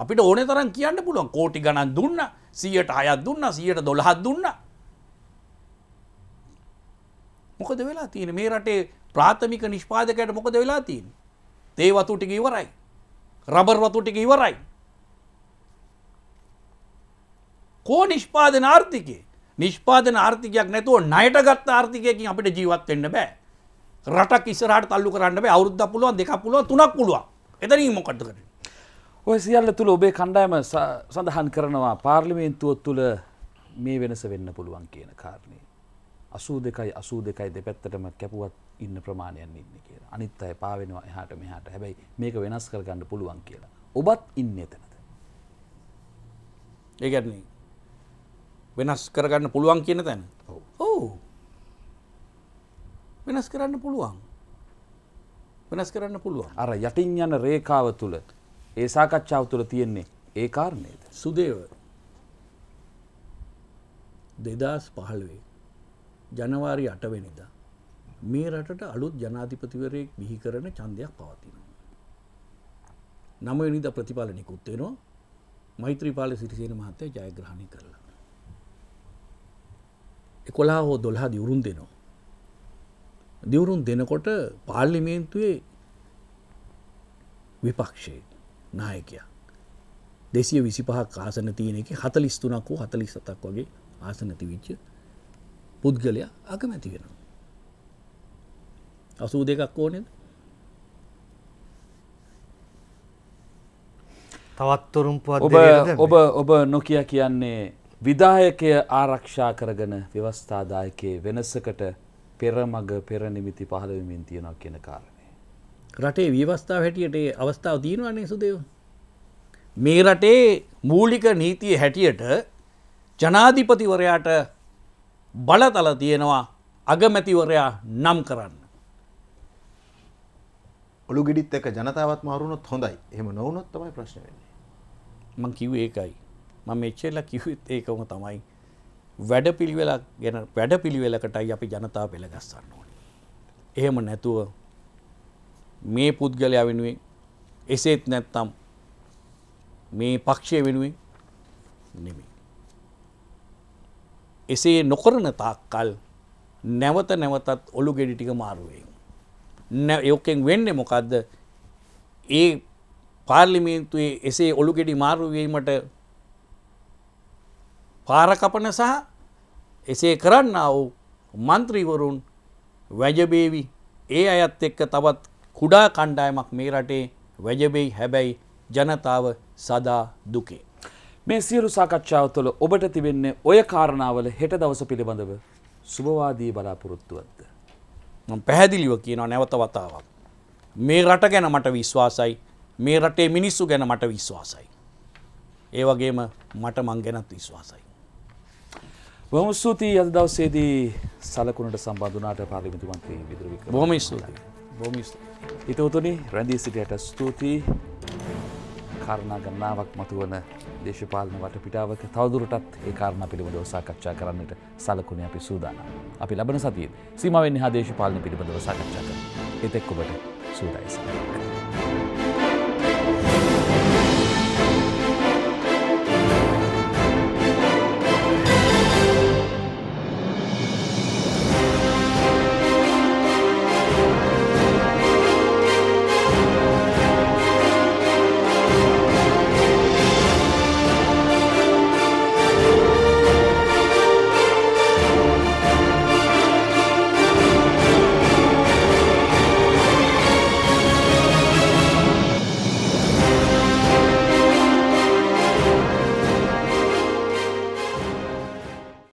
අපිට ඕන තරම් කියන්න පුළුවන් කෝටි ගණන් දුන්න සියට අයත් දුන්න සියට දොළහත් දුන්න. මොකද වෙලා තියෙන මේ රටේ ප්‍රාථමික නිෂ්පාදකයට මොකද වෙලා තියෙන. තේ වතුටික ඉවරයි. රබර් වතුටික ඉවරයි. කෝ නිෂ්පාදන ආර්ථිකය නිෂ්පාදන ආර්ථිකයක් නැතුව ණයට ගත්ත ආර්ථිකයකින් අපිට ජීවත් වෙන්න බෑ. රටක් ඉස්සරහට තල්ලු කරන්න බෑ. අවුරුද්දක් පුළුවන්, දෙකක් පුළුවන්, තුනක් පුළුවන්. එතනින් මොකටද කරන්නේ? ඔය සියල්ල තුළ ඔබේ කණ්ඩායම සඳහන් කරනවා පාර්ලිමේන්තුව තුළ මේ වෙනස වෙන්න පුළුවන් කියන කාරණය. අසූ දෙකයි අසූ දෙකයි දෙපැත්තටම කැපුවත් ඉන්න ප්‍රමාණයන් ඉන්න කියලා අනිත් අය පාවෙනවා එහාට මෙහාට හැබැයි මේක වෙනස් කරගන්න පුළුවන් කියලා. ඔබත් ඉන්න එතනද. ඒගැන්නේ වෙනස් කරගන්න පුළුවන් කියන තැන ඕ වෙනස් කරන්න පුළුවන් වෙනස් කරන්න පුළුවන්. අර යටින් යන රේඛාව තුල ඒ සාකච්ඡාව තුල තියෙන්නේ ඒ කාරණේද? සුදේව 2015 ජනවාරි 8 වෙනිදා මේ රටට අලුත් ජනාධිපතිවරයෙක් බිහි කරන ඡන්දයක් පවතිනවා. 9 වෙනිදා ප්‍රතිඵල නිකුත් වෙනවා. මෛත්‍රීපාල සිරිසේන මහත්තයා ජයග්‍රහණය කරලා. 11 හෝ 12 දිවුරුන් දෙනවා. දිවුරුන් දෙනකොට පාර්ලිමේන්තුවේ විපක්ෂයේ නායකයා දෙසිය විසි පහක් ආසන තියෙන එක හතලිස්තුනක් වූ හතලි සතක් වගේ ආසනතිවිච්ච පුද්ගලයා අකමැති වෙන. අසූ දෙකක් ඕනෙද තවත්තුරුම්පුව ඔබ ඔබ නොකිය කියන්නේ විදායකය ආරක්ෂා කරගෙන ව්‍යවස්ථාදායකයේ වෙනසකට පෙරමග පෙරනිමිති පහළවෙමින් තියෙනක් කියන කාරණය. රටේ ව්‍යවස්ථාව හැටියට අවස්ථාව දීනවන්නේ සුදේව. මේ රටේ මූලික නීතිය හැටියට ජනාධිපතිවරයාට බලතල තියෙනවා අගමැතිවරයා නම් කරන්න. ඔළු ගිඩිත් එක ජනතාවත් මාරුණොත් හොඳයි එහම නොවනොත් තමයි ප්‍රශ්න වෙන්නේ. මං කිව් ඒකයි මම එච්චෙල්ලා කිව්ත් ඒකම තමයි වැඩ පිළිවෙලක් ගැන වැඩ පිළිවෙලකටයි අපි ජනතාව පෙළගස්සන්න ඕන. එහෙම නැතුව මේ පුද්ගලයා වෙනුවෙන් එසේත් නැත්තම් මේ පක්ෂය වෙනුවෙන් නෙමේ. එසේ නොකරන තාක්කල් නැවත නැවතත් ඔලු ගෙඩි ටික මාරුවෙන්. යොකෙන් වෙන්න මොකක්ද ඒ පාර්ලිමේන්තුවේ එසේ ඔලු ගෙඩි මාරුවීමට පාරකපන සහ එසේ කරන්න වූ මන්ත්‍රීවරුන් වැජබේවි ඒ අයත් එක්ක තවත් කුඩා කණ්ඩායමක් මේ රටේ වැජබෙයි හැබැයි ජනතාව සදා දුකේ. මේ සියලු සාකච්ඡාව තුළ ඔබට තිබෙන්නේ ඔය කාරණාවල හෙට දවස පිළිබඳව සුභවාදී බලාපොරොත්තුවත්ද. මම පැහැදිලිව කියනවා නැවත වතාවක්. මේ රට ගැන මට විශ්වාසයි මේ රටේ මිනිස්සු ගැන මට විශ්වාසයි. ඒ වගේම මට මං ගැනත් විශ්වාසයි. බොහොම ස්තුතියි අද දවසේදී සලකුණට සම්බන්ධනාට පාර්ලිමිතුමන්ත්‍රී විදුරවික බොහොම ස්තුතියි බොහොම ස්තුතියි හිතවතුනි රැඳී සිටියට ස්තුතියි කාරණා ගණනාවක් මතුවන දේශපාලන වටපිටාවක තවදුරටත් ඒ කාරණා පිළිබඳව සාකච්ඡා කරන්නට සලකුණේ අපි සූදානම්. අපි ලබන සතියේ සීමාවෙන් එහා දේශපාලන පිළිබඳව සාකච්ඡා කරමු. ඒත් එක්ක ඔබට සූදානම්.